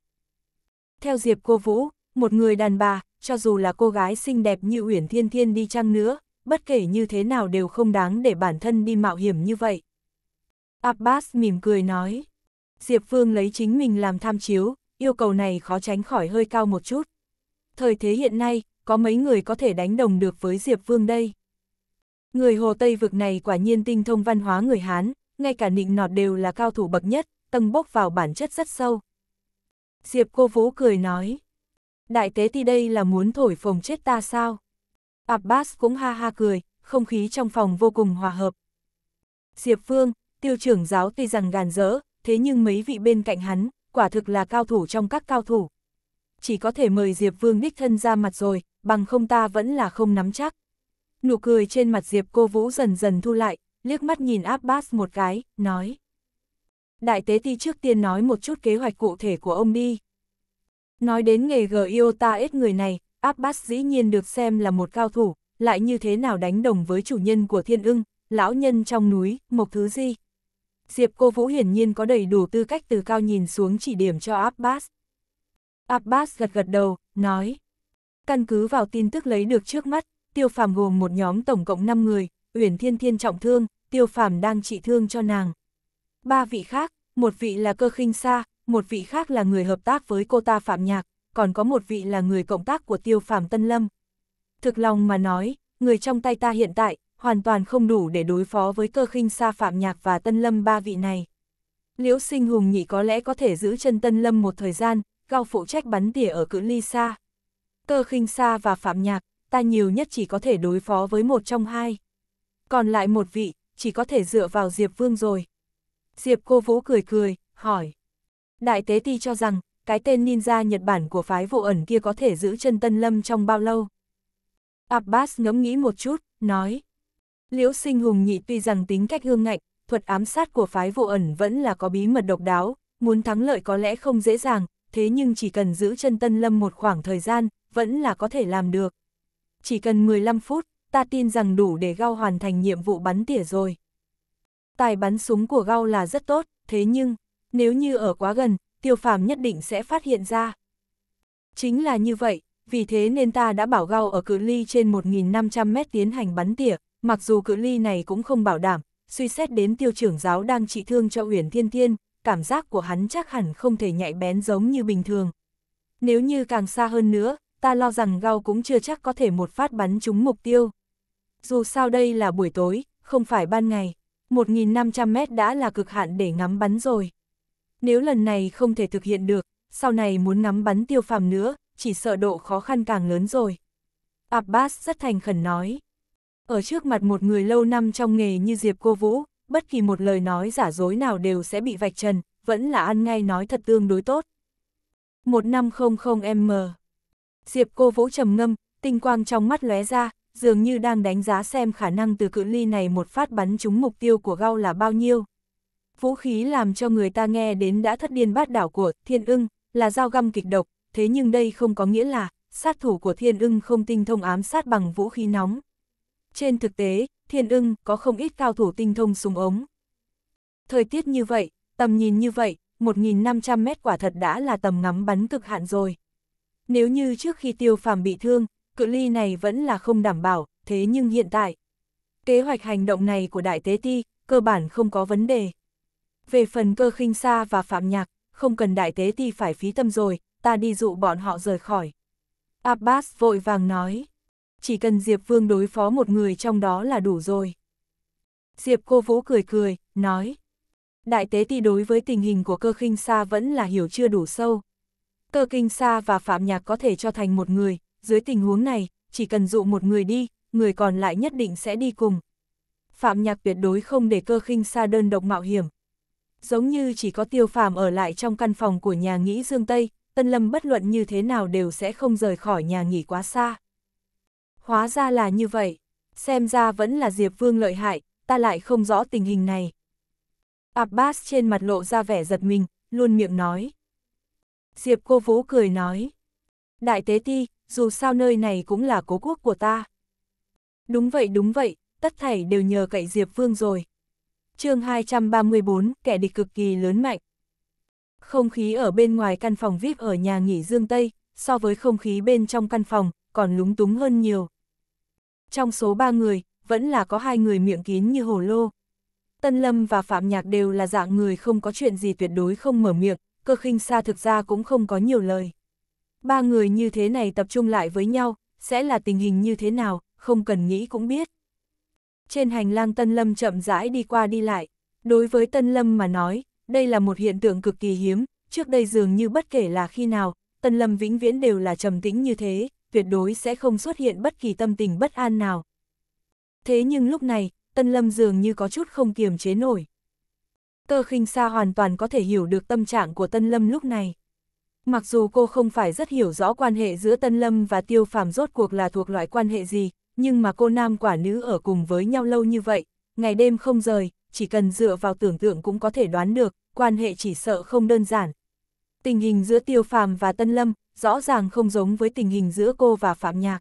Theo Diệp Cô Vũ, một người đàn bà, cho dù là cô gái xinh đẹp như Uyển Thiên Thiên đi chăng nữa, bất kể như thế nào đều không đáng để bản thân đi mạo hiểm như vậy. Abbas mỉm cười nói. Diệp phương lấy chính mình làm tham chiếu, yêu cầu này khó tránh khỏi hơi cao một chút. Thời thế hiện nay, có mấy người có thể đánh đồng được với Diệp phương đây. Người Hồ Tây vực này quả nhiên tinh thông văn hóa người Hán, ngay cả nịnh nọt đều là cao thủ bậc nhất, tầng bốc vào bản chất rất sâu. Diệp cô vũ cười nói, đại tế thì đây là muốn thổi phồng chết ta sao? Abbas cũng ha ha cười, không khí trong phòng vô cùng hòa hợp. Diệp Phương, tiêu trưởng giáo tuy rằng gàn dỡ, thế nhưng mấy vị bên cạnh hắn, quả thực là cao thủ trong các cao thủ. Chỉ có thể mời Diệp Vương đích thân ra mặt rồi, bằng không ta vẫn là không nắm chắc. Nụ cười trên mặt Diệp cô Vũ dần dần thu lại, liếc mắt nhìn Abbas một cái, nói đại tế ti trước tiên nói một chút kế hoạch cụ thể của ông đi. Nói đến nghề Giota ít người này, Abbas dĩ nhiên được xem là một cao thủ, lại như thế nào đánh đồng với chủ nhân của thiên ưng, lão nhân trong núi, một thứ gì. Diệp cô Vũ hiển nhiên có đầy đủ tư cách từ cao nhìn xuống chỉ điểm cho Abbas. Abbas gật gật đầu, nói. Căn cứ vào tin tức lấy được trước mắt, tiêu phàm gồm một nhóm tổng cộng 5 người, Uyển Thiên Thiên trọng thương, tiêu phàm đang trị thương cho nàng, ba vị khác, một vị là cơ khinh sa, một vị khác là người hợp tác với cô ta Phạm Nhạc, còn có một vị là người cộng tác của tiêu Phạm Tân Lâm. Thực lòng mà nói, người trong tay ta hiện tại, hoàn toàn không đủ để đối phó với cơ khinh sa Phạm Nhạc và Tân Lâm ba vị này. Liễu sinh hùng nhị có lẽ có thể giữ chân Tân Lâm một thời gian, gao phụ trách bắn tỉa ở cự ly xa. Cơ khinh sa và Phạm Nhạc, ta nhiều nhất chỉ có thể đối phó với một trong hai. Còn lại một vị, chỉ có thể dựa vào Diệp Vương rồi. Diệp cô Vũ cười cười, hỏi. Đại tế ti cho rằng, cái tên ninja Nhật Bản của phái vụ ẩn kia có thể giữ chân Tân Lâm trong bao lâu? Abbas ngẫm nghĩ một chút, nói. Liễu sinh hùng nhị tuy rằng tính cách hương ngạnh, thuật ám sát của phái vụ ẩn vẫn là có bí mật độc đáo, muốn thắng lợi có lẽ không dễ dàng, thế nhưng chỉ cần giữ chân Tân Lâm một khoảng thời gian, vẫn là có thể làm được. Chỉ cần 15 phút, ta tin rằng đủ để Gao hoàn thành nhiệm vụ bắn tỉa rồi. Tài bắn súng của Gao là rất tốt, thế nhưng, nếu như ở quá gần, tiêu phàm nhất định sẽ phát hiện ra. Chính là như vậy, vì thế nên ta đã bảo Gao ở cự ly trên 1.500 mét tiến hành bắn tỉa, mặc dù cự ly này cũng không bảo đảm, suy xét đến tiêu trưởng giáo đang trị thương cho Uyển Thiên Thiên, cảm giác của hắn chắc hẳn không thể nhạy bén giống như bình thường. Nếu như càng xa hơn nữa, ta lo rằng Gao cũng chưa chắc có thể một phát bắn trúng mục tiêu. Dù sao đây là buổi tối, không phải ban ngày. 1.500 mét đã là cực hạn để ngắm bắn rồi. Nếu lần này không thể thực hiện được, sau này muốn ngắm bắn tiêu phàm nữa, chỉ sợ độ khó khăn càng lớn rồi. Abbas rất thành khẩn nói. Ở trước mặt một người lâu năm trong nghề như Diệp Cô Vũ, bất kỳ một lời nói giả dối nào đều sẽ bị vạch trần, vẫn là ăn ngay nói thật tương đối tốt. 1.000 1500M Diệp Cô Vũ trầm ngâm, tinh quang trong mắt lóe ra, dường như đang đánh giá xem khả năng từ cự ly này một phát bắn trúng mục tiêu của Gao là bao nhiêu. Vũ khí làm cho người ta nghe đến đã thất điên bát đảo của Thiên ưng là dao găm kịch độc, thế nhưng đây không có nghĩa là sát thủ của Thiên ưng không tinh thông ám sát bằng vũ khí nóng. Trên thực tế, Thiên ưng có không ít cao thủ tinh thông súng ống. Thời tiết như vậy, tầm nhìn như vậy, 1.500 mét quả thật đã là tầm ngắm bắn cực hạn rồi. Nếu như trước khi tiêu phàm bị thương, cự ly này vẫn là không đảm bảo, thế nhưng hiện tại, kế hoạch hành động này của Đại Tế Ti, cơ bản không có vấn đề. Về phần cơ khinh xa và phạm nhạc, không cần Đại Tế Ti phải phí tâm rồi, ta đi dụ bọn họ rời khỏi. Abbas vội vàng nói, chỉ cần Diệp Vương đối phó một người trong đó là đủ rồi. Diệp cô vũ cười cười, nói, Đại Tế Ti đối với tình hình của cơ khinh xa vẫn là hiểu chưa đủ sâu. Cơ kinh xa và phạm nhạc có thể cho thành một người, dưới tình huống này, chỉ cần dụ một người đi, người còn lại nhất định sẽ đi cùng. Phạm Nhạc tuyệt đối không để cơ khinh xa đơn độc mạo hiểm. Giống như chỉ có tiêu phàm ở lại trong căn phòng của nhà nghỉ Dương Tây, Tân Lâm bất luận như thế nào đều sẽ không rời khỏi nhà nghỉ quá xa. Hóa ra là như vậy, xem ra vẫn là Diệp Vương lợi hại, ta lại không rõ tình hình này. Abbas trên mặt lộ ra vẻ giật mình, luôn miệng nói. Diệp cô vũ cười nói. Đại tế ti, dù sao nơi này cũng là cố quốc của ta. Đúng vậy đúng vậy, tất thảy đều nhờ cậy Diệp Vương rồi. chương 234, kẻ địch cực kỳ lớn mạnh. Không khí ở bên ngoài căn phòng VIP ở nhà nghỉ Dương Tây, so với không khí bên trong căn phòng, còn lúng túng hơn nhiều. Trong số ba người, vẫn là có hai người miệng kín như hồ lô. Tân Lâm và Phạm Nhạc đều là dạng người không có chuyện gì tuyệt đối không mở miệng, cơ khinh xa thực ra cũng không có nhiều lời ba người như thế này tập trung lại với nhau, sẽ là tình hình như thế nào, không cần nghĩ cũng biết. Trên hành lang Tân Lâm chậm rãi đi qua đi lại, đối với Tân Lâm mà nói, đây là một hiện tượng cực kỳ hiếm, trước đây dường như bất kể là khi nào, Tân Lâm vĩnh viễn đều là trầm tĩnh như thế, tuyệt đối sẽ không xuất hiện bất kỳ tâm tình bất an nào. Thế nhưng lúc này, Tân Lâm dường như có chút không kiềm chế nổi. Tơ khinh xa hoàn toàn có thể hiểu được tâm trạng của Tân Lâm lúc này. Mặc dù cô không phải rất hiểu rõ quan hệ giữa Tân Lâm và Tiêu Phàm rốt cuộc là thuộc loại quan hệ gì, nhưng mà cô nam quả nữ ở cùng với nhau lâu như vậy, ngày đêm không rời, chỉ cần dựa vào tưởng tượng cũng có thể đoán được, quan hệ chỉ sợ không đơn giản. Tình hình giữa Tiêu Phàm và Tân Lâm rõ ràng không giống với tình hình giữa cô và Phạm Nhạc.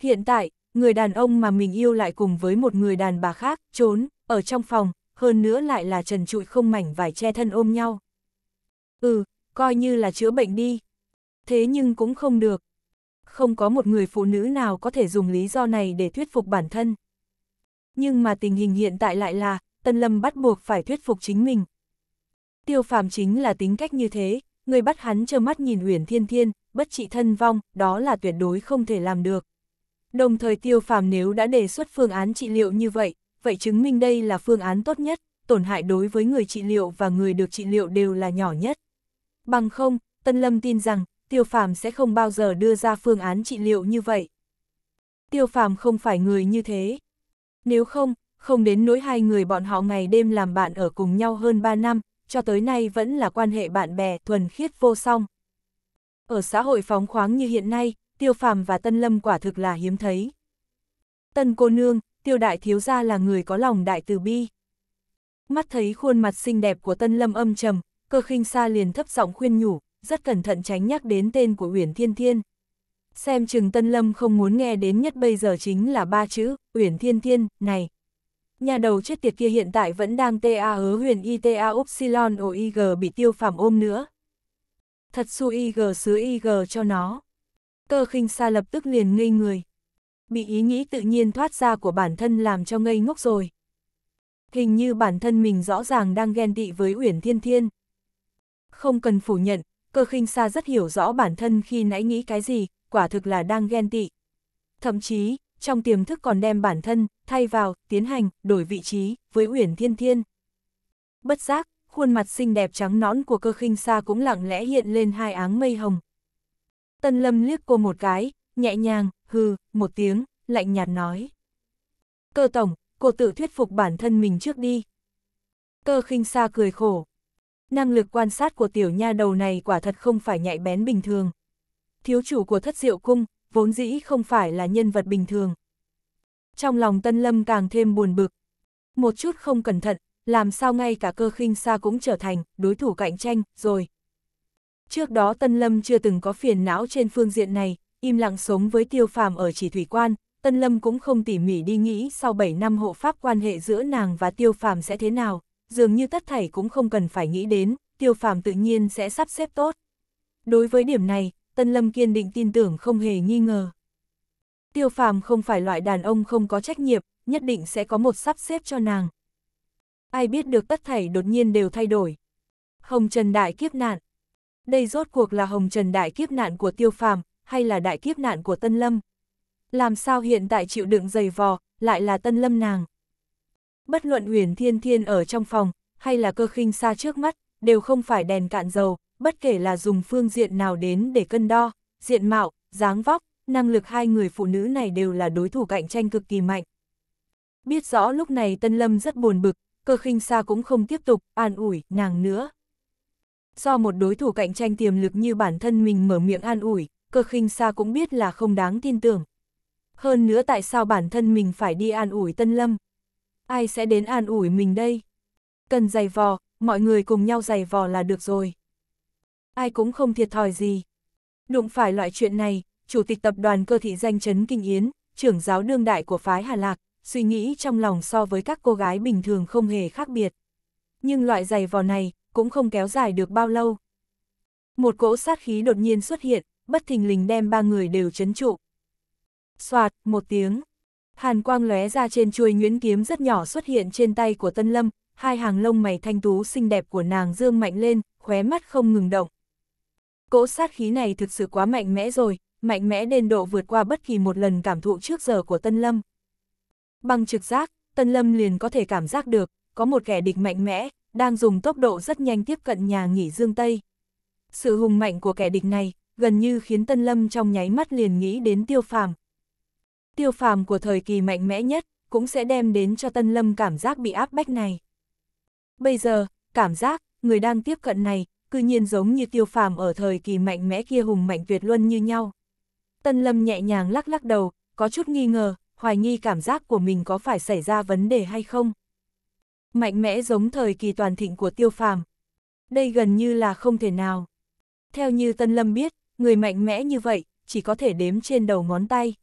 Hiện tại, người đàn ông mà mình yêu lại cùng với một người đàn bà khác, trốn, ở trong phòng, hơn nữa lại là trần trụi không mảnh vải che thân ôm nhau. Ừ, coi như là chữa bệnh đi. Thế nhưng cũng không được. Không có một người phụ nữ nào có thể dùng lý do này để thuyết phục bản thân. Nhưng mà tình hình hiện tại lại là, Tân Lâm bắt buộc phải thuyết phục chính mình. Tiêu phàm chính là tính cách như thế, người bắt hắn trơ mắt nhìn Uyển Thiên Thiên, bất trị thân vong, đó là tuyệt đối không thể làm được. Đồng thời tiêu phàm nếu đã đề xuất phương án trị liệu như vậy, vậy chứng minh đây là phương án tốt nhất, tổn hại đối với người trị liệu và người được trị liệu đều là nhỏ nhất. Bằng không, Tân Lâm tin rằng, Tiêu Phàm sẽ không bao giờ đưa ra phương án trị liệu như vậy. Tiêu Phàm không phải người như thế. Nếu không, không đến nỗi hai người bọn họ ngày đêm làm bạn ở cùng nhau hơn 3 năm, cho tới nay vẫn là quan hệ bạn bè thuần khiết vô song. Ở xã hội phóng khoáng như hiện nay, Tiêu Phàm và Tân Lâm quả thực là hiếm thấy. Tân cô nương, Tiêu Đại Thiếu Gia là người có lòng đại từ bi. Mắt thấy khuôn mặt xinh đẹp của Tân Lâm âm trầm, cơ khinh xa liền thấp giọng khuyên nhủ, rất cẩn thận tránh nhắc đến tên của Uyển Thiên Thiên. Xem chừng Tân Lâm không muốn nghe đến nhất bây giờ chính là ba chữ, Uyển Thiên Thiên, này. Nhà đầu chết tiệt kia hiện tại vẫn đang TA hứa huyền ITA Upsilon OIG bị tiêu phảm ôm nữa. Thật su IG sứ IG cho nó. Cơ khinh xa lập tức liền ngây người. Bị ý nghĩ tự nhiên thoát ra của bản thân làm cho ngây ngốc rồi. Hình như bản thân mình rõ ràng đang ghen tị với Uyển Thiên Thiên. Không cần phủ nhận, cơ khinh xa rất hiểu rõ bản thân khi nãy nghĩ cái gì, quả thực là đang ghen tị. Thậm chí, trong tiềm thức còn đem bản thân, thay vào, tiến hành, đổi vị trí, với Uyển Thiên Thiên. Bất giác, khuôn mặt xinh đẹp trắng nõn của cơ khinh xa cũng lặng lẽ hiện lên hai áng mây hồng. Tân Lâm liếc cô một cái, nhẹ nhàng, hừ, một tiếng, lạnh nhạt nói. Cơ tổng, cô tự thuyết phục bản thân mình trước đi. Cơ khinh xa cười khổ, năng lực quan sát của tiểu nha đầu này quả thật không phải nhạy bén bình thường. Thiếu chủ của thất diệu cung, vốn dĩ không phải là nhân vật bình thường. Trong lòng Tân Lâm càng thêm buồn bực. Một chút không cẩn thận, làm sao ngay cả cơ khinh xa cũng trở thành đối thủ cạnh tranh, rồi. Trước đó Tân Lâm chưa từng có phiền não trên phương diện này, im lặng sống với tiêu phàm ở chỉ thủy quan, Tân Lâm cũng không tỉ mỉ đi nghĩ sau 7 năm hộ pháp quan hệ giữa nàng và tiêu phàm sẽ thế nào dường như tất thảy cũng không cần phải nghĩ đến, tiêu phàm tự nhiên sẽ sắp xếp tốt. Đối với điểm này, Tân Lâm kiên định tin tưởng không hề nghi ngờ. Tiêu phàm không phải loại đàn ông không có trách nhiệm, nhất định sẽ có một sắp xếp cho nàng. Ai biết được tất thảy đột nhiên đều thay đổi. Hồng Trần Đại kiếp nạn. Đây rốt cuộc là Hồng Trần Đại kiếp nạn của tiêu phàm, hay là đại kiếp nạn của Tân Lâm? Làm sao hiện tại chịu đựng dày vò, lại là Tân Lâm nàng? Bất luận huyền thiên thiên ở trong phòng, hay là cơ khinh xa trước mắt, đều không phải đèn cạn dầu, bất kể là dùng phương diện nào đến để cân đo, diện mạo, dáng vóc, năng lực hai người phụ nữ này đều là đối thủ cạnh tranh cực kỳ mạnh. Biết rõ lúc này Tân Lâm rất buồn bực, cơ khinh xa cũng không tiếp tục an ủi nàng nữa. Do một đối thủ cạnh tranh tiềm lực như bản thân mình mở miệng an ủi, cơ khinh xa cũng biết là không đáng tin tưởng. Hơn nữa tại sao bản thân mình phải đi an ủi Tân Lâm, ai sẽ đến an ủi mình đây? Cần giày vò, mọi người cùng nhau giày vò là được rồi. Ai cũng không thiệt thòi gì. Đụng phải loại chuyện này, Chủ tịch tập đoàn cơ thị danh Trấn Kinh Yến, trưởng giáo đương đại của phái Hà Lạc, suy nghĩ trong lòng so với các cô gái bình thường không hề khác biệt. Nhưng loại giày vò này cũng không kéo dài được bao lâu. Một cỗ sát khí đột nhiên xuất hiện, bất thình lình đem ba người đều chấn trụ. Xoạt một tiếng. Hàn quang lóe ra trên chuôi nhuyễn kiếm rất nhỏ xuất hiện trên tay của Tân Lâm, hai hàng lông mày thanh tú xinh đẹp của nàng dương mạnh lên, khóe mắt không ngừng động. Cỗ sát khí này thực sự quá mạnh mẽ rồi, mạnh mẽ đến độ vượt qua bất kỳ một lần cảm thụ trước giờ của Tân Lâm. Bằng trực giác, Tân Lâm liền có thể cảm giác được, có một kẻ địch mạnh mẽ, đang dùng tốc độ rất nhanh tiếp cận nhà nghỉ Dương Tây. Sự hùng mạnh của kẻ địch này, gần như khiến Tân Lâm trong nháy mắt liền nghĩ đến tiêu phàm, Tiêu phàm của thời kỳ mạnh mẽ nhất, cũng sẽ đem đến cho Tân Lâm cảm giác bị áp bách này. Bây giờ, cảm giác, người đang tiếp cận này, cư nhiên giống như tiêu phàm ở thời kỳ mạnh mẽ kia hùng mạnh tuyệt luân như nhau. Tân Lâm nhẹ nhàng lắc lắc đầu, có chút nghi ngờ, hoài nghi cảm giác của mình có phải xảy ra vấn đề hay không. Mạnh mẽ giống thời kỳ toàn thịnh của tiêu phàm. Đây gần như là không thể nào. Theo như Tân Lâm biết, người mạnh mẽ như vậy, chỉ có thể đếm trên đầu ngón tay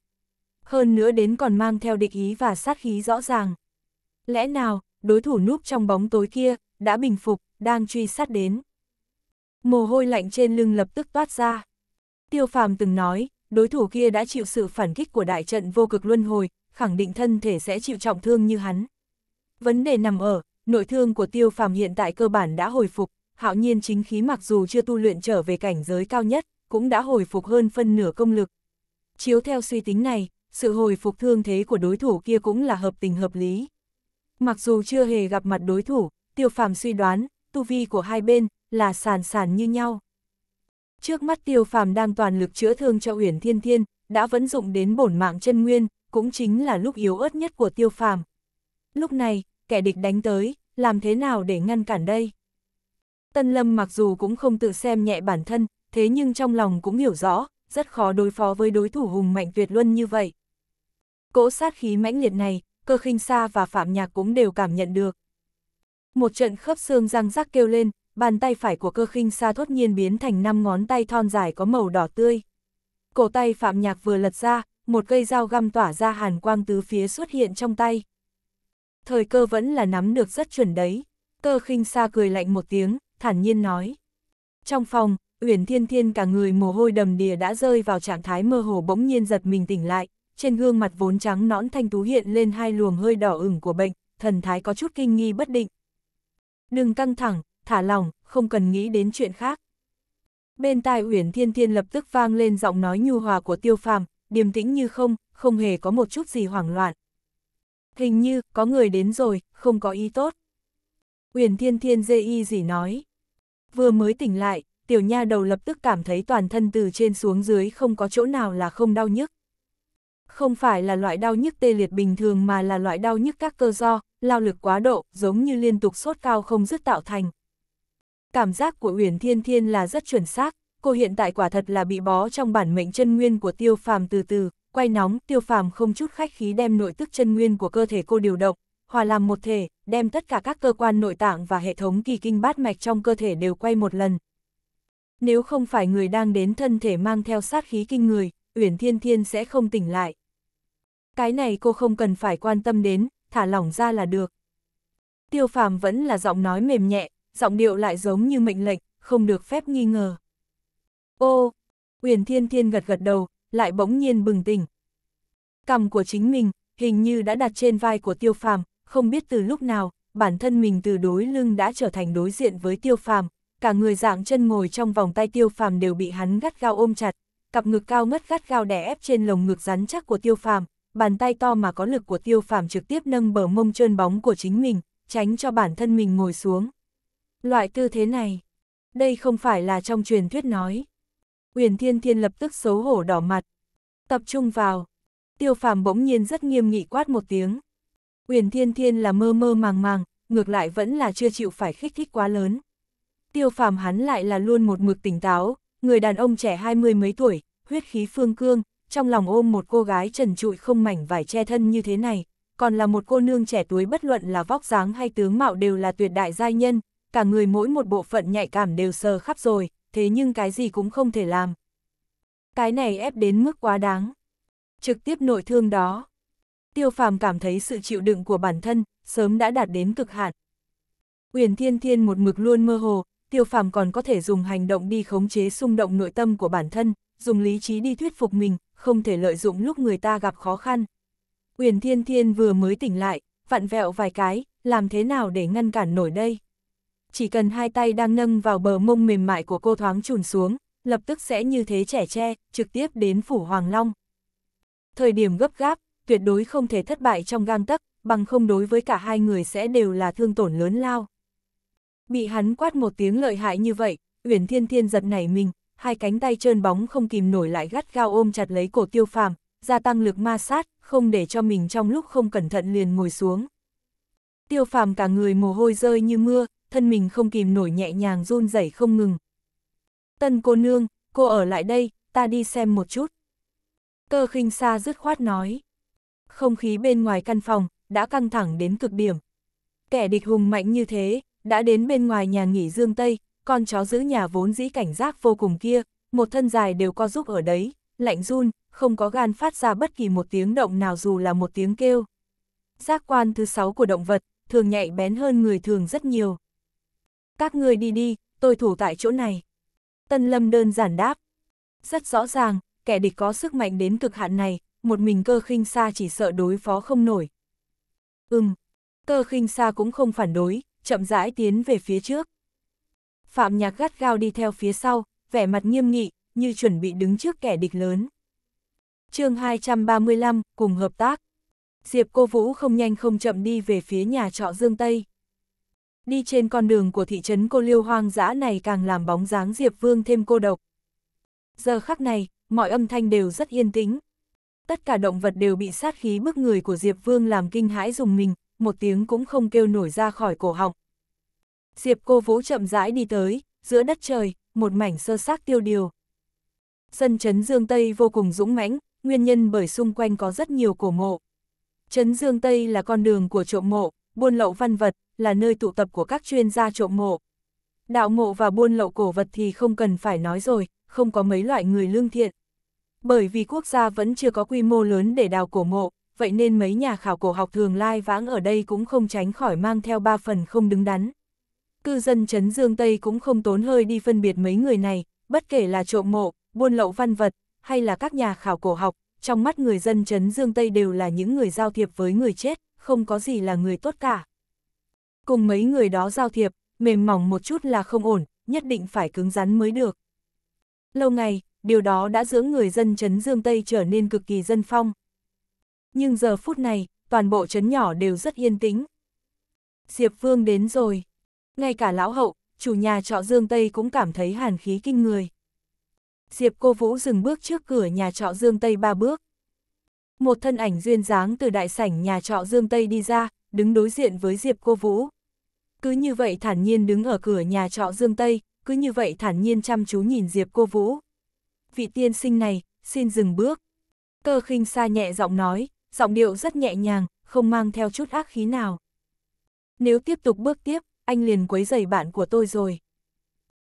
hơn nữa đến còn mang theo địch ý và sát khí rõ ràng. Lẽ nào, đối thủ núp trong bóng tối kia, đã bình phục, đang truy sát đến. Mồ hôi lạnh trên lưng lập tức toát ra. Tiêu phàm từng nói, đối thủ kia đã chịu sự phản kích của đại trận vô cực luân hồi, khẳng định thân thể sẽ chịu trọng thương như hắn. Vấn đề nằm ở, nội thương của tiêu phàm hiện tại cơ bản đã hồi phục, hạo nhiên chính khí mặc dù chưa tu luyện trở về cảnh giới cao nhất, cũng đã hồi phục hơn phân nửa công lực. Chiếu theo suy tính này, sự hồi phục thương thế của đối thủ kia cũng là hợp tình hợp lý. Mặc dù chưa hề gặp mặt đối thủ, tiêu phàm suy đoán, tu vi của hai bên là sàn sàn như nhau. Trước mắt tiêu phàm đang toàn lực chữa thương cho Uyển Thiên Thiên, đã vẫn dụng đến bổn mạng chân nguyên, cũng chính là lúc yếu ớt nhất của tiêu phàm. Lúc này, kẻ địch đánh tới, làm thế nào để ngăn cản đây? Tân Lâm mặc dù cũng không tự xem nhẹ bản thân, thế nhưng trong lòng cũng hiểu rõ, rất khó đối phó với đối thủ hùng mạnh tuyệt luân như vậy cỗ sát khí mãnh liệt này, cơ khinh xa và phạm nhạc cũng đều cảm nhận được. Một trận khớp xương răng rắc kêu lên, bàn tay phải của cơ khinh xa thốt nhiên biến thành năm ngón tay thon dài có màu đỏ tươi. Cổ tay phạm nhạc vừa lật ra, một cây dao găm tỏa ra hàn quang tứ phía xuất hiện trong tay. Thời cơ vẫn là nắm được rất chuẩn đấy, cơ khinh xa cười lạnh một tiếng, thản nhiên nói. Trong phòng, Uyển Thiên Thiên cả người mồ hôi đầm đìa đã rơi vào trạng thái mơ hồ bỗng nhiên giật mình tỉnh lại, trên gương mặt vốn trắng nõn thanh tú hiện lên hai luồng hơi đỏ ửng của bệnh, thần thái có chút kinh nghi bất định. Đừng căng thẳng, thả lòng không cần nghĩ đến chuyện khác. Bên tai Uyển Thiên Thiên lập tức vang lên giọng nói nhu hòa của Tiêu Phàm, điềm tĩnh như không, không hề có một chút gì hoảng loạn. Hình như có người đến rồi, không có ý tốt. Uyển Thiên Thiên dê y gì nói. Vừa mới tỉnh lại, tiểu nha đầu lập tức cảm thấy toàn thân từ trên xuống dưới không có chỗ nào là không đau nhức không phải là loại đau nhức tê liệt bình thường mà là loại đau nhức các cơ do, lao lực quá độ, giống như liên tục sốt cao không dứt tạo thành. Cảm giác của Uyển Thiên Thiên là rất chuẩn xác, cô hiện tại quả thật là bị bó trong bản mệnh chân nguyên của Tiêu Phàm từ từ, quay nóng, Tiêu Phàm không chút khách khí đem nội tức chân nguyên của cơ thể cô điều động, hòa làm một thể, đem tất cả các cơ quan nội tạng và hệ thống kỳ kinh bát mạch trong cơ thể đều quay một lần. Nếu không phải người đang đến thân thể mang theo sát khí kinh người, Uyển Thiên Thiên sẽ không tỉnh lại, cái này cô không cần phải quan tâm đến, thả lỏng ra là được. Tiêu phàm vẫn là giọng nói mềm nhẹ, giọng điệu lại giống như mệnh lệnh, không được phép nghi ngờ. Ô, Uyển Thiên Thiên gật gật đầu, lại bỗng nhiên bừng tỉnh. Cầm của chính mình, hình như đã đặt trên vai của tiêu phàm, không biết từ lúc nào, bản thân mình từ đối lưng đã trở thành đối diện với tiêu phàm, cả người dạng chân ngồi trong vòng tay tiêu phàm đều bị hắn gắt gao ôm chặt, cặp ngực cao mất gắt gao đè ép trên lồng ngực rắn chắc của tiêu phàm, bàn tay to mà có lực của tiêu phàm trực tiếp nâng bờ mông trơn bóng của chính mình, tránh cho bản thân mình ngồi xuống. Loại tư thế này, đây không phải là trong truyền thuyết nói. Uyển Thiên Thiên lập tức xấu hổ đỏ mặt. Tập trung vào. Tiêu phàm bỗng nhiên rất nghiêm nghị quát một tiếng. Uyển Thiên Thiên là mơ mơ màng màng, ngược lại vẫn là chưa chịu phải kích thích quá lớn. Tiêu phàm hắn lại là luôn một mực tỉnh táo, người đàn ông trẻ hai mươi mấy tuổi, huyết khí phương cương, trong lòng ôm một cô gái trần trụi không mảnh vải che thân như thế này, còn là một cô nương trẻ tuổi bất luận là vóc dáng hay tướng mạo đều là tuyệt đại giai nhân, cả người mỗi một bộ phận nhạy cảm đều sờ khắp rồi, thế nhưng cái gì cũng không thể làm. Cái này ép đến mức quá đáng. Trực tiếp nội thương đó. Tiêu phàm cảm thấy sự chịu đựng của bản thân, sớm đã đạt đến cực hạn. Uyển thiên thiên một mực luôn mơ hồ, tiêu phàm còn có thể dùng hành động đi khống chế xung động nội tâm của bản thân, dùng lý trí đi thuyết phục mình, không thể lợi dụng lúc người ta gặp khó khăn. Uyển Thiên Thiên vừa mới tỉnh lại, vặn vẹo vài cái, làm thế nào để ngăn cản nổi đây? Chỉ cần hai tay đang nâng vào bờ mông mềm mại của cô thoáng trùn xuống, lập tức sẽ như thế trẻ tre, trực tiếp đến phủ Hoàng Long. Thời điểm gấp gáp, tuyệt đối không thể thất bại trong gang tấc, bằng không đối với cả hai người sẽ đều là thương tổn lớn lao. Bị hắn quát một tiếng lợi hại như vậy, Uyển Thiên Thiên giật nảy mình, hai cánh tay trơn bóng không kìm nổi lại gắt gao ôm chặt lấy cổ tiêu phàm, gia tăng lực ma sát, không để cho mình trong lúc không cẩn thận liền ngồi xuống. Tiêu phàm cả người mồ hôi rơi như mưa, thân mình không kìm nổi nhẹ nhàng run rẩy không ngừng. Tân cô nương, cô ở lại đây, ta đi xem một chút. Cơ khinh xa dứt khoát nói. Không khí bên ngoài căn phòng, đã căng thẳng đến cực điểm. Kẻ địch hùng mạnh như thế, đã đến bên ngoài nhà nghỉ Dương Tây, con chó giữ nhà vốn dĩ cảnh giác vô cùng kia, một thân dài đều co giúp ở đấy, lạnh run, không có gan phát ra bất kỳ một tiếng động nào dù là một tiếng kêu. Giác quan thứ sáu của động vật, thường nhạy bén hơn người thường rất nhiều. Các người đi đi, tôi thủ tại chỗ này. Tân Lâm đơn giản đáp. Rất rõ ràng, kẻ địch có sức mạnh đến cực hạn này, một mình cơ khinh xa chỉ sợ đối phó không nổi. Ừm, cơ khinh xa cũng không phản đối, chậm rãi tiến về phía trước. Phạm Nhạc gắt gao đi theo phía sau, vẻ mặt nghiêm nghị, như chuẩn bị đứng trước kẻ địch lớn. chương 235, cùng hợp tác. Diệp Cô Vũ không nhanh không chậm đi về phía nhà trọ Dương Tây. Đi trên con đường của thị trấn cô liêu hoang dã này càng làm bóng dáng Diệp Vương thêm cô độc. Giờ khắc này, mọi âm thanh đều rất yên tĩnh. Tất cả động vật đều bị sát khí bức người của Diệp Vương làm kinh hãi dùng mình, một tiếng cũng không kêu nổi ra khỏi cổ họng, Diệp cô vũ chậm rãi đi tới, giữa đất trời, một mảnh sơ xác tiêu điều. Sân trấn Dương Tây vô cùng dũng mãnh, nguyên nhân bởi xung quanh có rất nhiều cổ mộ. Trấn Dương Tây là con đường của trộm mộ, buôn lậu văn vật, là nơi tụ tập của các chuyên gia trộm mộ. Đạo mộ và buôn lậu cổ vật thì không cần phải nói rồi, không có mấy loại người lương thiện. Bởi vì quốc gia vẫn chưa có quy mô lớn để đào cổ mộ, vậy nên mấy nhà khảo cổ học thường lai vãng ở đây cũng không tránh khỏi mang theo ba phần không đứng đắn cư dân Trấn Dương Tây cũng không tốn hơi đi phân biệt mấy người này, bất kể là trộm mộ, buôn lậu văn vật, hay là các nhà khảo cổ học, trong mắt người dân Trấn Dương Tây đều là những người giao thiệp với người chết, không có gì là người tốt cả. Cùng mấy người đó giao thiệp, mềm mỏng một chút là không ổn, nhất định phải cứng rắn mới được. Lâu ngày, điều đó đã dưỡng người dân Trấn Dương Tây trở nên cực kỳ dân phong. Nhưng giờ phút này, toàn bộ trấn nhỏ đều rất yên tĩnh. Diệp Vương đến rồi ngay cả lão hậu, chủ nhà trọ Dương Tây cũng cảm thấy hàn khí kinh người. Diệp cô Vũ dừng bước trước cửa nhà trọ Dương Tây ba bước. Một thân ảnh duyên dáng từ đại sảnh nhà trọ Dương Tây đi ra, đứng đối diện với Diệp cô Vũ. Cứ như vậy thản nhiên đứng ở cửa nhà trọ Dương Tây, cứ như vậy thản nhiên chăm chú nhìn Diệp cô Vũ. Vị tiên sinh này, xin dừng bước. Cơ khinh xa nhẹ giọng nói, giọng điệu rất nhẹ nhàng, không mang theo chút ác khí nào. Nếu tiếp tục bước tiếp, anh liền quấy giày bạn của tôi rồi.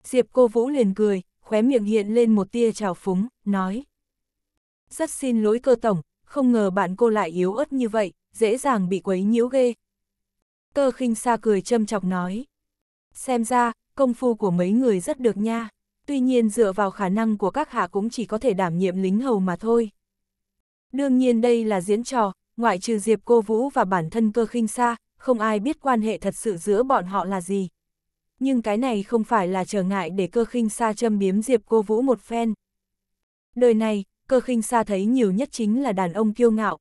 Diệp cô Vũ liền cười, khóe miệng hiện lên một tia trào phúng, nói. Rất xin lỗi cơ tổng, không ngờ bạn cô lại yếu ớt như vậy, dễ dàng bị quấy nhiễu ghê. Cơ khinh xa cười châm chọc nói. Xem ra, công phu của mấy người rất được nha, tuy nhiên dựa vào khả năng của các hạ cũng chỉ có thể đảm nhiệm lính hầu mà thôi. Đương nhiên đây là diễn trò, ngoại trừ Diệp Cô Vũ và bản thân cơ khinh xa, không ai biết quan hệ thật sự giữa bọn họ là gì. Nhưng cái này không phải là trở ngại để cơ khinh sa châm biếm Diệp Cô Vũ một phen. Đời này, cơ khinh sa thấy nhiều nhất chính là đàn ông kiêu ngạo.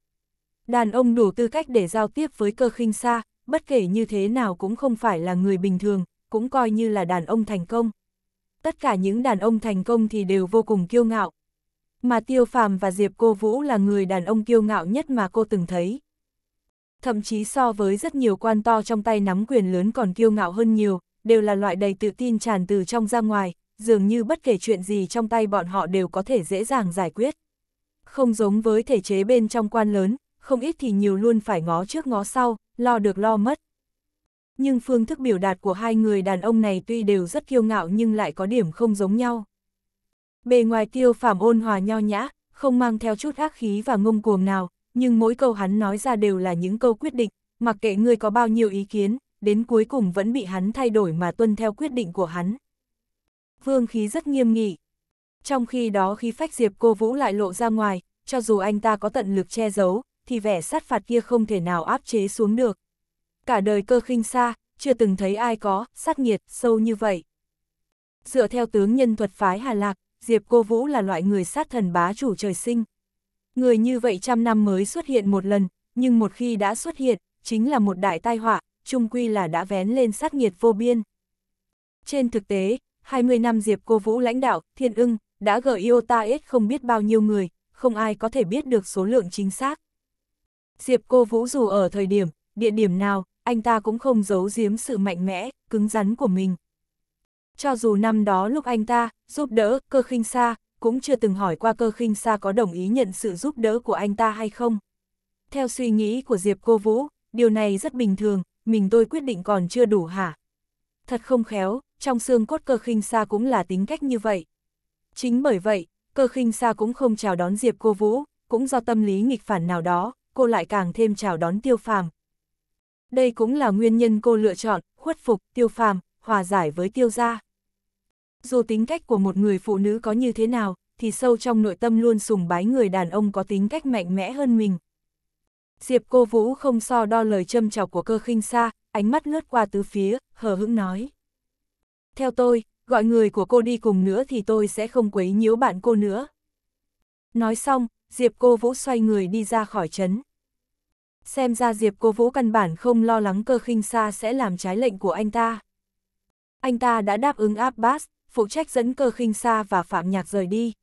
Đàn ông đủ tư cách để giao tiếp với cơ khinh sa, bất kể như thế nào cũng không phải là người bình thường, cũng coi như là đàn ông thành công. Tất cả những đàn ông thành công thì đều vô cùng kiêu ngạo. Mà Tiêu Phàm và Diệp Cô Vũ là người đàn ông kiêu ngạo nhất mà cô từng thấy thậm chí so với rất nhiều quan to trong tay nắm quyền lớn còn kiêu ngạo hơn nhiều, đều là loại đầy tự tin tràn từ trong ra ngoài, dường như bất kể chuyện gì trong tay bọn họ đều có thể dễ dàng giải quyết. Không giống với thể chế bên trong quan lớn, không ít thì nhiều luôn phải ngó trước ngó sau, lo được lo mất. Nhưng phương thức biểu đạt của hai người đàn ông này tuy đều rất kiêu ngạo nhưng lại có điểm không giống nhau. Bề ngoài tiêu phàm ôn hòa nho nhã, không mang theo chút ác khí và ngông cuồng nào, nhưng mỗi câu hắn nói ra đều là những câu quyết định, mặc kệ ngươi có bao nhiêu ý kiến, đến cuối cùng vẫn bị hắn thay đổi mà tuân theo quyết định của hắn. Vương khí rất nghiêm nghị. Trong khi đó khí phách Diệp Cô Vũ lại lộ ra ngoài, cho dù anh ta có tận lực che giấu, thì vẻ sát phạt kia không thể nào áp chế xuống được. Cả đời cơ khinh xa, chưa từng thấy ai có, sát nhiệt sâu như vậy. Dựa theo tướng nhân thuật phái Hà Lạc, Diệp Cô Vũ là loại người sát thần bá chủ trời sinh, Người như vậy trăm năm mới xuất hiện một lần, nhưng một khi đã xuất hiện, chính là một đại tai họa, chung quy là đã vén lên sát nghiệt vô biên. Trên thực tế, 20 năm Diệp Cô Vũ lãnh đạo, Thiên ưng, đã gợi yêu ta ít không biết bao nhiêu người, không ai có thể biết được số lượng chính xác. Diệp Cô Vũ dù ở thời điểm, địa điểm nào, anh ta cũng không giấu giếm sự mạnh mẽ, cứng rắn của mình. Cho dù năm đó lúc anh ta giúp đỡ cơ khinh xa, cũng chưa từng hỏi qua cơ khinh xa có đồng ý nhận sự giúp đỡ của anh ta hay không. Theo suy nghĩ của Diệp Cô Vũ, điều này rất bình thường, mình tôi quyết định còn chưa đủ hả? Thật không khéo, trong xương cốt cơ khinh xa cũng là tính cách như vậy. Chính bởi vậy, cơ khinh xa cũng không chào đón Diệp Cô Vũ, cũng do tâm lý nghịch phản nào đó, cô lại càng thêm chào đón tiêu phàm. Đây cũng là nguyên nhân cô lựa chọn, khuất phục, tiêu phàm, hòa giải với tiêu gia dù tính cách của một người phụ nữ có như thế nào, thì sâu trong nội tâm luôn sùng bái người đàn ông có tính cách mạnh mẽ hơn mình. Diệp cô Vũ không so đo lời châm chọc của cơ khinh xa, ánh mắt lướt qua tứ phía, hờ hững nói. Theo tôi, gọi người của cô đi cùng nữa thì tôi sẽ không quấy nhiễu bạn cô nữa. Nói xong, Diệp cô Vũ xoay người đi ra khỏi trấn. Xem ra Diệp cô Vũ căn bản không lo lắng cơ khinh xa sẽ làm trái lệnh của anh ta. Anh ta đã đáp ứng Abbas, phụ trách dẫn cơ khinh xa và phạm nhạc rời đi.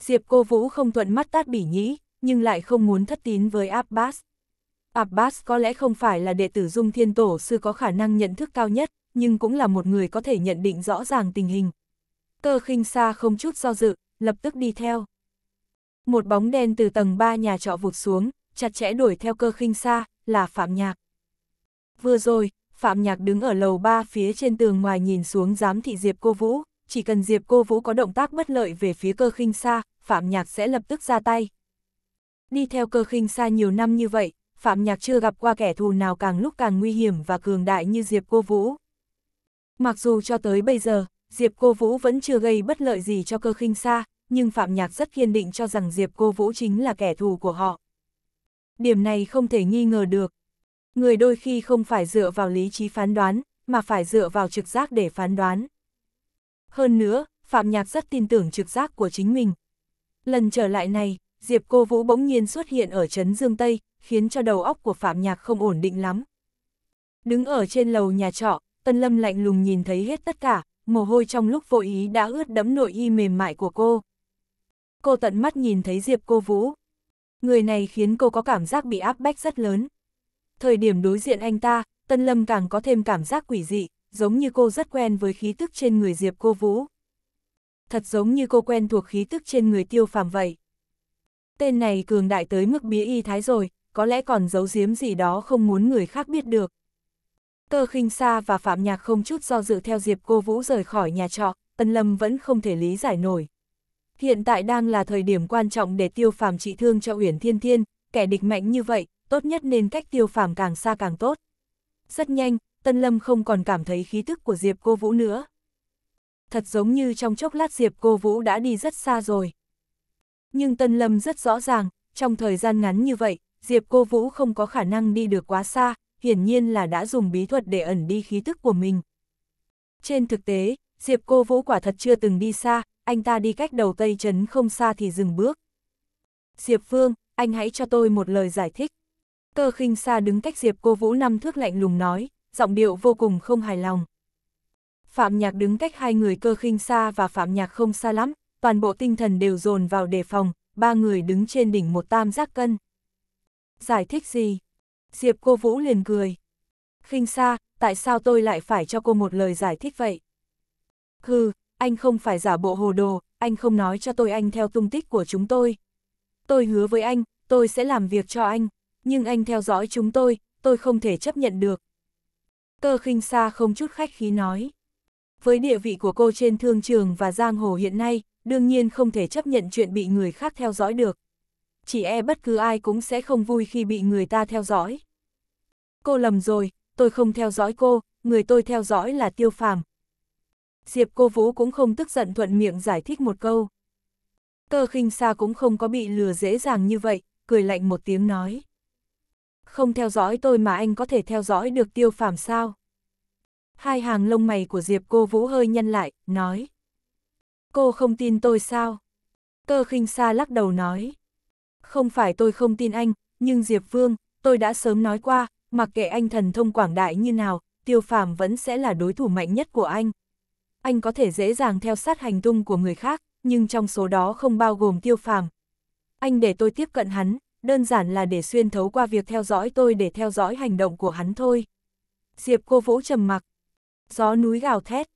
Diệp cô Vũ không thuận mắt tát bỉ nhĩ, nhưng lại không muốn thất tín với Abbas. Abbas có lẽ không phải là đệ tử Dung Thiên Tổ sư có khả năng nhận thức cao nhất, nhưng cũng là một người có thể nhận định rõ ràng tình hình. Cơ khinh xa không chút do dự, lập tức đi theo. Một bóng đen từ tầng 3 nhà trọ vụt xuống, chặt chẽ đuổi theo cơ khinh xa, là Phạm Nhạc. Vừa rồi, Phạm Nhạc đứng ở lầu 3 phía trên tường ngoài nhìn xuống giám thị Diệp Cô Vũ chỉ cần Diệp Cô Vũ có động tác bất lợi về phía cơ khinh xa, Phạm Nhạc sẽ lập tức ra tay. Đi theo cơ khinh xa nhiều năm như vậy, Phạm Nhạc chưa gặp qua kẻ thù nào càng lúc càng nguy hiểm và cường đại như Diệp Cô Vũ. Mặc dù cho tới bây giờ, Diệp Cô Vũ vẫn chưa gây bất lợi gì cho cơ khinh xa, nhưng Phạm Nhạc rất kiên định cho rằng Diệp Cô Vũ chính là kẻ thù của họ. Điểm này không thể nghi ngờ được. Người đôi khi không phải dựa vào lý trí phán đoán, mà phải dựa vào trực giác để phán đoán. Hơn nữa, Phạm Nhạc rất tin tưởng trực giác của chính mình. Lần trở lại này, Diệp Cô Vũ bỗng nhiên xuất hiện ở Trấn Dương Tây, khiến cho đầu óc của Phạm Nhạc không ổn định lắm. Đứng ở trên lầu nhà trọ, Tân Lâm lạnh lùng nhìn thấy hết tất cả, mồ hôi trong lúc vô ý đã ướt đẫm nội y mềm mại của cô. Cô tận mắt nhìn thấy Diệp Cô Vũ. Người này khiến cô có cảm giác bị áp bách rất lớn. Thời điểm đối diện anh ta, Tân Lâm càng có thêm cảm giác quỷ dị, giống như cô rất quen với khí tức trên người Diệp Cô Vũ. Thật giống như cô quen thuộc khí tức trên người tiêu phàm vậy. Tên này cường đại tới mức bía y thái rồi, có lẽ còn giấu giếm gì đó không muốn người khác biết được. Tơ khinh xa và Phạm Nhạc không chút do dự theo Diệp Cô Vũ rời khỏi nhà trọ, Tân Lâm vẫn không thể lý giải nổi. Hiện tại đang là thời điểm quan trọng để tiêu phàm trị thương cho Uyển Thiên Thiên, kẻ địch mạnh như vậy, tốt nhất nên cách tiêu phàm càng xa càng tốt. Rất nhanh, Tân Lâm không còn cảm thấy khí thức của Diệp Cô Vũ nữa. Thật giống như trong chốc lát Diệp Cô Vũ đã đi rất xa rồi. Nhưng Tân Lâm rất rõ ràng, trong thời gian ngắn như vậy, Diệp Cô Vũ không có khả năng đi được quá xa, hiển nhiên là đã dùng bí thuật để ẩn đi khí tức của mình. Trên thực tế, Diệp Cô Vũ quả thật chưa từng đi xa, anh ta đi cách đầu Tây Trấn không xa thì dừng bước. Diệp Phương, anh hãy cho tôi một lời giải thích. Cơ khinh xa đứng cách Diệp Cô Vũ năm thước lạnh lùng nói, giọng điệu vô cùng không hài lòng. Phạm Nhạc đứng cách hai người cơ khinh xa và Phạm Nhạc không xa lắm, toàn bộ tinh thần đều dồn vào đề phòng, ba người đứng trên đỉnh một tam giác cân. Giải thích gì? Diệp cô Vũ liền cười. Khinh xa, tại sao tôi lại phải cho cô một lời giải thích vậy? Hừ, anh không phải giả bộ hồ đồ, anh không nói cho tôi anh theo tung tích của chúng tôi. Tôi hứa với anh, tôi sẽ làm việc cho anh, nhưng anh theo dõi chúng tôi, tôi không thể chấp nhận được. Tơ khinh xa không chút khách khí nói. Với địa vị của cô trên thương trường và giang hồ hiện nay, đương nhiên không thể chấp nhận chuyện bị người khác theo dõi được. Chỉ e bất cứ ai cũng sẽ không vui khi bị người ta theo dõi. Cô lầm rồi, tôi không theo dõi cô, người tôi theo dõi là tiêu phàm. Diệp cô Vũ cũng không tức giận thuận miệng giải thích một câu. Tơ khinh xa cũng không có bị lừa dễ dàng như vậy, cười lạnh một tiếng nói. Không theo dõi tôi mà anh có thể theo dõi được tiêu phàm sao? Hai hàng lông mày của Diệp cô Vũ hơi nhăn lại, nói. Cô không tin tôi sao? Cơ khinh xa lắc đầu nói. Không phải tôi không tin anh, nhưng Diệp Vương, tôi đã sớm nói qua, mặc kệ anh thần thông quảng đại như nào, tiêu phàm vẫn sẽ là đối thủ mạnh nhất của anh. Anh có thể dễ dàng theo sát hành tung của người khác, nhưng trong số đó không bao gồm tiêu phàm. Anh để tôi tiếp cận hắn, đơn giản là để xuyên thấu qua việc theo dõi tôi để theo dõi hành động của hắn thôi. Diệp cô Vũ trầm mặc. Gió núi gào thét.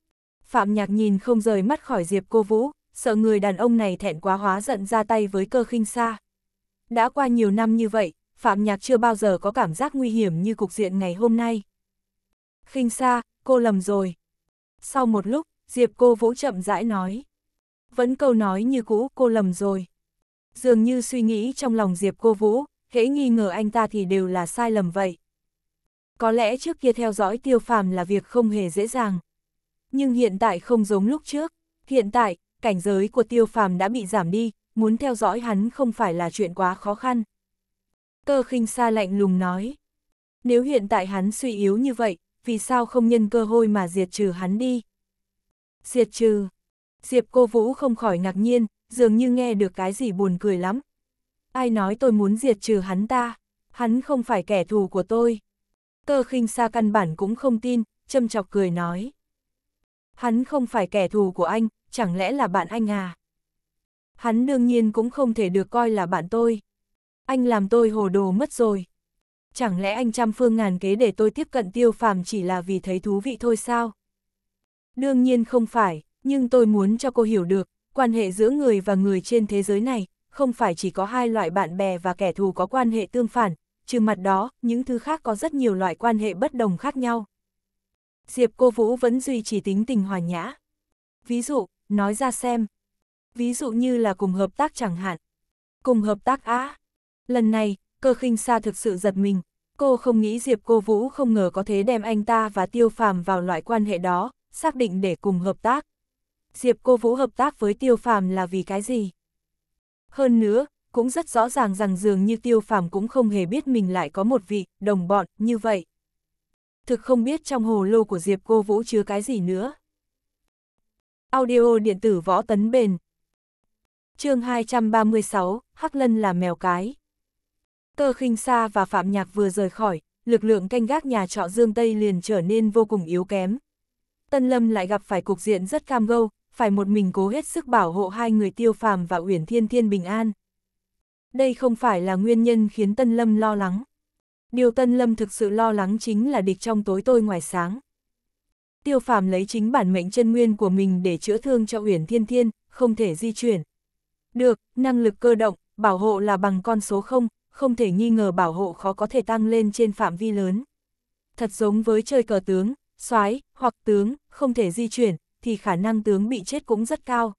Phạm Nhạc nhìn không rời mắt khỏi Diệp cô Vũ, sợ người đàn ông này thẹn quá hóa giận ra tay với cơ khinh xa. Đã qua nhiều năm như vậy, Phạm Nhạc chưa bao giờ có cảm giác nguy hiểm như cục diện ngày hôm nay. Khinh xa, cô lầm rồi. Sau một lúc, Diệp cô Vũ chậm rãi nói. Vẫn câu nói như cũ, cô lầm rồi dường như suy nghĩ trong lòng Diệp Cô Vũ, hễ nghi ngờ anh ta thì đều là sai lầm vậy. Có lẽ trước kia theo dõi tiêu phàm là việc không hề dễ dàng. Nhưng hiện tại không giống lúc trước, hiện tại, cảnh giới của tiêu phàm đã bị giảm đi, muốn theo dõi hắn không phải là chuyện quá khó khăn. Cơ khinh xa lạnh lùng nói, nếu hiện tại hắn suy yếu như vậy, vì sao không nhân cơ hội mà diệt trừ hắn đi? Diệt trừ, Diệp cô Vũ không khỏi ngạc nhiên, dường như nghe được cái gì buồn cười lắm. Ai nói tôi muốn diệt trừ hắn ta, hắn không phải kẻ thù của tôi. Cơ khinh xa căn bản cũng không tin, châm chọc cười nói. Hắn không phải kẻ thù của anh, chẳng lẽ là bạn anh à? Hắn đương nhiên cũng không thể được coi là bạn tôi. Anh làm tôi hồ đồ mất rồi. Chẳng lẽ anh trăm phương ngàn kế để tôi tiếp cận tiêu phàm chỉ là vì thấy thú vị thôi sao? Đương nhiên không phải, nhưng tôi muốn cho cô hiểu được, Quan hệ giữa người và người trên thế giới này, không phải chỉ có hai loại bạn bè và kẻ thù có quan hệ tương phản, trừ mặt đó, những thứ khác có rất nhiều loại quan hệ bất đồng khác nhau. Diệp Cô Vũ vẫn duy trì tính tình hòa nhã. Ví dụ, nói ra xem. Ví dụ như là cùng hợp tác chẳng hạn. Cùng hợp tác á. Lần này, cơ khinh xa thực sự giật mình. Cô không nghĩ Diệp Cô Vũ không ngờ có thế đem anh ta và Tiêu Phàm vào loại quan hệ đó, xác định để cùng hợp tác. Diệp Cô Vũ hợp tác với Tiêu Phàm là vì cái gì? Hơn nữa, cũng rất rõ ràng rằng dường như Tiêu Phàm cũng không hề biết mình lại có một vị đồng bọn như vậy. Thực không biết trong hồ lô của Diệp Cô Vũ chứa cái gì nữa. Audio điện tử võ tấn bền. Chương 236, Hắc Lân là mèo cái. Cơ Khinh Sa và Phạm Nhạc vừa rời khỏi, lực lượng canh gác nhà trọ Dương Tây liền trở nên vô cùng yếu kém. Tân Lâm lại gặp phải cục diện rất cam go phải một mình cố hết sức bảo hộ hai người tiêu phàm và Uyển Thiên Thiên bình an. Đây không phải là nguyên nhân khiến Tân Lâm lo lắng. Điều Tân Lâm thực sự lo lắng chính là địch trong tối tôi ngoài sáng. Tiêu phàm lấy chính bản mệnh chân nguyên của mình để chữa thương cho Uyển Thiên Thiên, không thể di chuyển. Được, năng lực cơ động, bảo hộ là bằng con số 0, không thể nghi ngờ bảo hộ khó có thể tăng lên trên phạm vi lớn. Thật giống với chơi cờ tướng, soái hoặc tướng, không thể di chuyển, thì khả năng tướng bị chết cũng rất cao.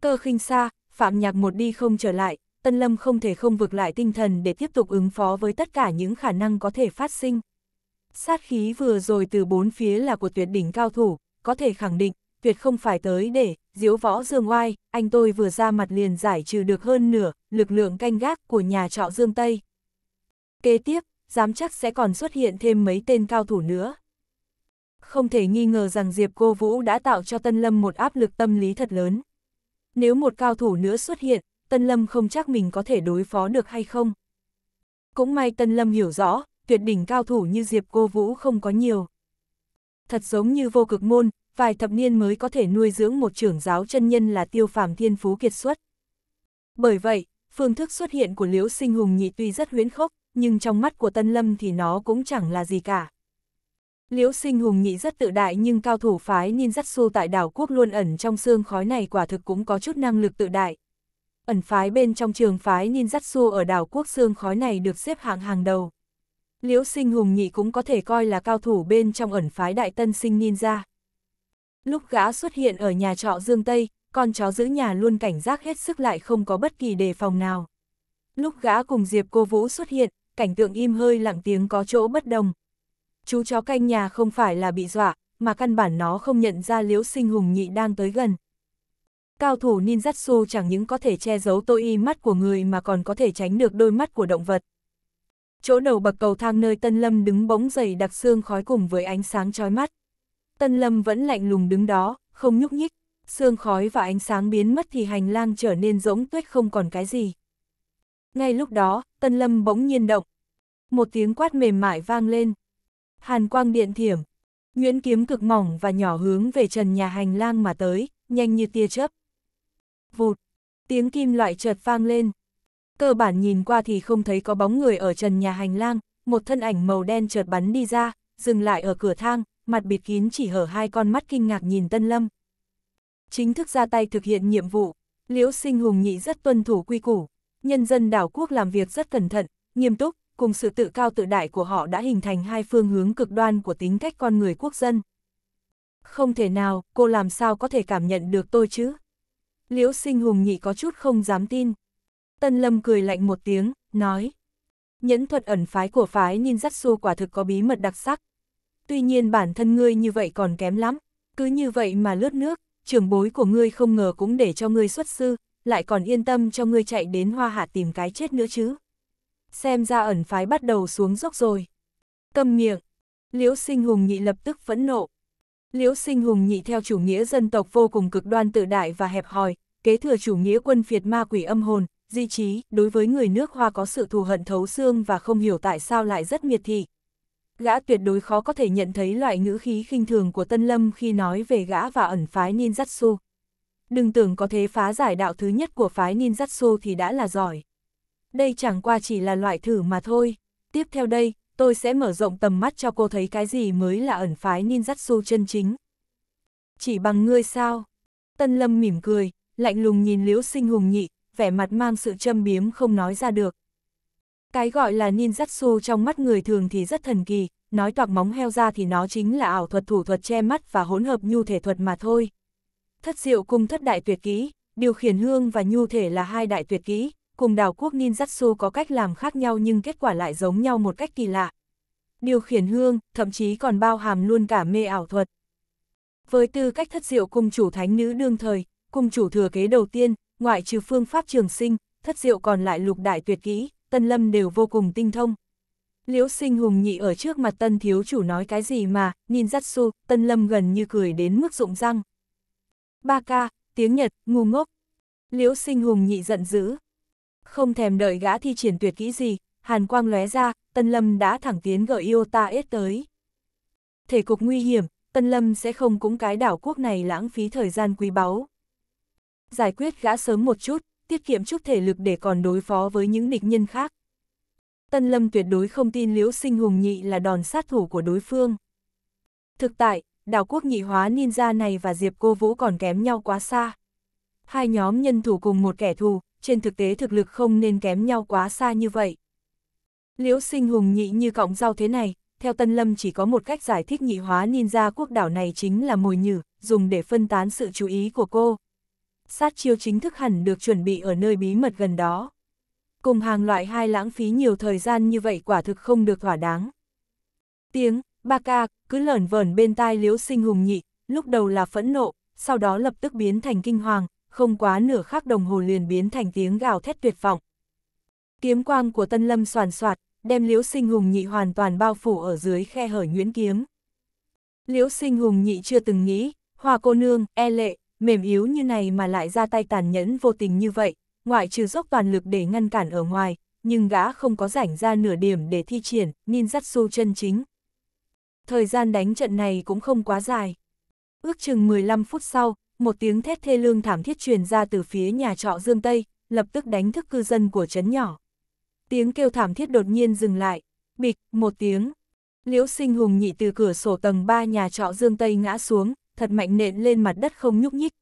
Cơ khinh xa, Phạm Nhạc một đi không trở lại, Tân Lâm không thể không vực lại tinh thần để tiếp tục ứng phó với tất cả những khả năng có thể phát sinh. Sát khí vừa rồi từ bốn phía là của tuyệt đỉnh cao thủ, có thể khẳng định, tuyệt không phải tới để, diếu võ dương oai, anh tôi vừa ra mặt liền giải trừ được hơn nửa, lực lượng canh gác của nhà trọ Dương Tây. Kế tiếp, dám chắc sẽ còn xuất hiện thêm mấy tên cao thủ nữa không thể nghi ngờ rằng Diệp Cô Vũ đã tạo cho Tân Lâm một áp lực tâm lý thật lớn. Nếu một cao thủ nữa xuất hiện, Tân Lâm không chắc mình có thể đối phó được hay không. Cũng may Tân Lâm hiểu rõ, tuyệt đỉnh cao thủ như Diệp Cô Vũ không có nhiều. Thật giống như vô cực môn, vài thập niên mới có thể nuôi dưỡng một trưởng giáo chân nhân là tiêu phàm thiên phú kiệt xuất. Bởi vậy, phương thức xuất hiện của Liễu Sinh Hùng nhị tuy rất huyến khốc, nhưng trong mắt của Tân Lâm thì nó cũng chẳng là gì cả. Liễu sinh hùng nhị rất tự đại nhưng cao thủ phái ninjutsu tại đảo quốc luôn ẩn trong xương khói này quả thực cũng có chút năng lực tự đại. Ẩn phái bên trong trường phái ninjutsu ở đảo quốc xương khói này được xếp hạng hàng đầu. Liễu sinh hùng nhị cũng có thể coi là cao thủ bên trong ẩn phái đại tân sinh ninja. Lúc gã xuất hiện ở nhà trọ Dương Tây, con chó giữ nhà luôn cảnh giác hết sức lại không có bất kỳ đề phòng nào. Lúc gã cùng Diệp Cô Vũ xuất hiện, cảnh tượng im hơi lặng tiếng có chỗ bất đồng, chú chó canh nhà không phải là bị dọa, mà căn bản nó không nhận ra liễu sinh hùng nhị đang tới gần. Cao thủ ninjutsu chẳng những có thể che giấu tôi y mắt của người mà còn có thể tránh được đôi mắt của động vật. Chỗ đầu bậc cầu thang nơi Tân Lâm đứng bóng dày đặc xương khói cùng với ánh sáng chói mắt. Tân Lâm vẫn lạnh lùng đứng đó, không nhúc nhích, xương khói và ánh sáng biến mất thì hành lang trở nên rỗng tuyết không còn cái gì. Ngay lúc đó, Tân Lâm bỗng nhiên động. Một tiếng quát mềm mại vang lên, hàn quang điện thiểm. Nguyễn kiếm cực mỏng và nhỏ hướng về trần nhà hành lang mà tới, nhanh như tia chớp. Vụt, tiếng kim loại chợt vang lên. Cơ bản nhìn qua thì không thấy có bóng người ở trần nhà hành lang, một thân ảnh màu đen chợt bắn đi ra, dừng lại ở cửa thang, mặt bịt kín chỉ hở hai con mắt kinh ngạc nhìn Tân Lâm. Chính thức ra tay thực hiện nhiệm vụ, Liễu Sinh Hùng Nhị rất tuân thủ quy củ, nhân dân đảo quốc làm việc rất cẩn thận, nghiêm túc, cùng sự tự cao tự đại của họ đã hình thành hai phương hướng cực đoan của tính cách con người quốc dân. Không thể nào, cô làm sao có thể cảm nhận được tôi chứ? Liễu sinh hùng nhị có chút không dám tin. Tân Lâm cười lạnh một tiếng, nói. Nhẫn thuật ẩn phái của phái ninjutsu quả thực có bí mật đặc sắc. Tuy nhiên bản thân ngươi như vậy còn kém lắm, cứ như vậy mà lướt nước, trưởng bối của ngươi không ngờ cũng để cho ngươi xuất sư, lại còn yên tâm cho ngươi chạy đến hoa hạ tìm cái chết nữa chứ xem ra ẩn phái bắt đầu xuống dốc rồi. Câm miệng, Liễu Sinh Hùng nhị lập tức phẫn nộ. Liễu Sinh Hùng nhị theo chủ nghĩa dân tộc vô cùng cực đoan tự đại và hẹp hòi, kế thừa chủ nghĩa quân phiệt ma quỷ âm hồn, di trí, đối với người nước Hoa có sự thù hận thấu xương và không hiểu tại sao lại rất miệt thị. Gã tuyệt đối khó có thể nhận thấy loại ngữ khí khinh thường của Tân Lâm khi nói về gã và ẩn phái ninjutsu. Đừng tưởng có thế phá giải đạo thứ nhất của phái ninjutsu thì đã là giỏi đây chẳng qua chỉ là loại thử mà thôi. Tiếp theo đây, tôi sẽ mở rộng tầm mắt cho cô thấy cái gì mới là ẩn phái ninjutsu chân chính. Chỉ bằng ngươi sao? Tân Lâm mỉm cười, lạnh lùng nhìn Liễu Sinh Hùng nhị, vẻ mặt mang sự châm biếm không nói ra được. Cái gọi là ninjutsu trong mắt người thường thì rất thần kỳ, nói toạc móng heo ra thì nó chính là ảo thuật thủ thuật che mắt và hỗn hợp nhu thể thuật mà thôi. Thất diệu cung thất đại tuyệt kỹ, điều khiển hương và nhu thể là hai đại tuyệt kỹ, cùng đảo quốc ninjutsu có cách làm khác nhau nhưng kết quả lại giống nhau một cách kỳ lạ. Điều khiển hương, thậm chí còn bao hàm luôn cả mê ảo thuật. Với tư cách thất diệu cung chủ thánh nữ đương thời, cung chủ thừa kế đầu tiên, ngoại trừ phương pháp trường sinh, thất diệu còn lại lục đại tuyệt kỹ, tân lâm đều vô cùng tinh thông. Liễu sinh hùng nhị ở trước mặt tân thiếu chủ nói cái gì mà, nhìn ninjutsu, tân lâm gần như cười đến mức rụng răng. Ba ca, tiếng Nhật, ngu ngốc. Liễu sinh hùng nhị giận dữ, không thèm đợi gã thi triển tuyệt kỹ gì, hàn quang lóe ra, Tân Lâm đã thẳng tiến gợi yêu ta ết tới. Thể cục nguy hiểm, Tân Lâm sẽ không cúng cái đảo quốc này lãng phí thời gian quý báu. Giải quyết gã sớm một chút, tiết kiệm chút thể lực để còn đối phó với những địch nhân khác. Tân Lâm tuyệt đối không tin Liễu Sinh Hùng Nhị là đòn sát thủ của đối phương. Thực tại, đảo quốc nhị hóa ninja này và Diệp Cô Vũ còn kém nhau quá xa. Hai nhóm nhân thủ cùng một kẻ thù, trên thực tế thực lực không nên kém nhau quá xa như vậy. Liễu sinh hùng nhị như cọng rau thế này, theo Tân Lâm chỉ có một cách giải thích nhị hóa ninja quốc đảo này chính là mồi nhử, dùng để phân tán sự chú ý của cô. Sát chiêu chính thức hẳn được chuẩn bị ở nơi bí mật gần đó. Cùng hàng loại hai lãng phí nhiều thời gian như vậy quả thực không được thỏa đáng. Tiếng, ba ca, cứ lởn vởn bên tai liễu sinh hùng nhị, lúc đầu là phẫn nộ, sau đó lập tức biến thành kinh hoàng, không quá nửa khắc đồng hồ liền biến thành tiếng gào thét tuyệt vọng. Kiếm quang của Tân Lâm soàn soạt, đem Liễu Sinh Hùng nhị hoàn toàn bao phủ ở dưới khe hở nhuyễn kiếm. Liễu Sinh Hùng nhị chưa từng nghĩ, hoa cô nương, e lệ, mềm yếu như này mà lại ra tay tàn nhẫn vô tình như vậy, ngoại trừ dốc toàn lực để ngăn cản ở ngoài, nhưng gã không có rảnh ra nửa điểm để thi triển, nên ninjutsu chân chính. Thời gian đánh trận này cũng không quá dài. Ước chừng 15 phút sau, một tiếng thét thê lương thảm thiết truyền ra từ phía nhà trọ Dương Tây, lập tức đánh thức cư dân của trấn nhỏ. Tiếng kêu thảm thiết đột nhiên dừng lại, bịch, một tiếng. Liễu sinh hùng nhị từ cửa sổ tầng 3 nhà trọ Dương Tây ngã xuống, thật mạnh nện lên mặt đất không nhúc nhích.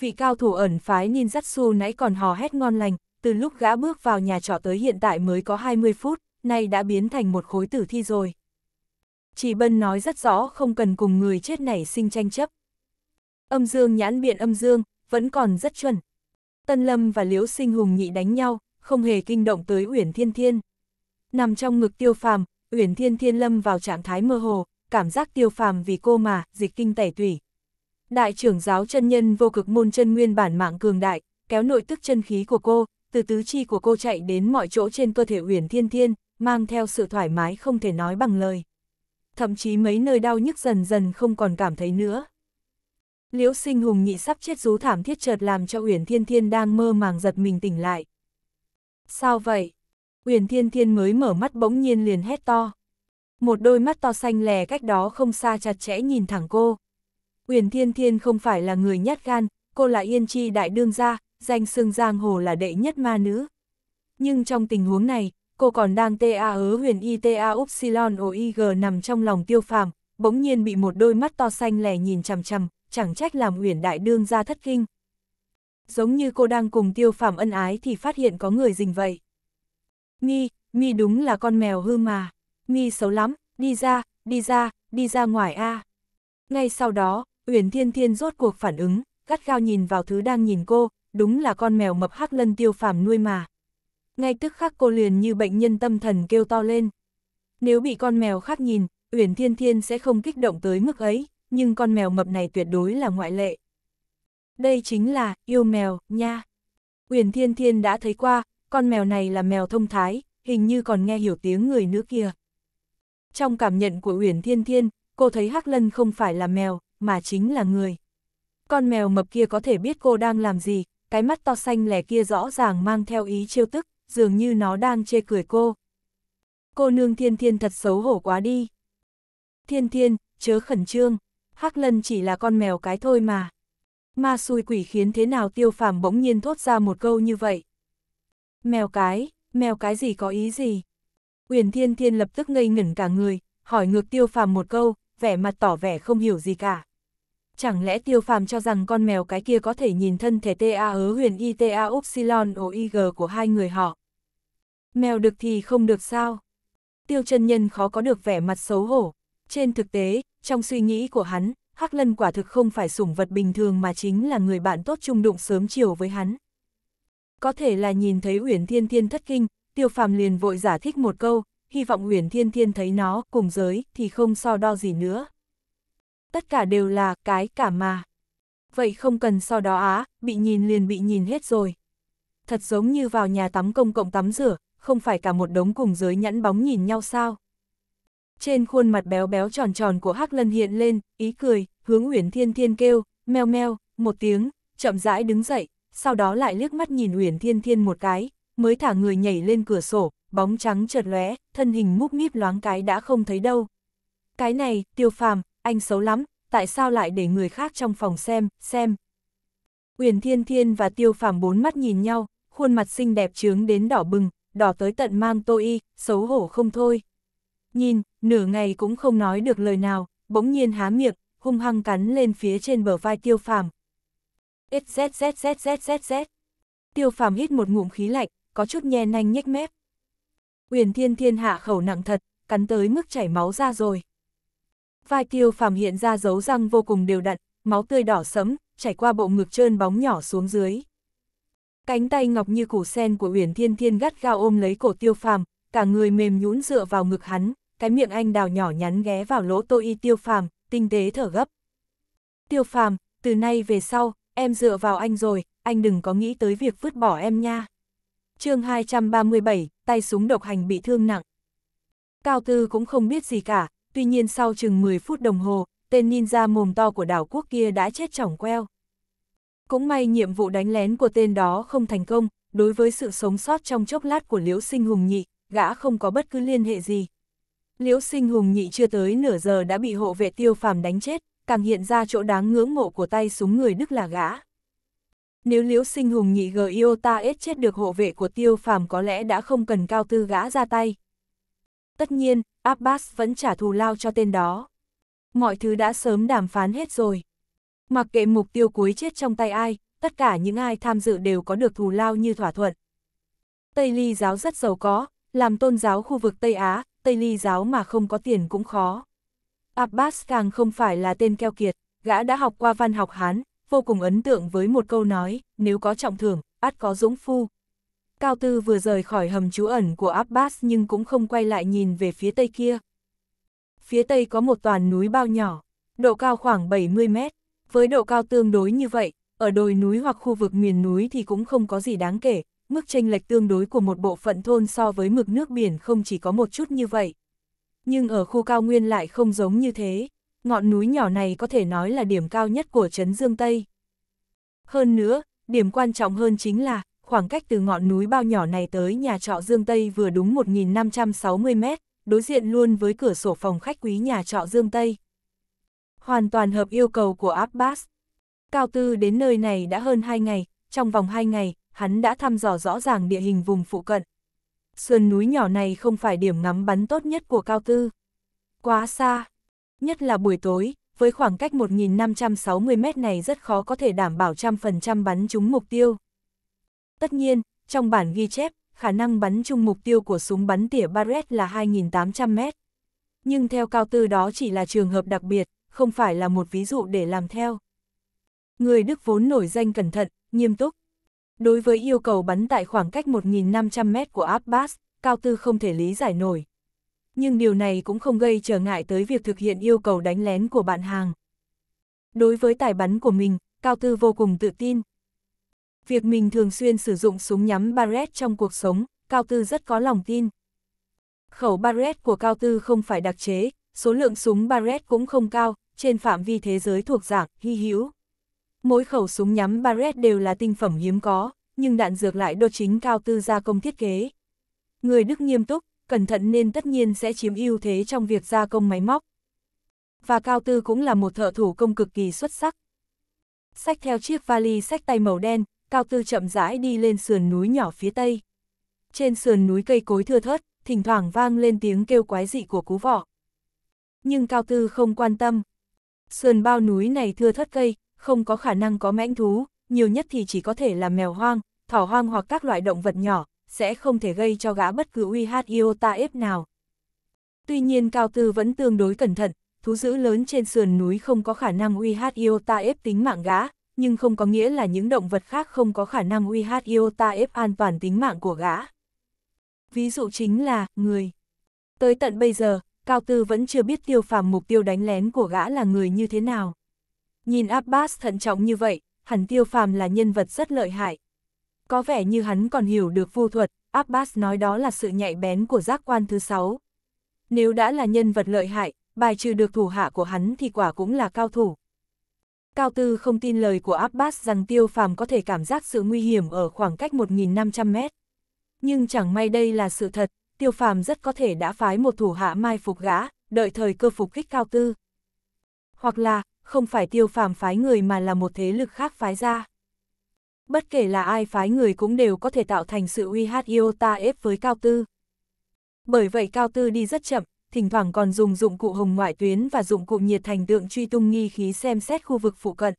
Vị cao thủ ẩn phái ninjutsu nãy còn hò hét ngon lành, từ lúc gã bước vào nhà trọ tới hiện tại mới có 20 phút, nay đã biến thành một khối tử thi rồi. Chỉ Bân nói rất rõ không cần cùng người chết nảy sinh tranh chấp. Âm dương nhãn biện âm dương, vẫn còn rất chuẩn. Tân Lâm và Liễu Sinh Hùng nhị đánh nhau, không hề kinh động tới Uyển Thiên Thiên. Nằm trong ngực Tiêu Phàm, Uyển Thiên Thiên lâm vào trạng thái mơ hồ, cảm giác Tiêu Phàm vì cô mà dịch kinh tẩy tủy. Đại trưởng giáo chân nhân vô cực môn chân nguyên bản mạng cường đại, kéo nội tức chân khí của cô, từ tứ chi của cô chạy đến mọi chỗ trên cơ thể Uyển Thiên Thiên, mang theo sự thoải mái không thể nói bằng lời. Thậm chí mấy nơi đau nhức dần dần không còn cảm thấy nữa. Liễu sinh hùng nghị sắp chết rú thảm thiết chợt làm cho Uyển Thiên Thiên đang mơ màng giật mình tỉnh lại. Sao vậy? Uyển Thiên Thiên mới mở mắt bỗng nhiên liền hét to. Một đôi mắt to xanh lè cách đó không xa chặt chẽ nhìn thẳng cô. Uyển Thiên Thiên không phải là người nhát gan, cô là Yên Chi đại đương gia, danh xưng giang hồ là đệ nhất ma nữ. Nhưng trong tình huống này, cô còn đang ta ớ huyền y ta upsilon oig nằm trong lòng tiêu phàm, bỗng nhiên bị một đôi mắt to xanh lè nhìn chằm chằm, chẳng trách làm uyển Đại Đương ra thất kinh. Giống như cô đang cùng tiêu phàm ân ái thì phát hiện có người dình vậy. Mi, Mi đúng là con mèo hư mà. Mi xấu lắm, đi ra, đi ra, đi ra ngoài a. Ngay sau đó, Uyển Thiên Thiên rốt cuộc phản ứng, gắt gao nhìn vào thứ đang nhìn cô, đúng là con mèo mập hắc lân tiêu phàm nuôi mà. Ngay tức khắc cô liền như bệnh nhân tâm thần kêu to lên. Nếu bị con mèo khác nhìn, Uyển Thiên Thiên sẽ không kích động tới mức ấy, nhưng con mèo mập này tuyệt đối là ngoại lệ. Đây chính là yêu mèo, nha. Uyển Thiên Thiên đã thấy qua, con mèo này là mèo thông thái, hình như còn nghe hiểu tiếng người nữa kia. Trong cảm nhận của Uyển Thiên Thiên, cô thấy Hắc Lân không phải là mèo, mà chính là người. Con mèo mập kia có thể biết cô đang làm gì, cái mắt to xanh lẻ kia rõ ràng mang theo ý trêu tức, dường như nó đang chê cười cô. Cô nương Thiên Thiên thật xấu hổ quá đi. Thiên Thiên, chớ khẩn trương. Hắc Lân chỉ là con mèo cái thôi mà. Ma xui quỷ khiến thế nào tiêu phàm bỗng nhiên thốt ra một câu như vậy. Mèo cái, mèo cái gì có ý gì? Uyển Thiên Thiên lập tức ngây ngẩn cả người, hỏi ngược tiêu phàm một câu, vẻ mặt tỏ vẻ không hiểu gì cả. Chẳng lẽ tiêu phàm cho rằng con mèo cái kia có thể nhìn thân thể TA hứa huyền ITA Upsilon OIG của hai người họ? Mèo được thì không được sao? Tiêu chân nhân khó có được vẻ mặt xấu hổ. Trên thực tế, trong suy nghĩ của hắn, Hắc Lân quả thực không phải sủng vật bình thường mà chính là người bạn tốt chung đụng sớm chiều với hắn. Có thể là nhìn thấy Uyển Thiên Thiên thất kinh, Tiêu Phàm liền vội giả thích một câu, hy vọng Uyển Thiên Thiên thấy nó cùng giới thì không so đo gì nữa. Tất cả đều là cái cả mà. Vậy không cần so đo á, bị nhìn liền bị nhìn hết rồi. Thật giống như vào nhà tắm công cộng tắm rửa, không phải cả một đống cùng giới nhẫn bóng nhìn nhau sao? Trên khuôn mặt béo béo tròn tròn của Hắc Lân hiện lên, ý cười, hướng Uyển Thiên Thiên kêu, meo meo, một tiếng, chậm rãi đứng dậy, sau đó lại liếc mắt nhìn Uyển Thiên Thiên một cái, mới thả người nhảy lên cửa sổ, bóng trắng chợt lóe, thân hình múp míp loáng cái đã không thấy đâu. Cái này, Tiêu Phàm, anh xấu lắm, tại sao lại để người khác trong phòng xem, xem. Uyển Thiên Thiên và Tiêu Phàm bốn mắt nhìn nhau, khuôn mặt xinh đẹp trướng đến đỏ bừng, đỏ tới tận mang tô y, xấu hổ không thôi nhìn, nửa ngày cũng không nói được lời nào, bỗng nhiên há miệng, hung hăng cắn lên phía trên bờ vai tiêu phàm. XZZZZZZ. Tiêu phàm hít một ngụm khí lạnh, có chút nhe nanh nhếch mép. Uyển thiên thiên hạ khẩu nặng thật, cắn tới mức chảy máu ra rồi. Vai tiêu phàm hiện ra dấu răng vô cùng đều đặn, máu tươi đỏ sẫm, chảy qua bộ ngực trơn bóng nhỏ xuống dưới. Cánh tay ngọc như củ sen của Uyển Thiên Thiên gắt gao ôm lấy cổ Tiêu Phàm, cả người mềm nhũn dựa vào ngực hắn, cái miệng anh đào nhỏ nhắn ghé vào lỗ tô y tiêu phàm, tinh tế thở gấp. Tiêu phàm, từ nay về sau, em dựa vào anh rồi, anh đừng có nghĩ tới việc vứt bỏ em nha. chương 237, tay súng độc hành bị thương nặng. Cao Tư cũng không biết gì cả, tuy nhiên sau chừng 10 phút đồng hồ, tên ninja mồm to của đảo quốc kia đã chết chỏng queo. Cũng may nhiệm vụ đánh lén của tên đó không thành công, đối với sự sống sót trong chốc lát của Liễu Sinh Hùng Nhị, gã không có bất cứ liên hệ gì, Liễu sinh hùng nhị chưa tới nửa giờ đã bị hộ vệ tiêu phàm đánh chết, càng hiện ra chỗ đáng ngưỡng mộ của tay súng người Đức là gã. Nếu liễu sinh hùng nhị gờ Ta ết chết được hộ vệ của tiêu phàm có lẽ đã không cần cao tư gã ra tay. Tất nhiên, Abbas vẫn trả thù lao cho tên đó. Mọi thứ đã sớm đàm phán hết rồi. Mặc kệ mục tiêu cuối chết trong tay ai, tất cả những ai tham dự đều có được thù lao như thỏa thuận. Tây Ly giáo rất giàu có, làm tôn giáo khu vực Tây Á, Tây Ly giáo mà không có tiền cũng khó. Abbas càng không phải là tên keo kiệt, gã đã học qua văn học Hán, vô cùng ấn tượng với một câu nói, nếu có trọng thưởng, ắt có dũng phu. Cao Tư vừa rời khỏi hầm trú ẩn của Abbas nhưng cũng không quay lại nhìn về phía tây kia. Phía tây có một toàn núi bao nhỏ, độ cao khoảng 70 mét. Với độ cao tương đối như vậy, ở đồi núi hoặc khu vực miền núi thì cũng không có gì đáng kể, mức tranh lệch tương đối của một bộ phận thôn so với mực nước biển không chỉ có một chút như vậy. Nhưng ở khu cao nguyên lại không giống như thế, ngọn núi nhỏ này có thể nói là điểm cao nhất của Trấn Dương Tây. Hơn nữa, điểm quan trọng hơn chính là, khoảng cách từ ngọn núi bao nhỏ này tới nhà trọ Dương Tây vừa đúng 1.560 mét, đối diện luôn với cửa sổ phòng khách quý nhà trọ Dương Tây. Hoàn toàn hợp yêu cầu của Abbas. Cao Tư đến nơi này đã hơn 2 ngày, trong vòng 2 ngày, hắn đã thăm dò rõ ràng địa hình vùng phụ cận. Sườn núi nhỏ này không phải điểm ngắm bắn tốt nhất của cao tư. Quá xa, nhất là buổi tối, với khoảng cách 1.560 mét này rất khó có thể đảm bảo trăm phần trăm bắn trúng mục tiêu. Tất nhiên, trong bản ghi chép, khả năng bắn trúng mục tiêu của súng bắn tỉa Barrett là 2.800 mét. Nhưng theo cao tư đó chỉ là trường hợp đặc biệt, không phải là một ví dụ để làm theo. Người Đức vốn nổi danh cẩn thận, nghiêm túc, Đối với yêu cầu bắn tại khoảng cách 1.500m của Abbas, Cao Tư không thể lý giải nổi. Nhưng điều này cũng không gây trở ngại tới việc thực hiện yêu cầu đánh lén của bạn hàng. Đối với tài bắn của mình, Cao Tư vô cùng tự tin. Việc mình thường xuyên sử dụng súng nhắm Barrett trong cuộc sống, Cao Tư rất có lòng tin. Khẩu Barrett của Cao Tư không phải đặc chế, số lượng súng Barrett cũng không cao, trên phạm vi thế giới thuộc dạng hy hữu. Mỗi khẩu súng nhắm Barrett đều là tinh phẩm hiếm có, nhưng đạn dược lại đô chính cao tư gia công thiết kế. Người Đức nghiêm túc, cẩn thận nên tất nhiên sẽ chiếm ưu thế trong việc gia công máy móc. Và cao tư cũng là một thợ thủ công cực kỳ xuất sắc. Xách theo chiếc vali xách tay màu đen, cao tư chậm rãi đi lên sườn núi nhỏ phía tây. Trên sườn núi cây cối thưa thớt, thỉnh thoảng vang lên tiếng kêu quái dị của cú vọ. Nhưng cao tư không quan tâm. Sườn bao núi này thưa thớt cây, không có khả năng có mãnh thú, nhiều nhất thì chỉ có thể là mèo hoang, thỏ hoang hoặc các loại động vật nhỏ, sẽ không thể gây cho gã bất cứ uy hát iota ép nào. Tuy nhiên Cao Tư vẫn tương đối cẩn thận, thú dữ lớn trên sườn núi không có khả năng uy hát iota ép tính mạng gã, nhưng không có nghĩa là những động vật khác không có khả năng uy hát iota ép an toàn tính mạng của gã. Ví dụ chính là, người. Tới tận bây giờ, Cao Tư vẫn chưa biết tiêu phàm mục tiêu đánh lén của gã là người như thế nào. Nhìn Abbas thận trọng như vậy, hẳn tiêu phàm là nhân vật rất lợi hại. Có vẻ như hắn còn hiểu được vu thuật, Abbas nói đó là sự nhạy bén của giác quan thứ sáu. Nếu đã là nhân vật lợi hại, bài trừ được thủ hạ của hắn thì quả cũng là cao thủ. Cao Tư không tin lời của Abbas rằng tiêu phàm có thể cảm giác sự nguy hiểm ở khoảng cách 1.500 mét. Nhưng chẳng may đây là sự thật, tiêu phàm rất có thể đã phái một thủ hạ mai phục gã, đợi thời cơ phục kích Cao Tư. Hoặc là, không phải tiêu phàm phái người mà là một thế lực khác phái ra. Bất kể là ai phái người cũng đều có thể tạo thành sự uy hát Iota ép với Cao Tư. Bởi vậy Cao Tư đi rất chậm, thỉnh thoảng còn dùng dụng cụ hồng ngoại tuyến và dụng cụ nhiệt thành tượng truy tung nghi khí xem xét khu vực phụ cận.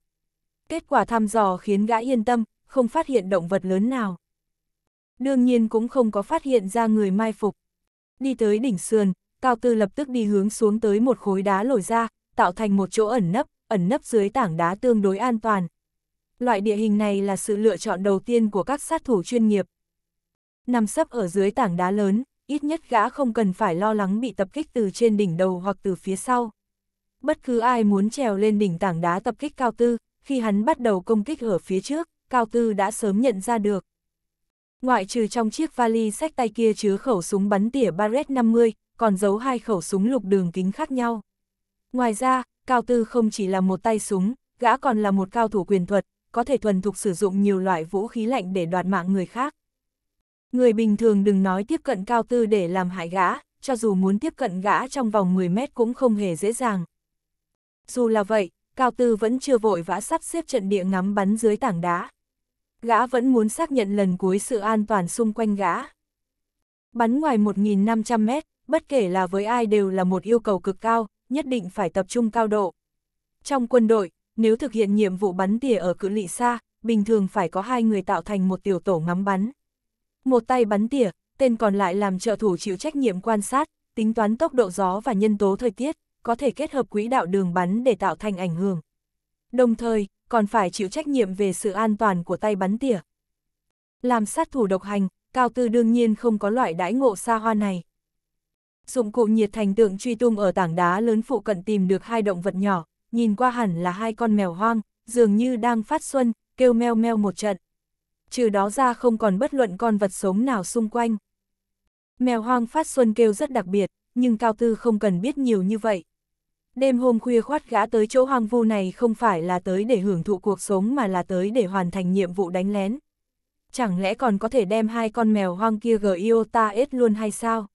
Kết quả thăm dò khiến gã yên tâm, không phát hiện động vật lớn nào. Đương nhiên cũng không có phát hiện ra người mai phục. Đi tới đỉnh sườn, Cao Tư lập tức đi hướng xuống tới một khối đá lồi ra, tạo thành một chỗ ẩn nấp, ẩn nấp dưới tảng đá tương đối an toàn. Loại địa hình này là sự lựa chọn đầu tiên của các sát thủ chuyên nghiệp. Nằm sấp ở dưới tảng đá lớn, ít nhất gã không cần phải lo lắng bị tập kích từ trên đỉnh đầu hoặc từ phía sau. Bất cứ ai muốn trèo lên đỉnh tảng đá tập kích Cao Tư, khi hắn bắt đầu công kích ở phía trước, Cao Tư đã sớm nhận ra được. Ngoại trừ trong chiếc vali sách tay kia chứa khẩu súng bắn tỉa Barrett 50, còn giấu hai khẩu súng lục đường kính khác nhau. Ngoài ra, Cao Tư không chỉ là một tay súng, gã còn là một cao thủ quyền thuật, có thể thuần thục sử dụng nhiều loại vũ khí lạnh để đoạt mạng người khác. Người bình thường đừng nói tiếp cận Cao Tư để làm hại gã, cho dù muốn tiếp cận gã trong vòng 10 mét cũng không hề dễ dàng. Dù là vậy, Cao Tư vẫn chưa vội vã sắp xếp trận địa ngắm bắn dưới tảng đá. Gã vẫn muốn xác nhận lần cuối sự an toàn xung quanh gã. Bắn ngoài 1.500 mét, bất kể là với ai đều là một yêu cầu cực cao, nhất định phải tập trung cao độ. Trong quân đội, nếu thực hiện nhiệm vụ bắn tỉa ở cự lị xa, bình thường phải có hai người tạo thành một tiểu tổ ngắm bắn. Một tay bắn tỉa, tên còn lại làm trợ thủ chịu trách nhiệm quan sát, tính toán tốc độ gió và nhân tố thời tiết, có thể kết hợp quỹ đạo đường bắn để tạo thành ảnh hưởng. Đồng thời, còn phải chịu trách nhiệm về sự an toàn của tay bắn tỉa. Làm sát thủ độc hành, Cao Tư đương nhiên không có loại đãi ngộ xa hoa này dụng cụ nhiệt thành tượng truy tung ở tảng đá lớn phụ cận tìm được hai động vật nhỏ, nhìn qua hẳn là hai con mèo hoang, dường như đang phát xuân, kêu meo meo một trận. Trừ đó ra không còn bất luận con vật sống nào xung quanh. Mèo hoang phát xuân kêu rất đặc biệt, nhưng Cao Tư không cần biết nhiều như vậy. Đêm hôm khuya khoát gã tới chỗ hoang vu này không phải là tới để hưởng thụ cuộc sống mà là tới để hoàn thành nhiệm vụ đánh lén. Chẳng lẽ còn có thể đem hai con mèo hoang kia Giota ết luôn hay sao?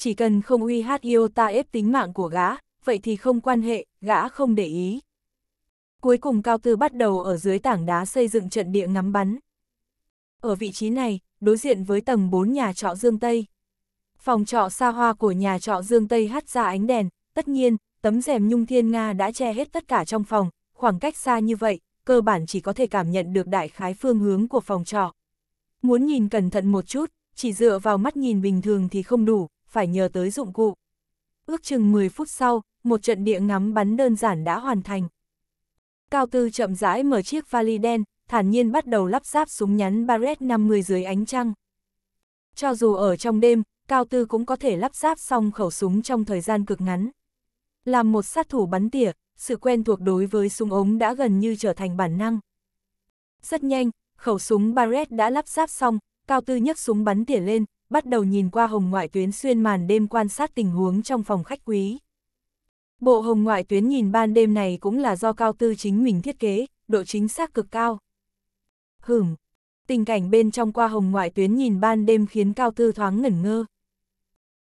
chỉ cần không uy hát yêu ta ép tính mạng của gã, vậy thì không quan hệ, gã không để ý. Cuối cùng Cao Tư bắt đầu ở dưới tảng đá xây dựng trận địa ngắm bắn. Ở vị trí này, đối diện với tầng 4 nhà trọ Dương Tây. Phòng trọ xa hoa của nhà trọ Dương Tây hắt ra ánh đèn, tất nhiên, tấm rèm nhung thiên Nga đã che hết tất cả trong phòng, khoảng cách xa như vậy, cơ bản chỉ có thể cảm nhận được đại khái phương hướng của phòng trọ. Muốn nhìn cẩn thận một chút, chỉ dựa vào mắt nhìn bình thường thì không đủ, phải nhờ tới dụng cụ. Ước chừng 10 phút sau, một trận địa ngắm bắn đơn giản đã hoàn thành. Cao Tư chậm rãi mở chiếc vali đen, thản nhiên bắt đầu lắp ráp súng nhắn Barrett 50 dưới ánh trăng. Cho dù ở trong đêm, Cao Tư cũng có thể lắp ráp xong khẩu súng trong thời gian cực ngắn. Làm một sát thủ bắn tỉa, sự quen thuộc đối với súng ống đã gần như trở thành bản năng. Rất nhanh, khẩu súng Barrett đã lắp ráp xong, Cao Tư nhấc súng bắn tỉa lên, bắt đầu nhìn qua hồng ngoại tuyến xuyên màn đêm quan sát tình huống trong phòng khách quý. Bộ hồng ngoại tuyến nhìn ban đêm này cũng là do cao tư chính mình thiết kế, độ chính xác cực cao. Hửm, tình cảnh bên trong qua hồng ngoại tuyến nhìn ban đêm khiến cao tư thoáng ngẩn ngơ.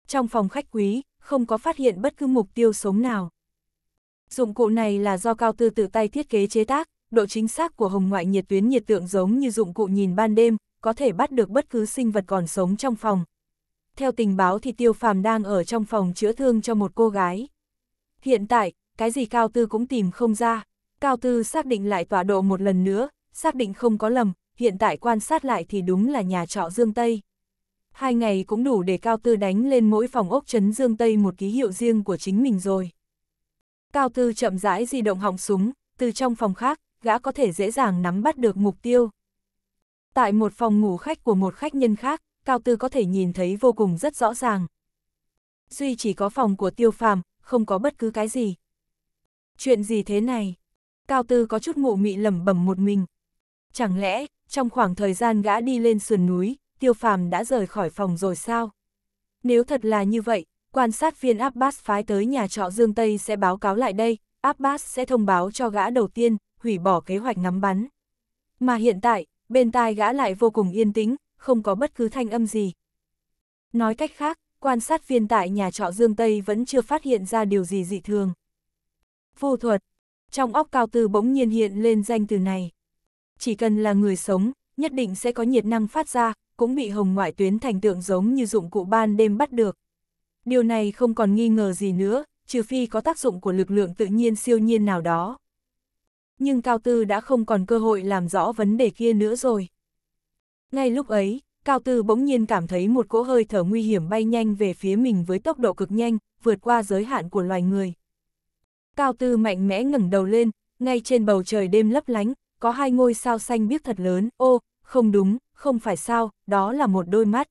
Trong phòng khách quý, không có phát hiện bất cứ mục tiêu sống nào. Dụng cụ này là do cao tư tự tay thiết kế chế tác, độ chính xác của hồng ngoại nhiệt tuyến nhiệt tượng giống như dụng cụ nhìn ban đêm, có thể bắt được bất cứ sinh vật còn sống trong phòng. Theo tình báo thì Tiêu Phàm đang ở trong phòng chữa thương cho một cô gái. Hiện tại, cái gì Cao Tư cũng tìm không ra. Cao Tư xác định lại tọa độ một lần nữa, xác định không có lầm, hiện tại quan sát lại thì đúng là nhà trọ Dương Tây. Hai ngày cũng đủ để Cao Tư đánh lên mỗi phòng ốc trấn Dương Tây một ký hiệu riêng của chính mình rồi. Cao Tư chậm rãi di động họng súng, từ trong phòng khác, gã có thể dễ dàng nắm bắt được mục tiêu. Tại một phòng ngủ khách của một khách nhân khác, Cao Tư có thể nhìn thấy vô cùng rất rõ ràng. Duy chỉ có phòng của tiêu phàm, không có bất cứ cái gì. Chuyện gì thế này? Cao Tư có chút mụ mị lẩm bẩm một mình. Chẳng lẽ, trong khoảng thời gian gã đi lên sườn núi, tiêu phàm đã rời khỏi phòng rồi sao? Nếu thật là như vậy, quan sát viên Abbas phái tới nhà trọ Dương Tây sẽ báo cáo lại đây, Abbas sẽ thông báo cho gã đầu tiên, hủy bỏ kế hoạch ngắm bắn. Mà hiện tại, bên tai gã lại vô cùng yên tĩnh, không có bất cứ thanh âm gì. Nói cách khác, quan sát viên tại nhà trọ Dương Tây vẫn chưa phát hiện ra điều gì dị thường. Vô thuật, trong óc cao tư bỗng nhiên hiện lên danh từ này. Chỉ cần là người sống, nhất định sẽ có nhiệt năng phát ra, cũng bị hồng ngoại tuyến thành tượng giống như dụng cụ ban đêm bắt được. Điều này không còn nghi ngờ gì nữa, trừ phi có tác dụng của lực lượng tự nhiên siêu nhiên nào đó nhưng Cao Tư đã không còn cơ hội làm rõ vấn đề kia nữa rồi. Ngay lúc ấy, Cao Tư bỗng nhiên cảm thấy một cỗ hơi thở nguy hiểm bay nhanh về phía mình với tốc độ cực nhanh, vượt qua giới hạn của loài người. Cao Tư mạnh mẽ ngẩng đầu lên, ngay trên bầu trời đêm lấp lánh, có hai ngôi sao xanh biếc thật lớn, ô, không đúng, không phải sao, đó là một đôi mắt.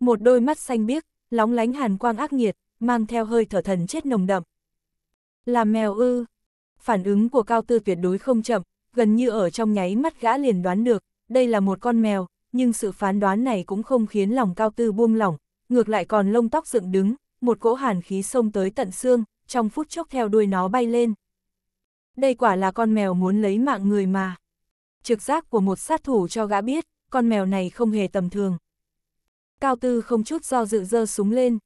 Một đôi mắt xanh biếc, lóng lánh hàn quang ác nghiệt, mang theo hơi thở thần chết nồng đậm. Là mèo ư, phản ứng của Cao Tư tuyệt đối không chậm, gần như ở trong nháy mắt gã liền đoán được, đây là một con mèo, nhưng sự phán đoán này cũng không khiến lòng Cao Tư buông lỏng, ngược lại còn lông tóc dựng đứng, một cỗ hàn khí xông tới tận xương, trong phút chốc theo đuôi nó bay lên. Đây quả là con mèo muốn lấy mạng người mà. Trực giác của một sát thủ cho gã biết, con mèo này không hề tầm thường. Cao Tư không chút do dự dơ súng lên.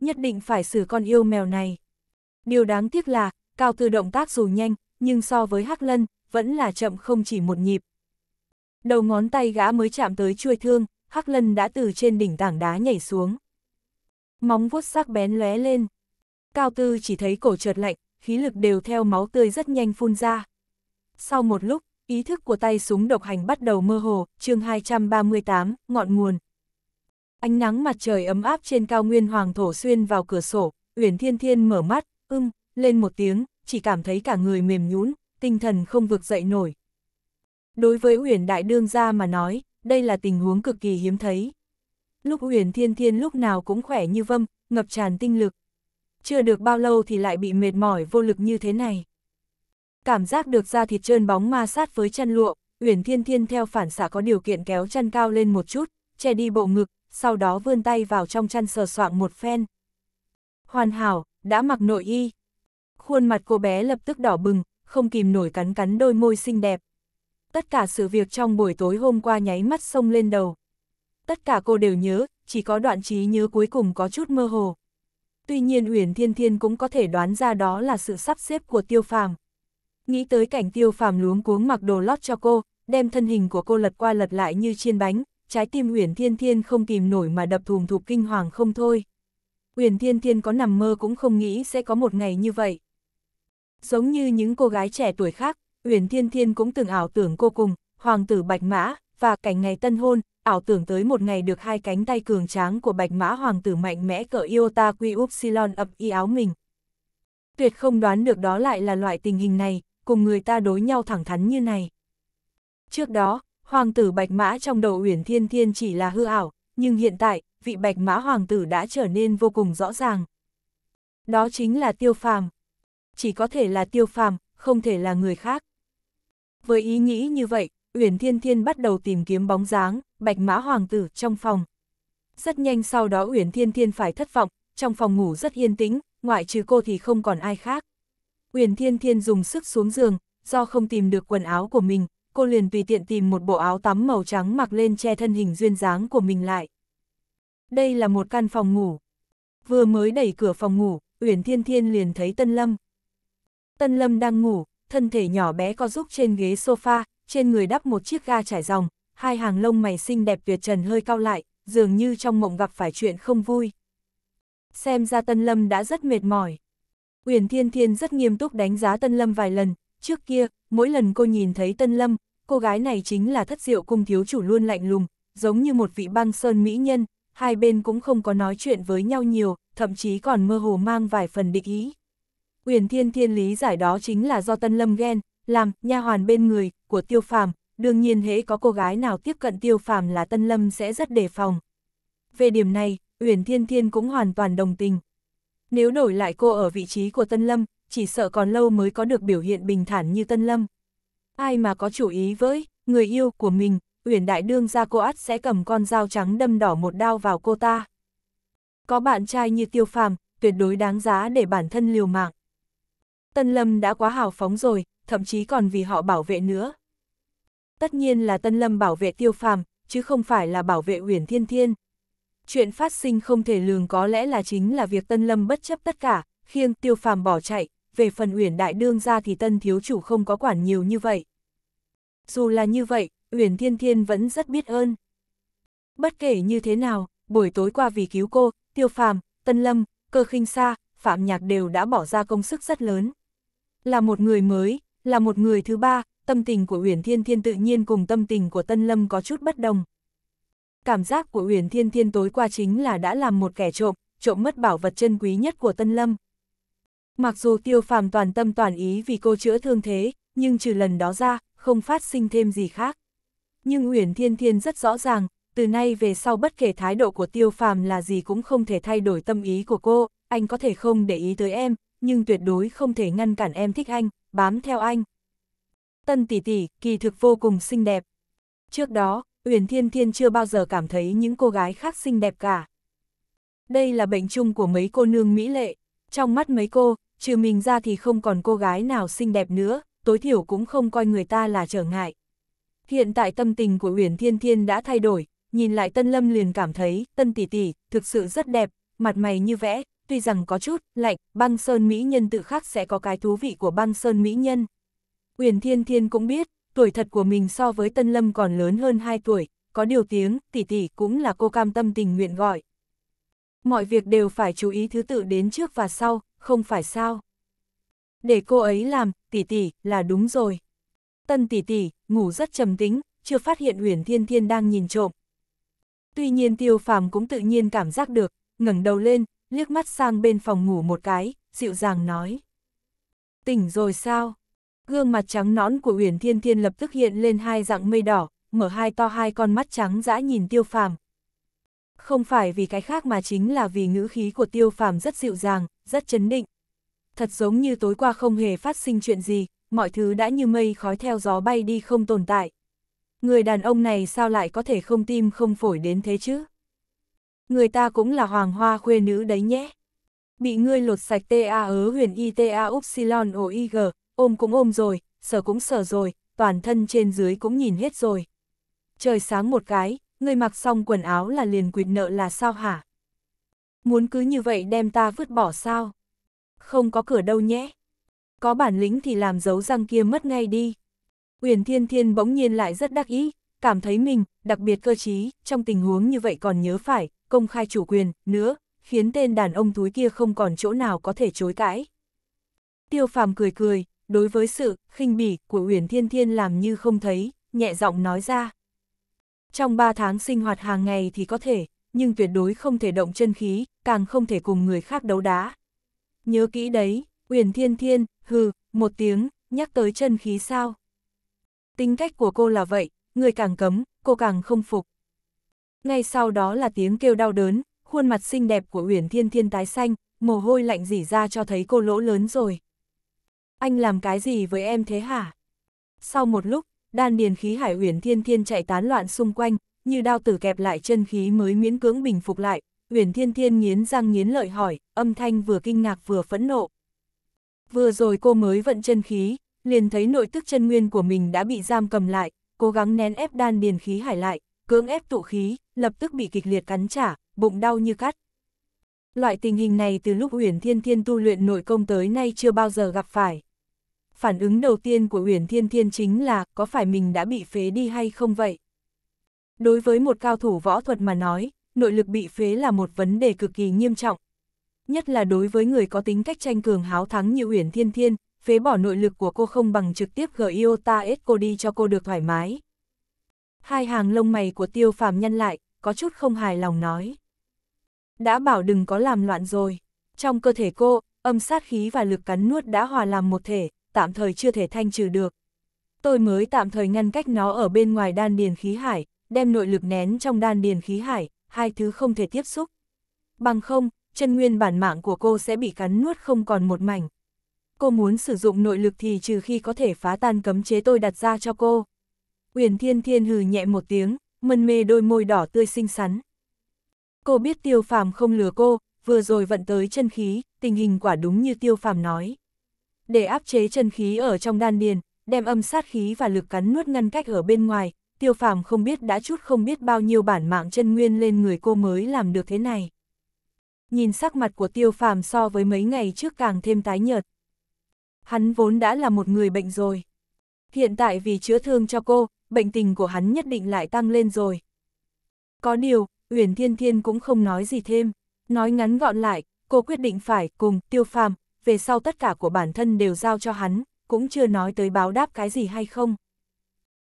Nhất định phải xử con yêu mèo này. Điều đáng tiếc là, Cao Tư động tác dù nhanh, nhưng so với Hắc Lân, vẫn là chậm không chỉ một nhịp. Đầu ngón tay gã mới chạm tới chuôi thương, Hắc Lân đã từ trên đỉnh tảng đá nhảy xuống. Móng vuốt sắc bén lóe lên. Cao Tư chỉ thấy cổ trượt lạnh, khí lực đều theo máu tươi rất nhanh phun ra. Sau một lúc, ý thức của tay súng độc hành bắt đầu mơ hồ, chương 238, ngọn nguồn. Ánh nắng mặt trời ấm áp trên cao nguyên hoàng thổ xuyên vào cửa sổ, Uyển Thiên Thiên mở mắt, ưng, lên một tiếng, chỉ cảm thấy cả người mềm nhũn, tinh thần không vực dậy nổi. Đối với Huyền Đại Đương gia mà nói, đây là tình huống cực kỳ hiếm thấy. Lúc Huyền Thiên Thiên lúc nào cũng khỏe như vâm, ngập tràn tinh lực. Chưa được bao lâu thì lại bị mệt mỏi vô lực như thế này. Cảm giác được da thịt trơn bóng ma sát với chăn lụa, Huyền Thiên Thiên theo phản xạ có điều kiện kéo chăn cao lên một chút, che đi bộ ngực, sau đó vươn tay vào trong chăn sờ soạng một phen. Hoàn hảo, đã mặc nội y, Khuôn mặt cô bé lập tức đỏ bừng, không kìm nổi cắn cắn đôi môi xinh đẹp. Tất cả sự việc trong buổi tối hôm qua nháy mắt sông lên đầu. Tất cả cô đều nhớ, chỉ có đoạn trí nhớ cuối cùng có chút mơ hồ. Tuy nhiên Uyển Thiên Thiên cũng có thể đoán ra đó là sự sắp xếp của Tiêu Phàm. Nghĩ tới cảnh Tiêu Phàm luống cuống mặc đồ lót cho cô, đem thân hình của cô lật qua lật lại như chiên bánh, trái tim Uyển Thiên Thiên không kìm nổi mà đập thùng thụp kinh hoàng không thôi. Uyển Thiên Thiên có nằm mơ cũng không nghĩ sẽ có một ngày như vậy. Giống như những cô gái trẻ tuổi khác, Uyển Thiên Thiên cũng từng ảo tưởng cô cùng, hoàng tử Bạch Mã, và cảnh ngày tân hôn, ảo tưởng tới một ngày được hai cánh tay cường tráng của Bạch Mã hoàng tử mạnh mẽ cỡ Iota Quy Upsilon ập y áo mình. Tuyệt không đoán được đó lại là loại tình hình này, cùng người ta đối nhau thẳng thắn như này. Trước đó, hoàng tử Bạch Mã trong đầu Uyển Thiên Thiên chỉ là hư ảo, nhưng hiện tại, vị Bạch Mã hoàng tử đã trở nên vô cùng rõ ràng. Đó chính là Tiêu Phàm, chỉ có thể là tiêu phàm, không thể là người khác. Với ý nghĩ như vậy, Uyển Thiên Thiên bắt đầu tìm kiếm bóng dáng, bạch mã hoàng tử trong phòng. Rất nhanh sau đó Uyển Thiên Thiên phải thất vọng, trong phòng ngủ rất yên tĩnh, ngoại trừ cô thì không còn ai khác. Uyển Thiên Thiên dùng sức xuống giường, do không tìm được quần áo của mình, cô liền tùy tiện tìm một bộ áo tắm màu trắng mặc lên che thân hình duyên dáng của mình lại. Đây là một căn phòng ngủ. Vừa mới đẩy cửa phòng ngủ, Uyển Thiên Thiên liền thấy Tân Lâm. Tân Lâm đang ngủ, thân thể nhỏ bé co giúp trên ghế sofa, trên người đắp một chiếc ga trải dòng, hai hàng lông mày xinh đẹp tuyệt trần hơi cao lại, dường như trong mộng gặp phải chuyện không vui. Xem ra Tân Lâm đã rất mệt mỏi. Uyển Thiên Thiên rất nghiêm túc đánh giá Tân Lâm vài lần, trước kia, mỗi lần cô nhìn thấy Tân Lâm, cô gái này chính là thất diệu cung thiếu chủ luôn lạnh lùng, giống như một vị băng sơn mỹ nhân, hai bên cũng không có nói chuyện với nhau nhiều, thậm chí còn mơ hồ mang vài phần địch ý. Uyển Thiên Thiên lý giải đó chính là do Tân Lâm ghen, làm nha hoàn bên người của Tiêu Phàm, đương nhiên hễ có cô gái nào tiếp cận Tiêu Phàm là Tân Lâm sẽ rất đề phòng. Về điểm này, Uyển Thiên Thiên cũng hoàn toàn đồng tình. Nếu đổi lại cô ở vị trí của Tân Lâm, chỉ sợ còn lâu mới có được biểu hiện bình thản như Tân Lâm. Ai mà có chủ ý với người yêu của mình, Uyển Đại Đương ra cô ắt sẽ cầm con dao trắng đâm đỏ một đao vào cô ta. Có bạn trai như Tiêu Phàm, tuyệt đối đáng giá để bản thân liều mạng. Tân Lâm đã quá hào phóng rồi, thậm chí còn vì họ bảo vệ nữa. Tất nhiên là Tân Lâm bảo vệ tiêu phàm, chứ không phải là bảo vệ Huyền Thiên Thiên. Chuyện phát sinh không thể lường có lẽ là chính là việc Tân Lâm bất chấp tất cả, khiêng tiêu phàm bỏ chạy, về phần Huyền Đại Đương ra thì Tân Thiếu Chủ không có quản nhiều như vậy. Dù là như vậy, Huyền Thiên Thiên vẫn rất biết ơn. Bất kể như thế nào, buổi tối qua vì cứu cô, Tiêu Phàm, Tân Lâm, Cơ Khinh Sa, Phạm Nhạc đều đã bỏ ra công sức rất lớn là một người mới, là một người thứ ba, tâm tình của Uyển Thiên Thiên tự nhiên cùng tâm tình của Tân Lâm có chút bất đồng. Cảm giác của Uyển Thiên Thiên tối qua chính là đã làm một kẻ trộm, trộm mất bảo vật chân quý nhất của Tân Lâm. Mặc dù tiêu phàm toàn tâm toàn ý vì cô chữa thương thế, nhưng trừ lần đó ra, không phát sinh thêm gì khác. Nhưng Uyển Thiên Thiên rất rõ ràng, từ nay về sau bất kể thái độ của tiêu phàm là gì cũng không thể thay đổi tâm ý của cô, anh có thể không để ý tới em, nhưng tuyệt đối không thể ngăn cản em thích anh, bám theo anh. Tân tỷ tỷ, kỳ thực vô cùng xinh đẹp. Trước đó, Uyển Thiên Thiên chưa bao giờ cảm thấy những cô gái khác xinh đẹp cả. Đây là bệnh chung của mấy cô nương mỹ lệ. Trong mắt mấy cô, trừ mình ra thì không còn cô gái nào xinh đẹp nữa, tối thiểu cũng không coi người ta là trở ngại. Hiện tại tâm tình của Uyển Thiên Thiên đã thay đổi, nhìn lại Tân Lâm liền cảm thấy Tân tỷ tỷ thực sự rất đẹp, mặt mày như vẽ, tuy rằng có chút lạnh, băng sơn mỹ nhân tự khắc sẽ có cái thú vị của băng sơn mỹ nhân. Uyển Thiên Thiên cũng biết, tuổi thật của mình so với Tân Lâm còn lớn hơn 2 tuổi, có điều tiếng, tỷ tỷ cũng là cô cam tâm tình nguyện gọi. Mọi việc đều phải chú ý thứ tự đến trước và sau, không phải sao. Để cô ấy làm, tỷ tỷ, là đúng rồi. Tân tỷ tỷ, ngủ rất trầm tính, chưa phát hiện Uyển Thiên Thiên đang nhìn trộm. Tuy nhiên Tiêu Phàm cũng tự nhiên cảm giác được, ngẩng đầu lên, liếc mắt sang bên phòng ngủ một cái, dịu dàng nói. Tỉnh rồi sao? Gương mặt trắng nõn của Uyển Thiên Thiên lập tức hiện lên hai dạng mây đỏ, mở hai to hai con mắt trắng dã nhìn Tiêu Phàm. Không phải vì cái khác mà chính là vì ngữ khí của Tiêu Phàm rất dịu dàng, rất chấn định. Thật giống như tối qua không hề phát sinh chuyện gì, mọi thứ đã như mây khói theo gió bay đi không tồn tại. Người đàn ông này sao lại có thể không tim không phổi đến thế chứ? Người ta cũng là hoàng hoa khuê nữ đấy nhé. Bị ngươi lột sạch ta ớ huyền y ta upsilon o y g, ôm cũng ôm rồi, sở cũng sở rồi, toàn thân trên dưới cũng nhìn hết rồi. Trời sáng một cái, ngươi mặc xong quần áo là liền quỵt nợ là sao hả? Muốn cứ như vậy đem ta vứt bỏ sao? Không có cửa đâu nhé. Có bản lĩnh thì làm dấu răng kia mất ngay đi. huyền Thiên Thiên bỗng nhiên lại rất đắc ý, cảm thấy mình, đặc biệt cơ trí, trong tình huống như vậy còn nhớ phải, công khai chủ quyền, nữa, khiến tên đàn ông túi kia không còn chỗ nào có thể chối cãi. Tiêu phàm cười cười, đối với sự khinh bỉ của Uyển Thiên Thiên làm như không thấy, nhẹ giọng nói ra. Trong 3 tháng sinh hoạt hàng ngày thì có thể, nhưng tuyệt đối không thể động chân khí, càng không thể cùng người khác đấu đá. Nhớ kỹ đấy, Uyển Thiên Thiên, hừ, một tiếng, nhắc tới chân khí sao. Tính cách của cô là vậy, người càng cấm, cô càng không phục ngay sau đó là tiếng kêu đau đớn, khuôn mặt xinh đẹp của Uyển Thiên Thiên tái xanh, mồ hôi lạnh rỉ ra cho thấy cô lỗ lớn rồi. Anh làm cái gì với em thế hả? Sau một lúc, đan điền khí hải Uyển Thiên Thiên chạy tán loạn xung quanh, như đao tử kẹp lại chân khí mới miễn cưỡng bình phục lại, Uyển Thiên Thiên nghiến răng nghiến lợi hỏi, âm thanh vừa kinh ngạc vừa phẫn nộ. Vừa rồi cô mới vận chân khí, liền thấy nội tức chân nguyên của mình đã bị giam cầm lại, cố gắng nén ép đan điền khí hải lại, cưỡng ép tụ khí, lập tức bị kịch liệt cắn trả, bụng đau như cắt. Loại tình hình này từ lúc Uyển Thiên Thiên tu luyện nội công tới nay chưa bao giờ gặp phải. Phản ứng đầu tiên của Uyển Thiên Thiên chính là có phải mình đã bị phế đi hay không vậy? Đối với một cao thủ võ thuật mà nói, nội lực bị phế là một vấn đề cực kỳ nghiêm trọng. Nhất là đối với người có tính cách tranh cường háo thắng như Uyển Thiên Thiên, phế bỏ nội lực của cô không bằng trực tiếp gợi Iota S cô đi cho cô được thoải mái hai hàng lông mày của tiêu phàm nhăn lại, có chút không hài lòng nói. Đã bảo đừng có làm loạn rồi, trong cơ thể cô, âm sát khí và lực cắn nuốt đã hòa làm một thể, tạm thời chưa thể thanh trừ được. Tôi mới tạm thời ngăn cách nó ở bên ngoài đan điền khí hải, đem nội lực nén trong đan điền khí hải, hai thứ không thể tiếp xúc. Bằng không, chân nguyên bản mạng của cô sẽ bị cắn nuốt không còn một mảnh. Cô muốn sử dụng nội lực thì trừ khi có thể phá tan cấm chế tôi đặt ra cho cô. Uyển Thiên Thiên hừ nhẹ một tiếng, mân mê đôi môi đỏ tươi xinh xắn. Cô biết tiêu phàm không lừa cô, vừa rồi vận tới chân khí, tình hình quả đúng như tiêu phàm nói. Để áp chế chân khí ở trong đan điền, đem âm sát khí và lực cắn nuốt ngăn cách ở bên ngoài, tiêu phàm không biết đã chút không biết bao nhiêu bản mạng chân nguyên lên người cô mới làm được thế này. Nhìn sắc mặt của tiêu phàm so với mấy ngày trước càng thêm tái nhợt. Hắn vốn đã là một người bệnh rồi. Hiện tại vì chữa thương cho cô, bệnh tình của hắn nhất định lại tăng lên rồi. Có điều, Uyển Thiên Thiên cũng không nói gì thêm, nói ngắn gọn lại, cô quyết định phải cùng tiêu phàm, về sau tất cả của bản thân đều giao cho hắn, cũng chưa nói tới báo đáp cái gì hay không.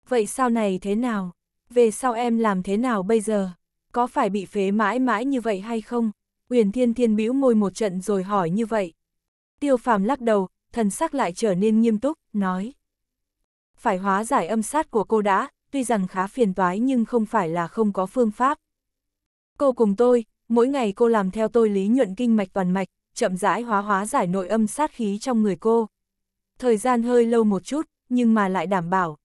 Vậy sau này thế nào? Về sau em làm thế nào bây giờ? Có phải bị phế mãi mãi như vậy hay không? Uyển Thiên Thiên bĩu môi một trận rồi hỏi như vậy. Tiêu Phàm lắc đầu, thần sắc lại trở nên nghiêm túc, nói phải hóa giải âm sát của cô đã, tuy rằng khá phiền toái nhưng không phải là không có phương pháp. Cô cùng tôi, mỗi ngày cô làm theo tôi lý nhuận kinh mạch toàn mạch, chậm rãi hóa hóa giải nội âm sát khí trong người cô. Thời gian hơi lâu một chút, nhưng mà lại đảm bảo.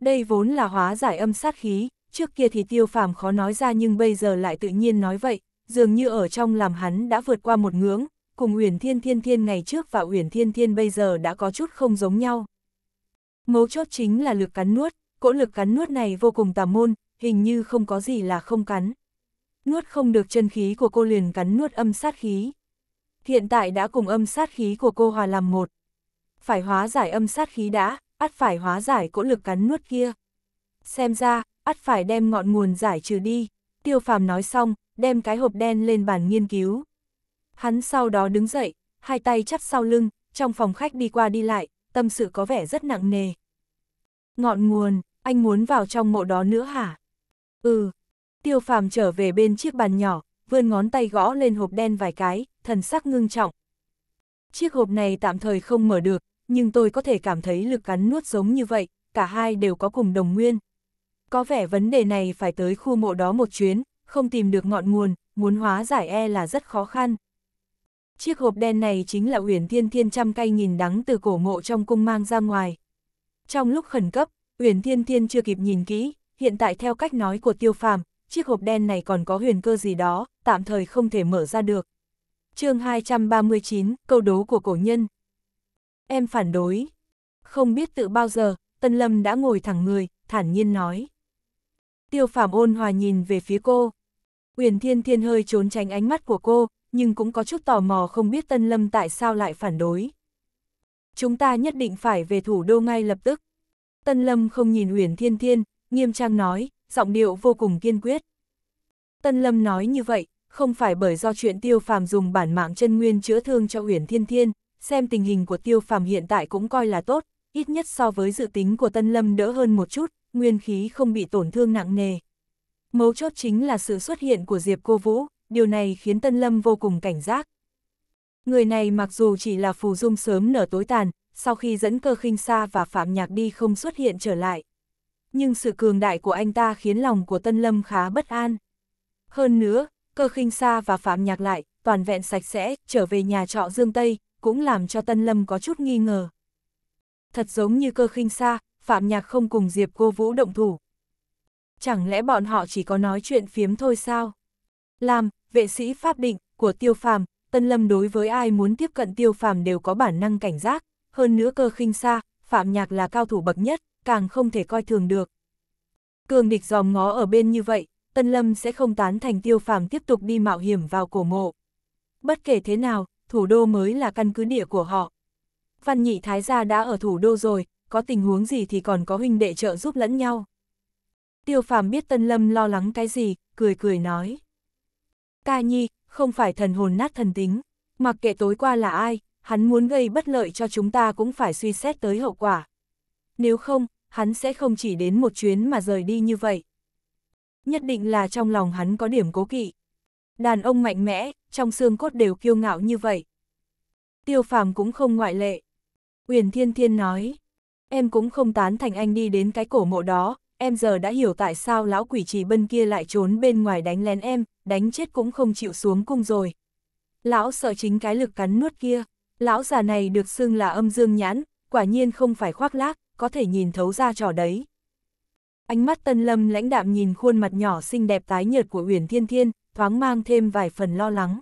Đây vốn là hóa giải âm sát khí, trước kia thì tiêu phàm khó nói ra nhưng bây giờ lại tự nhiên nói vậy, dường như ở trong làm hắn đã vượt qua một ngưỡng, cùng Uyển Thiên Thiên Thiên ngày trước và Uyển Thiên Thiên bây giờ đã có chút không giống nhau. Mấu chốt chính là lực cắn nuốt, cỗ lực cắn nuốt này vô cùng tà môn, hình như không có gì là không cắn. Nuốt không được chân khí của cô liền cắn nuốt âm sát khí. Hiện tại đã cùng âm sát khí của cô hòa làm một. Phải hóa giải âm sát khí đã, ắt phải hóa giải cỗ lực cắn nuốt kia. Xem ra, ắt phải đem ngọn nguồn giải trừ đi. Tiêu phàm nói xong, đem cái hộp đen lên bàn nghiên cứu. Hắn sau đó đứng dậy, hai tay chắp sau lưng, trong phòng khách đi qua đi lại, tâm sự có vẻ rất nặng nề. Ngọn nguồn, anh muốn vào trong mộ đó nữa hả? Ừ. Tiêu phàm trở về bên chiếc bàn nhỏ, vươn ngón tay gõ lên hộp đen vài cái, thần sắc ngưng trọng. Chiếc hộp này tạm thời không mở được, nhưng tôi có thể cảm thấy lực cắn nuốt giống như vậy, cả hai đều có cùng đồng nguyên. Có vẻ vấn đề này phải tới khu mộ đó một chuyến, không tìm được ngọn nguồn, muốn hóa giải e là rất khó khăn. Chiếc hộp đen này chính là Uyển Thiên Thiên trăm cay nghìn đắng từ cổ mộ trong cung mang ra ngoài. Trong lúc khẩn cấp, Uyển Thiên Thiên chưa kịp nhìn kỹ, hiện tại theo cách nói của Tiêu Phàm, chiếc hộp đen này còn có huyền cơ gì đó, tạm thời không thể mở ra được. Chương 239, câu đố của cổ nhân. Em phản đối. Không biết tự bao giờ, Tân Lâm đã ngồi thẳng người, thản nhiên nói. Tiêu Phàm ôn hòa nhìn về phía cô. Uyển Thiên Thiên hơi trốn tránh ánh mắt của cô, nhưng cũng có chút tò mò không biết Tân Lâm tại sao lại phản đối. Chúng ta nhất định phải về thủ đô ngay lập tức. Tân Lâm không nhìn Huyền Thiên Thiên, nghiêm trang nói, giọng điệu vô cùng kiên quyết. Tân Lâm nói như vậy, không phải bởi do chuyện Tiêu Phàm dùng bản mạng chân nguyên chữa thương cho Huyền Thiên Thiên, xem tình hình của Tiêu Phàm hiện tại cũng coi là tốt, ít nhất so với dự tính của Tân Lâm đỡ hơn một chút, nguyên khí không bị tổn thương nặng nề. Mấu chốt chính là sự xuất hiện của Diệp Cô Vũ điều này khiến Tân Lâm vô cùng cảnh giác. Người này mặc dù chỉ là phù dung sớm nở tối tàn, sau khi dẫn cơ khinh xa và phạm nhạc đi không xuất hiện trở lại. Nhưng sự cường đại của anh ta khiến lòng của Tân Lâm khá bất an. Hơn nữa, cơ khinh xa và phạm nhạc lại, toàn vẹn sạch sẽ, trở về nhà trọ Dương Tây, cũng làm cho Tân Lâm có chút nghi ngờ. Thật giống như cơ khinh xa, phạm nhạc không cùng Diệp cô Vũ động thủ. Chẳng lẽ bọn họ chỉ có nói chuyện phiếm thôi sao? Làm, vệ sĩ pháp định, của tiêu phàm, Tân Lâm đối với ai muốn tiếp cận tiêu phàm đều có bản năng cảnh giác, hơn nữa cơ khinh xa, Phạm Nhạc là cao thủ bậc nhất, càng không thể coi thường được. Cường địch dòm ngó ở bên như vậy, Tân Lâm sẽ không tán thành tiêu phàm tiếp tục đi mạo hiểm vào cổ mộ. Bất kể thế nào, thủ đô mới là căn cứ địa của họ. Văn nhị thái gia đã ở thủ đô rồi, có tình huống gì thì còn có huynh đệ trợ giúp lẫn nhau. Tiêu phàm biết Tân Lâm lo lắng cái gì, cười cười nói. Ca Nhi, không phải thần hồn nát thần tính. Mặc kệ tối qua là ai, hắn muốn gây bất lợi cho chúng ta cũng phải suy xét tới hậu quả. Nếu không, hắn sẽ không chỉ đến một chuyến mà rời đi như vậy. Nhất định là trong lòng hắn có điểm cố kỵ. Đàn ông mạnh mẽ, trong xương cốt đều kiêu ngạo như vậy. Tiêu phàm cũng không ngoại lệ. Uyển Thiên Thiên nói, em cũng không tán thành anh đi đến cái cổ mộ đó, em giờ đã hiểu tại sao lão quỷ trì bân kia lại trốn bên ngoài đánh lén em, đánh chết cũng không chịu xuống cung rồi. Lão sợ chính cái lực cắn nuốt kia, lão già này được xưng là âm dương nhãn, quả nhiên không phải khoác lác, có thể nhìn thấu ra trò đấy. Ánh mắt tân lâm lãnh đạm nhìn khuôn mặt nhỏ xinh đẹp tái nhợt của Uyển Thiên Thiên, thoáng mang thêm vài phần lo lắng.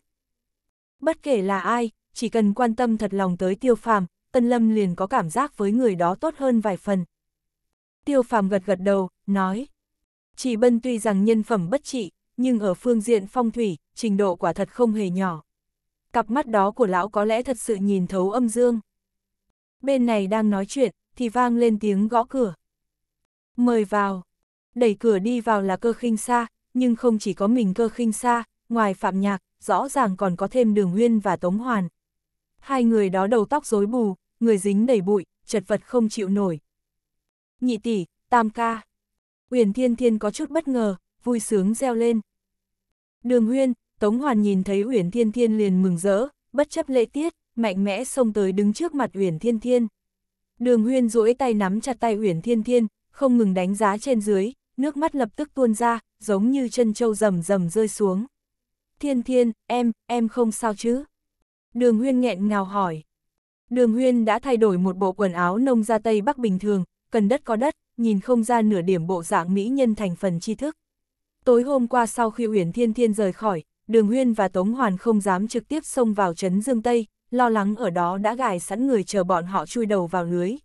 Bất kể là ai, chỉ cần quan tâm thật lòng tới tiêu phàm, tân lâm liền có cảm giác với người đó tốt hơn vài phần. Tiêu phàm gật gật đầu, nói. Chỉ bân tuy rằng nhân phẩm bất trị, nhưng ở phương diện phong thủy, trình độ quả thật không hề nhỏ. Cặp mắt đó của lão có lẽ thật sự nhìn thấu âm dương. Bên này đang nói chuyện, thì vang lên tiếng gõ cửa. Mời vào. Đẩy cửa đi vào là cơ khinh xa, nhưng không chỉ có mình cơ khinh xa, ngoài phạm nhạc, rõ ràng còn có thêm đường huyên và tống hoàn. Hai người đó đầu tóc rối bù, người dính đầy bụi, chật vật không chịu nổi. Nhị tỷ, tam ca. Uyển Thiên Thiên có chút bất ngờ, vui sướng reo lên. Đường huyên, Tống Hoàn nhìn thấy Uyển Thiên Thiên liền mừng rỡ, bất chấp lễ tiết, mạnh mẽ xông tới đứng trước mặt Uyển Thiên Thiên. Đường huyên duỗi tay nắm chặt tay Uyển Thiên Thiên, không ngừng đánh giá trên dưới, nước mắt lập tức tuôn ra, giống như chân trâu rầm rầm rơi xuống. Thiên Thiên, em, em không sao chứ? Đường huyên nghẹn ngào hỏi. Đường huyên đã thay đổi một bộ quần áo nông ra Tây Bắc bình thường, cần đất có đất, nhìn không ra nửa điểm bộ dạng mỹ nhân thành phần tri thức. Tối hôm qua sau khi Uyển Thiên Thiên rời khỏi, Đường Huyên và Tống Hoàn không dám trực tiếp xông vào trấn Dương Tây, lo lắng ở đó đã gài sẵn người chờ bọn họ chui đầu vào lưới.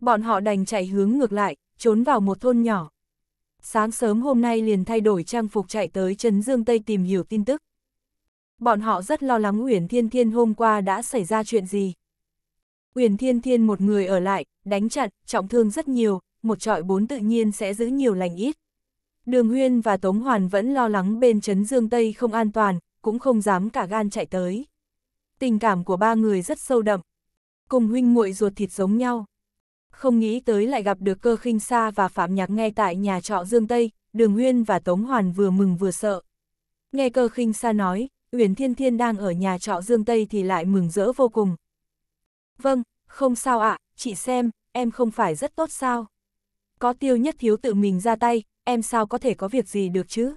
Bọn họ đành chạy hướng ngược lại, trốn vào một thôn nhỏ. Sáng sớm hôm nay liền thay đổi trang phục chạy tới trấn Dương Tây tìm hiểu tin tức. Bọn họ rất lo lắng Uyển Thiên Thiên hôm qua đã xảy ra chuyện gì. Uyển Thiên Thiên một người ở lại, đánh chặn, trọng thương rất nhiều, một trọi bốn tự nhiên sẽ giữ nhiều lành ít. Đường Huyên và Tống Hoàn vẫn lo lắng bên Trấn Dương Tây không an toàn, cũng không dám cả gan chạy tới. Tình cảm của ba người rất sâu đậm, cùng huynh muội ruột thịt giống nhau. Không nghĩ tới lại gặp được cơ khinh sa và Phạm Nhạc ngay tại nhà trọ Dương Tây, Đường Huyên và Tống Hoàn vừa mừng vừa sợ. Nghe cơ khinh sa nói, Uyển Thiên Thiên đang ở nhà trọ Dương Tây thì lại mừng rỡ vô cùng. Vâng, không sao ạ, à, chị xem, em không phải rất tốt sao. Có tiêu nhất thiếu tự mình ra tay, em sao có thể có việc gì được chứ?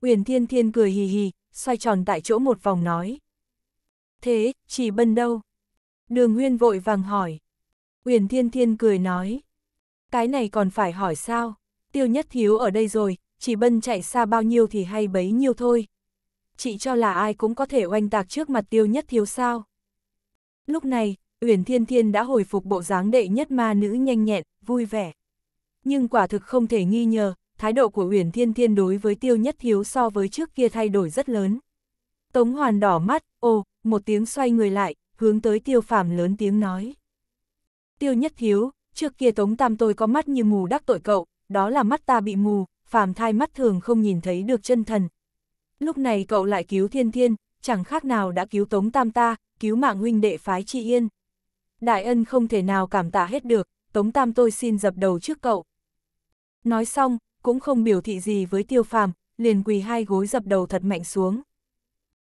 Uyển Thiên Thiên cười hì hì, xoay tròn tại chỗ một vòng nói. Thế, chỉ bân đâu? Đường Huyên vội vàng hỏi. Uyển Thiên Thiên cười nói. Cái này còn phải hỏi sao? Tiêu Nhất Thiếu ở đây rồi, chỉ bân chạy xa bao nhiêu thì hay bấy nhiêu thôi. Chị cho là ai cũng có thể oanh tạc trước mặt Tiêu Nhất Thiếu sao? Lúc này, Uyển Thiên Thiên đã hồi phục bộ dáng đệ nhất ma nữ nhanh nhẹn, vui vẻ nhưng quả thực không thể nghi ngờ, thái độ của Uyển Thiên Thiên đối với Tiêu Nhất Hiếu so với trước kia thay đổi rất lớn. Tống Hoàn đỏ mắt, ô một tiếng xoay người lại, hướng tới Tiêu Phàm lớn tiếng nói. Tiêu Nhất Hiếu, trước kia Tống Tam tôi có mắt như mù đắc tội cậu, đó là mắt ta bị mù, phàm thai mắt thường không nhìn thấy được chân thần. Lúc này cậu lại cứu Thiên Thiên, chẳng khác nào đã cứu Tống Tam ta, cứu mạng huynh đệ phái chị Yên. Đại ân không thể nào cảm tạ hết được, Tống Tam tôi xin dập đầu trước cậu. Nói xong, cũng không biểu thị gì với tiêu phàm, liền quỳ hai gối dập đầu thật mạnh xuống.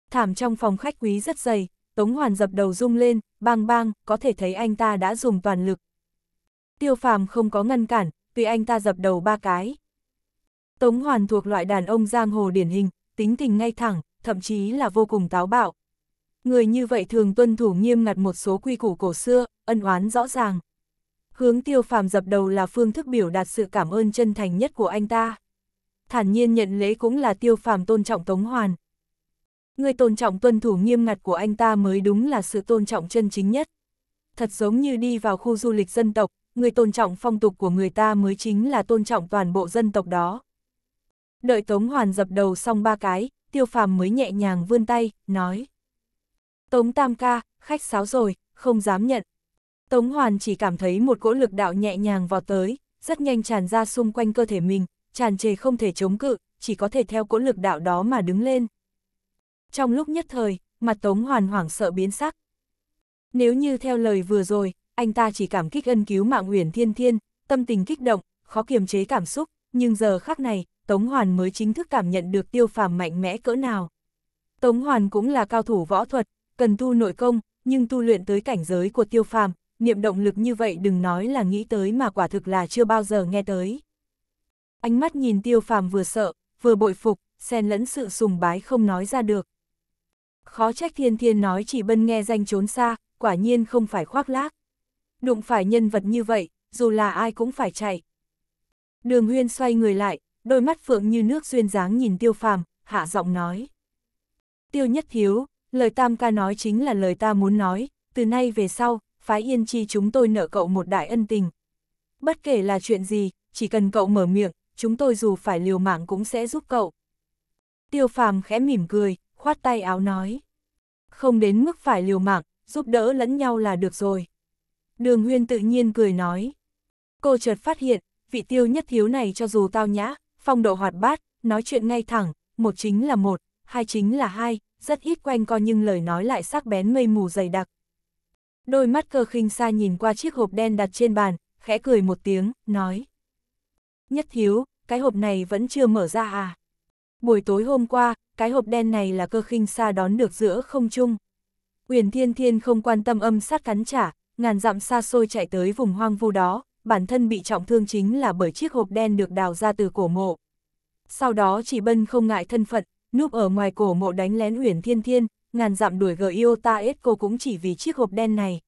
Thảm trong phòng khách quý rất dày, Tống Hoàn dập đầu rung lên, bang bang, có thể thấy anh ta đã dùng toàn lực. Tiêu phàm không có ngăn cản, tuy anh ta dập đầu ba cái. Tống Hoàn thuộc loại đàn ông giang hồ điển hình, tính tình ngay thẳng, thậm chí là vô cùng táo bạo. Người như vậy thường tuân thủ nghiêm ngặt một số quy củ cổ xưa, ân oán rõ ràng. Hướng tiêu phàm dập đầu là phương thức biểu đạt sự cảm ơn chân thành nhất của anh ta. Thản nhiên nhận lễ cũng là tiêu phàm tôn trọng Tống Hoàn. Người tôn trọng tuân thủ nghiêm ngặt của anh ta mới đúng là sự tôn trọng chân chính nhất. Thật giống như đi vào khu du lịch dân tộc, người tôn trọng phong tục của người ta mới chính là tôn trọng toàn bộ dân tộc đó. Đợi Tống Hoàn dập đầu xong ba cái, tiêu phàm mới nhẹ nhàng vươn tay, nói. Tống Tam ca, khách sáo rồi, không dám nhận. Tống Hoàn chỉ cảm thấy một cỗ lực đạo nhẹ nhàng vào tới, rất nhanh tràn ra xung quanh cơ thể mình, tràn trề không thể chống cự, chỉ có thể theo cỗ lực đạo đó mà đứng lên. Trong lúc nhất thời, mặt Tống Hoàn hoảng sợ biến sắc. Nếu như theo lời vừa rồi, anh ta chỉ cảm kích ân cứu mạng Huyền Thiên Thiên, tâm tình kích động, khó kiềm chế cảm xúc, nhưng giờ khác này, Tống Hoàn mới chính thức cảm nhận được tiêu phàm mạnh mẽ cỡ nào. Tống Hoàn cũng là cao thủ võ thuật, cần tu nội công, nhưng tu luyện tới cảnh giới của tiêu phàm, niệm động lực như vậy đừng nói là nghĩ tới mà quả thực là chưa bao giờ nghe tới. Ánh mắt nhìn tiêu phàm vừa sợ, vừa bội phục, xen lẫn sự sùng bái không nói ra được. Khó trách thiên thiên nói chỉ bân nghe danh trốn xa, quả nhiên không phải khoác lác. Đụng phải nhân vật như vậy, dù là ai cũng phải chạy. Đường huyên xoay người lại, đôi mắt phượng như nước duyên dáng nhìn tiêu phàm, hạ giọng nói. Tiêu nhất thiếu, lời tam ca nói chính là lời ta muốn nói, từ nay về sau, phái yên chi chúng tôi nợ cậu một đại ân tình. Bất kể là chuyện gì, chỉ cần cậu mở miệng, chúng tôi dù phải liều mạng cũng sẽ giúp cậu. Tiêu phàm khẽ mỉm cười, khoát tay áo nói. Không đến mức phải liều mạng, giúp đỡ lẫn nhau là được rồi. Đường huyên tự nhiên cười nói. Cô chợt phát hiện, vị tiêu nhất thiếu này cho dù tao nhã, phong độ hoạt bát, nói chuyện ngay thẳng, một chính là một, hai chính là hai, rất ít quanh co nhưng lời nói lại sắc bén mây mù dày đặc đôi mắt cơ khinh xa nhìn qua chiếc hộp đen đặt trên bàn, khẽ cười một tiếng, nói. Nhất thiếu, cái hộp này vẫn chưa mở ra à? Buổi tối hôm qua, cái hộp đen này là cơ khinh xa đón được giữa không trung. Uyển Thiên Thiên không quan tâm âm sát cắn trả, ngàn dặm xa xôi chạy tới vùng hoang vu đó, bản thân bị trọng thương chính là bởi chiếc hộp đen được đào ra từ cổ mộ. Sau đó chỉ bân không ngại thân phận, núp ở ngoài cổ mộ đánh lén Uyển Thiên Thiên, ngàn dặm đuổi gờ ít cô cũng chỉ vì chiếc hộp đen này.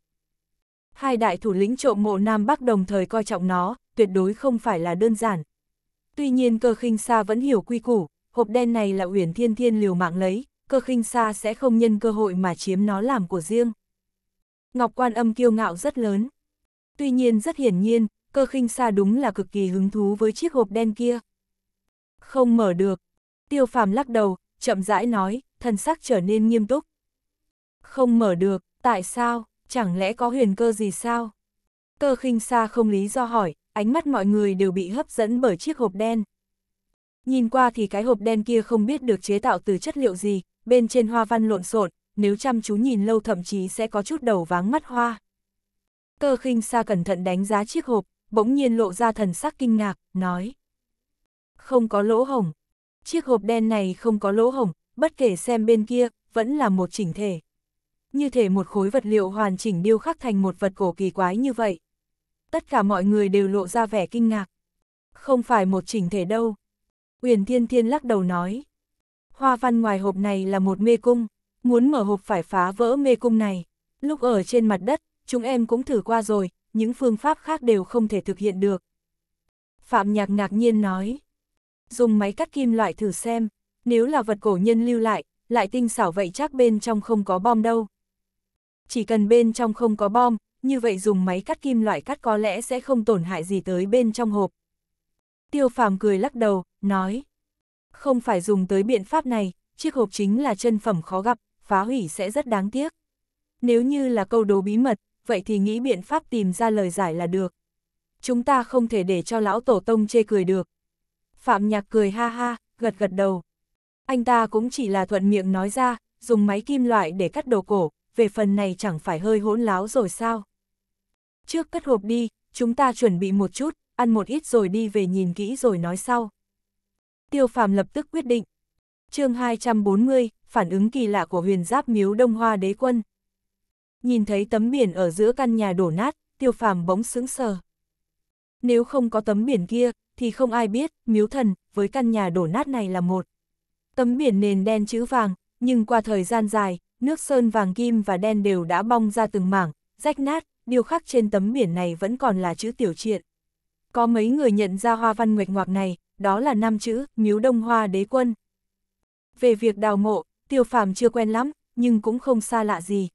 Hai đại thủ lĩnh trộm mộ Nam Bắc đồng thời coi trọng nó, tuyệt đối không phải là đơn giản. Tuy nhiên cơ khinh xa vẫn hiểu quy củ, hộp đen này là Uyển Thiên Thiên liều mạng lấy, cơ khinh xa sẽ không nhân cơ hội mà chiếm nó làm của riêng. Ngọc Quan Âm kiêu ngạo rất lớn. Tuy nhiên rất hiển nhiên, cơ khinh xa đúng là cực kỳ hứng thú với chiếc hộp đen kia. Không mở được. Tiêu phàm lắc đầu, chậm rãi nói, thần sắc trở nên nghiêm túc. Không mở được, tại sao, chẳng lẽ có huyền cơ gì sao? Cơ khinh xa không lý do hỏi, ánh mắt mọi người đều bị hấp dẫn bởi chiếc hộp đen. Nhìn qua thì cái hộp đen kia không biết được chế tạo từ chất liệu gì, bên trên hoa văn lộn xộn, nếu chăm chú nhìn lâu thậm chí sẽ có chút đầu váng mắt hoa. Cơ khinh xa cẩn thận đánh giá chiếc hộp, bỗng nhiên lộ ra thần sắc kinh ngạc, nói. Không có lỗ hổng. Chiếc hộp đen này không có lỗ hổng, bất kể xem bên kia, vẫn là một chỉnh thể. Như thể một khối vật liệu hoàn chỉnh điêu khắc thành một vật cổ kỳ quái như vậy. Tất cả mọi người đều lộ ra vẻ kinh ngạc. Không phải một chỉnh thể đâu. Uyển Thiên Thiên lắc đầu nói. Hoa văn ngoài hộp này là một mê cung, muốn mở hộp phải phá vỡ mê cung này. Lúc ở trên mặt đất, chúng em cũng thử qua rồi, những phương pháp khác đều không thể thực hiện được. Phạm Nhạc ngạc nhiên nói. Dùng máy cắt kim loại thử xem. Nếu là vật cổ nhân lưu lại, lại tinh xảo vậy chắc bên trong không có bom đâu. Chỉ cần bên trong không có bom, như vậy dùng máy cắt kim loại cắt có lẽ sẽ không tổn hại gì tới bên trong hộp. Tiêu phàm cười lắc đầu, nói. Không phải dùng tới biện pháp này, chiếc hộp chính là chân phẩm khó gặp, phá hủy sẽ rất đáng tiếc. Nếu như là câu đố bí mật, vậy thì nghĩ biện pháp tìm ra lời giải là được. Chúng ta không thể để cho lão tổ tông chê cười được. Phạm Nhạc cười ha ha, gật gật đầu anh ta cũng chỉ là thuận miệng nói ra, dùng máy kim loại để cắt đồ cổ, về phần này chẳng phải hơi hỗn láo rồi sao. Trước cất hộp đi, chúng ta chuẩn bị một chút, ăn một ít rồi đi về nhìn kỹ rồi nói sau. Tiêu phàm lập tức quyết định. chương 240, phản ứng kỳ lạ của huyền giáp miếu Đông Hoa đế quân. Nhìn thấy tấm biển ở giữa căn nhà đổ nát, tiêu phàm bỗng sững sờ. Nếu không có tấm biển kia, thì không ai biết, miếu thần, với căn nhà đổ nát này là một. Tấm biển nền đen chữ vàng, nhưng qua thời gian dài, nước sơn vàng kim và đen đều đã bong ra từng mảng, rách nát, điều khắc trên tấm biển này vẫn còn là chữ tiểu triện. Có mấy người nhận ra hoa văn nguyệt ngoạc này, đó là năm chữ, miếu đông hoa đế quân. Về việc đào mộ, tiêu phàm chưa quen lắm, nhưng cũng không xa lạ gì.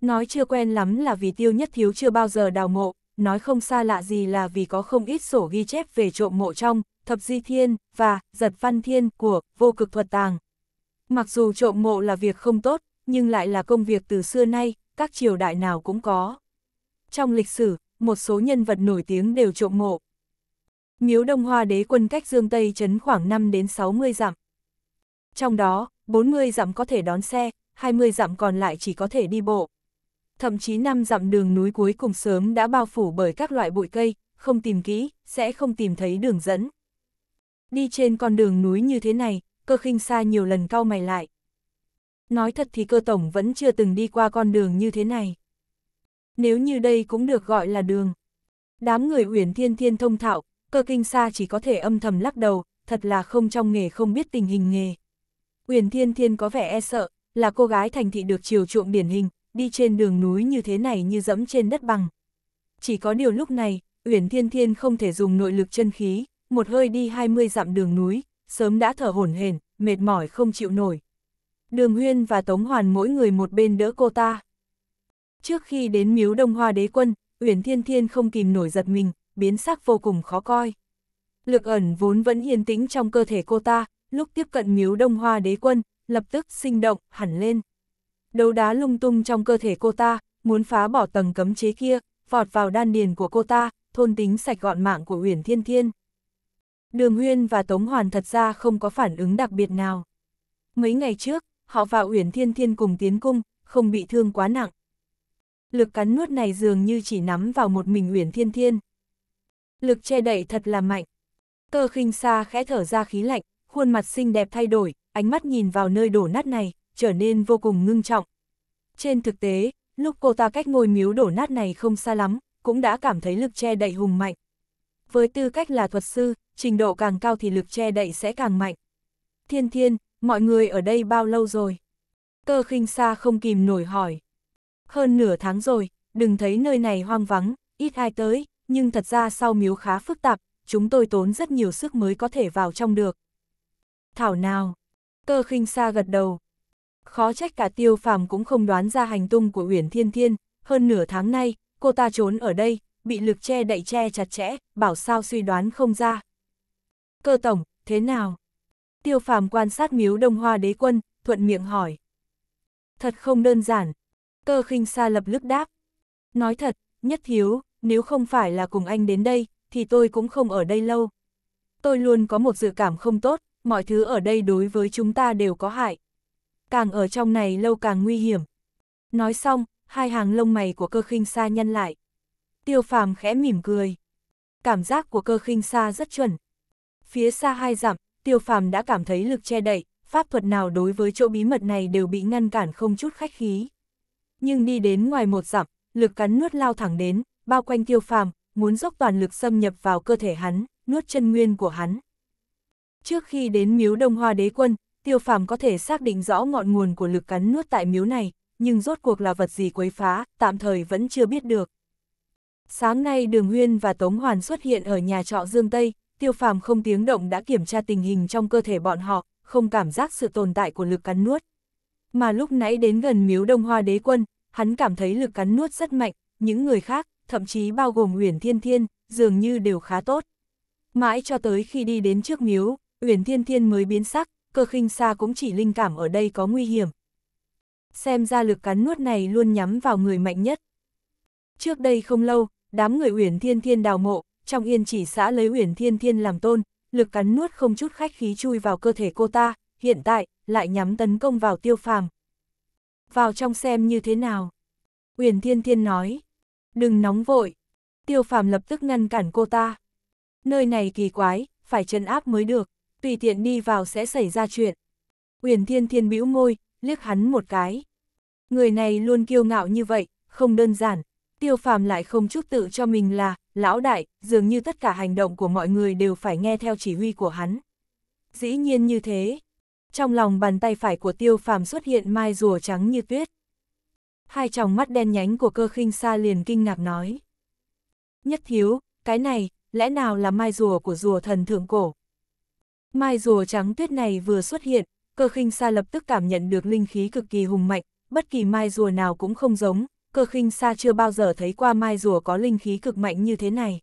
Nói chưa quen lắm là vì tiêu nhất thiếu chưa bao giờ đào mộ, nói không xa lạ gì là vì có không ít sổ ghi chép về trộm mộ trong, Thập Di Thiên và Giật Văn Thiên của Vô Cực Thuật Tàng. Mặc dù trộm mộ là việc không tốt, nhưng lại là công việc từ xưa nay, các triều đại nào cũng có. Trong lịch sử, một số nhân vật nổi tiếng đều trộm mộ. Miếu Đông Hoa đế quân cách Dương Tây trấn khoảng 5 đến 60 dặm. Trong đó, 40 dặm có thể đón xe, 20 dặm còn lại chỉ có thể đi bộ. Thậm chí 5 dặm đường núi cuối cùng sớm đã bao phủ bởi các loại bụi cây, không tìm kỹ, sẽ không tìm thấy đường dẫn. Đi trên con đường núi như thế này, cơ khinh xa nhiều lần cau mày lại. Nói thật thì cơ tổng vẫn chưa từng đi qua con đường như thế này. Nếu như đây cũng được gọi là đường. Đám người uyển thiên thiên thông thạo, cơ kinh xa chỉ có thể âm thầm lắc đầu, thật là không trong nghề không biết tình hình nghề. Uyển thiên thiên có vẻ e sợ, là cô gái thành thị được chiều chuộng điển hình, đi trên đường núi như thế này như dẫm trên đất bằng. Chỉ có điều lúc này, Uyển Thiên Thiên không thể dùng nội lực chân khí, một hơi đi 20 dặm đường núi, sớm đã thở hổn hển, mệt mỏi không chịu nổi. Đường Huyên và Tống Hoàn mỗi người một bên đỡ cô ta. Trước khi đến miếu Đông Hoa Đế Quân, Uyển Thiên Thiên không kìm nổi giật mình, biến sắc vô cùng khó coi. Lực ẩn vốn vẫn yên tĩnh trong cơ thể cô ta, lúc tiếp cận miếu Đông Hoa Đế Quân, lập tức sinh động, hẳn lên. Đấu đá lung tung trong cơ thể cô ta, muốn phá bỏ tầng cấm chế kia, vọt vào đan điền của cô ta, thôn tính sạch gọn mạng của Uyển Thiên Thiên. Đường Huyên và Tống Hoàn thật ra không có phản ứng đặc biệt nào. Mấy ngày trước, họ và Uyển Thiên Thiên cùng tiến cung, không bị thương quá nặng. Lực cắn nuốt này dường như chỉ nắm vào một mình Uyển Thiên Thiên. Lực che đậy thật là mạnh. Tơ khinh xa khẽ thở ra khí lạnh, khuôn mặt xinh đẹp thay đổi, ánh mắt nhìn vào nơi đổ nát này, trở nên vô cùng ngưng trọng. Trên thực tế, lúc cô ta cách ngôi miếu đổ nát này không xa lắm, cũng đã cảm thấy lực che đậy hùng mạnh. Với tư cách là thuật sư, trình độ càng cao thì lực che đậy sẽ càng mạnh. Thiên thiên, mọi người ở đây bao lâu rồi? Cơ khinh xa không kìm nổi hỏi. Hơn nửa tháng rồi, đừng thấy nơi này hoang vắng, ít ai tới, nhưng thật ra sau miếu khá phức tạp, chúng tôi tốn rất nhiều sức mới có thể vào trong được. Thảo nào, cơ khinh xa gật đầu. Khó trách cả tiêu phàm cũng không đoán ra hành tung của Uyển Thiên Thiên, hơn nửa tháng nay, cô ta trốn ở đây, bị lực che đậy che chặt chẽ, bảo sao suy đoán không ra, Cơ tổng, thế nào? Tiêu phàm quan sát miếu đông hoa đế quân, thuận miệng hỏi. Thật không đơn giản. Cơ khinh xa lập lức đáp. Nói thật, nhất thiếu, nếu không phải là cùng anh đến đây, thì tôi cũng không ở đây lâu. Tôi luôn có một dự cảm không tốt, mọi thứ ở đây đối với chúng ta đều có hại. Càng ở trong này lâu càng nguy hiểm. Nói xong, hai hàng lông mày của cơ khinh xa nhăn lại. Tiêu phàm khẽ mỉm cười. Cảm giác của cơ khinh xa rất chuẩn, phía xa hai dặm, tiêu phàm đã cảm thấy lực che đậy, pháp thuật nào đối với chỗ bí mật này đều bị ngăn cản không chút khách khí. Nhưng đi đến ngoài một dặm, lực cắn nuốt lao thẳng đến, bao quanh tiêu phàm, muốn dốc toàn lực xâm nhập vào cơ thể hắn, nuốt chân nguyên của hắn. Trước khi đến miếu Đông Hoa Đế Quân, tiêu phàm có thể xác định rõ ngọn nguồn của lực cắn nuốt tại miếu này, nhưng rốt cuộc là vật gì quấy phá, tạm thời vẫn chưa biết được. Sáng nay Đường nguyên và Tống Hoàn xuất hiện ở nhà trọ Dương Tây, tiêu phàm không tiếng động đã kiểm tra tình hình trong cơ thể bọn họ, không cảm giác sự tồn tại của lực cắn nuốt. Mà lúc nãy đến gần miếu đông hoa đế quân, hắn cảm thấy lực cắn nuốt rất mạnh, những người khác, thậm chí bao gồm Uyển Thiên Thiên, dường như đều khá tốt. Mãi cho tới khi đi đến trước miếu, Uyển Thiên Thiên mới biến sắc, cơ khinh xa cũng chỉ linh cảm ở đây có nguy hiểm. Xem ra lực cắn nuốt này luôn nhắm vào người mạnh nhất. Trước đây không lâu, đám người Uyển Thiên Thiên đào mộ, trong yên chỉ xã lấy huyền thiên thiên làm tôn, lực cắn nuốt không chút khách khí chui vào cơ thể cô ta, hiện tại, lại nhắm tấn công vào tiêu phàm. Vào trong xem như thế nào? Huyền thiên thiên nói, đừng nóng vội. Tiêu phàm lập tức ngăn cản cô ta. Nơi này kỳ quái, phải chân áp mới được, tùy tiện đi vào sẽ xảy ra chuyện. Huyền thiên thiên bĩu môi, liếc hắn một cái. Người này luôn kiêu ngạo như vậy, không đơn giản tiêu phàm lại không chút tự cho mình là, lão đại, dường như tất cả hành động của mọi người đều phải nghe theo chỉ huy của hắn. Dĩ nhiên như thế, trong lòng bàn tay phải của tiêu phàm xuất hiện mai rùa trắng như tuyết. Hai tròng mắt đen nhánh của cơ khinh sa liền kinh ngạc nói. Nhất thiếu, cái này, lẽ nào là mai rùa của rùa thần thượng cổ? Mai rùa trắng tuyết này vừa xuất hiện, cơ khinh sa lập tức cảm nhận được linh khí cực kỳ hùng mạnh, bất kỳ mai rùa nào cũng không giống, cơ khinh xa chưa bao giờ thấy qua mai rùa có linh khí cực mạnh như thế này.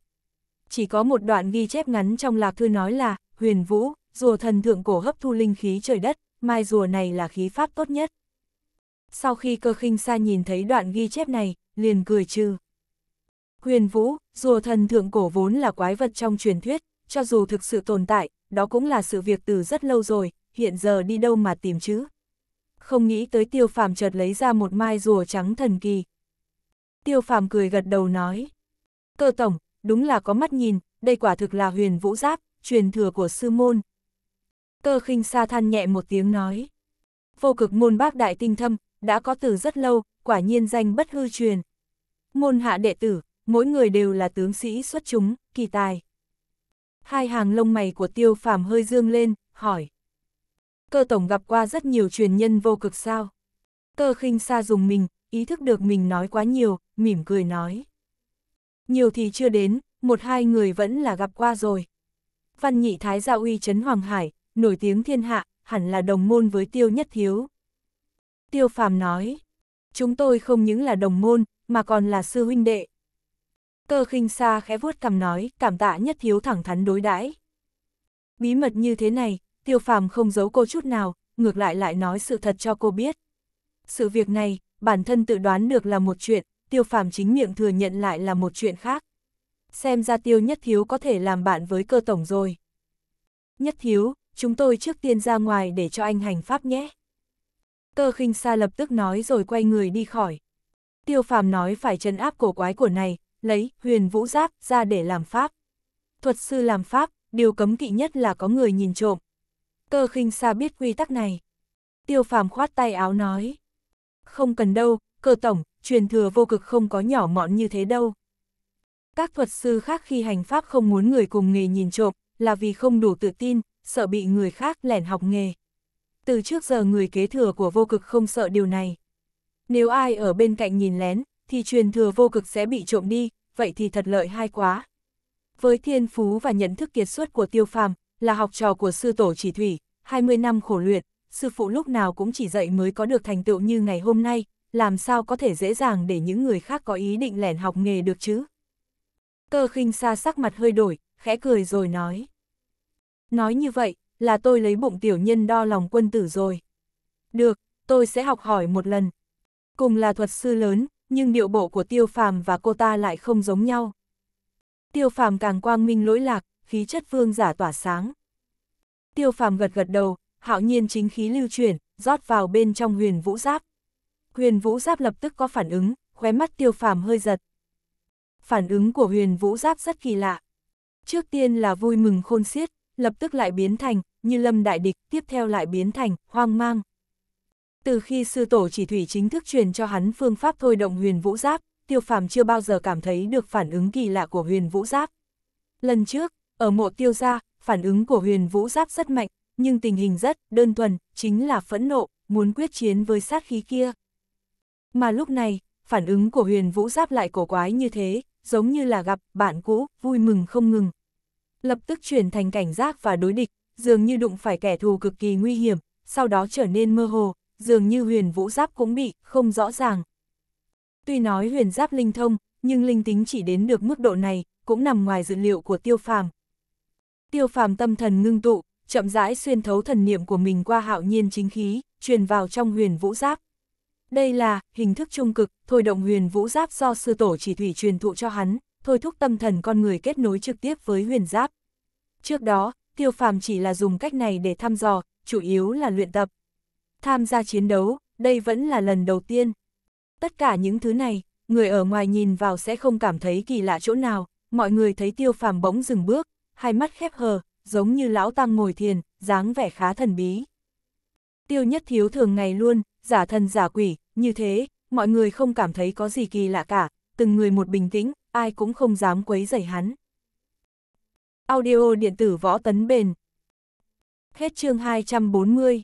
Chỉ có một đoạn ghi chép ngắn trong lạc thư nói là, huyền vũ, rùa thần thượng cổ hấp thu linh khí trời đất, mai rùa này là khí pháp tốt nhất. Sau khi cơ khinh xa nhìn thấy đoạn ghi chép này, liền cười trừ. Huyền vũ, rùa thần thượng cổ vốn là quái vật trong truyền thuyết, cho dù thực sự tồn tại, đó cũng là sự việc từ rất lâu rồi, hiện giờ đi đâu mà tìm chứ. Không nghĩ tới tiêu phàm chợt lấy ra một mai rùa trắng thần kỳ, tiêu phàm cười gật đầu nói. Cơ tổng, đúng là có mắt nhìn, đây quả thực là huyền vũ giáp, truyền thừa của sư môn. Cơ khinh sa than nhẹ một tiếng nói. Vô cực môn bác đại tinh thâm, đã có từ rất lâu, quả nhiên danh bất hư truyền. Môn hạ đệ tử, mỗi người đều là tướng sĩ xuất chúng, kỳ tài. Hai hàng lông mày của tiêu phàm hơi dương lên, hỏi. Cơ tổng gặp qua rất nhiều truyền nhân vô cực sao. Cơ khinh sa dùng mình, ý thức được mình nói quá nhiều, mỉm cười nói. Nhiều thì chưa đến, một hai người vẫn là gặp qua rồi. Văn nhị thái gia uy chấn Hoàng Hải, nổi tiếng thiên hạ, hẳn là đồng môn với tiêu nhất thiếu. Tiêu phàm nói, chúng tôi không những là đồng môn, mà còn là sư huynh đệ. Cơ khinh xa khẽ vuốt cầm nói, cảm tạ nhất thiếu thẳng thắn đối đãi. Bí mật như thế này, tiêu phàm không giấu cô chút nào, ngược lại lại nói sự thật cho cô biết. Sự việc này, bản thân tự đoán được là một chuyện, tiêu phàm chính miệng thừa nhận lại là một chuyện khác. Xem ra tiêu nhất thiếu có thể làm bạn với cơ tổng rồi. Nhất thiếu, chúng tôi trước tiên ra ngoài để cho anh hành pháp nhé. Cơ khinh xa lập tức nói rồi quay người đi khỏi. Tiêu phàm nói phải trấn áp cổ quái của này, lấy huyền vũ giáp ra để làm pháp. Thuật sư làm pháp, điều cấm kỵ nhất là có người nhìn trộm. Cơ khinh xa biết quy tắc này. Tiêu phàm khoát tay áo nói. Không cần đâu, cơ tổng, truyền thừa vô cực không có nhỏ mọn như thế đâu. Các thuật sư khác khi hành pháp không muốn người cùng nghề nhìn trộm, là vì không đủ tự tin, sợ bị người khác lẻn học nghề. Từ trước giờ người kế thừa của vô cực không sợ điều này. Nếu ai ở bên cạnh nhìn lén, thì truyền thừa vô cực sẽ bị trộm đi, vậy thì thật lợi hai quá. Với thiên phú và nhận thức kiệt xuất của tiêu phàm, là học trò của sư tổ chỉ thủy, 20 năm khổ luyện, sư phụ lúc nào cũng chỉ dạy mới có được thành tựu như ngày hôm nay, làm sao có thể dễ dàng để những người khác có ý định lẻn học nghề được chứ? Cơ khinh xa sắc mặt hơi đổi, khẽ cười rồi nói. Nói như vậy, là tôi lấy bụng tiểu nhân đo lòng quân tử rồi. Được, tôi sẽ học hỏi một lần. Cùng là thuật sư lớn, nhưng điệu bộ của tiêu phàm và cô ta lại không giống nhau. Tiêu phàm càng quang minh lỗi lạc, khí chất vương giả tỏa sáng. Tiêu phàm gật gật đầu, hạo nhiên chính khí lưu chuyển, rót vào bên trong huyền vũ giáp huyền vũ giáp lập tức có phản ứng, khóe mắt tiêu phàm hơi giật. Phản ứng của huyền vũ giáp rất kỳ lạ. Trước tiên là vui mừng khôn xiết, lập tức lại biến thành, như lâm đại địch, tiếp theo lại biến thành, hoang mang. Từ khi sư tổ chỉ thủy chính thức truyền cho hắn phương pháp thôi động huyền vũ giáp, tiêu phàm chưa bao giờ cảm thấy được phản ứng kỳ lạ của huyền vũ giáp. Lần trước, ở mộ tiêu gia, phản ứng của huyền vũ giáp rất mạnh, nhưng tình hình rất đơn thuần, chính là phẫn nộ, muốn quyết chiến với sát khí kia. Mà lúc này, phản ứng của huyền vũ giáp lại cổ quái như thế, giống như là gặp bạn cũ, vui mừng không ngừng. Lập tức chuyển thành cảnh giác và đối địch, dường như đụng phải kẻ thù cực kỳ nguy hiểm, sau đó trở nên mơ hồ, dường như huyền vũ giáp cũng bị, không rõ ràng. Tuy nói huyền giáp linh thông, nhưng linh tính chỉ đến được mức độ này, cũng nằm ngoài dự liệu của tiêu phàm. Tiêu phàm tâm thần ngưng tụ, chậm rãi xuyên thấu thần niệm của mình qua hạo nhiên chính khí, truyền vào trong huyền vũ giáp. Đây là hình thức trung cực, thôi động huyền vũ giáp do sư tổ chỉ thủy truyền thụ cho hắn, thôi thúc tâm thần con người kết nối trực tiếp với huyền giáp. Trước đó, tiêu phàm chỉ là dùng cách này để thăm dò, chủ yếu là luyện tập. Tham gia chiến đấu, đây vẫn là lần đầu tiên. Tất cả những thứ này, người ở ngoài nhìn vào sẽ không cảm thấy kỳ lạ chỗ nào, mọi người thấy tiêu phàm bỗng dừng bước, hai mắt khép hờ, giống như lão tăng ngồi thiền, dáng vẻ khá thần bí. Tiêu nhất thiếu thường ngày luôn, giả thần giả quỷ, như thế, mọi người không cảm thấy có gì kỳ lạ cả, từng người một bình tĩnh, ai cũng không dám quấy rầy hắn. Audio điện tử võ tấn bền Hết chương 240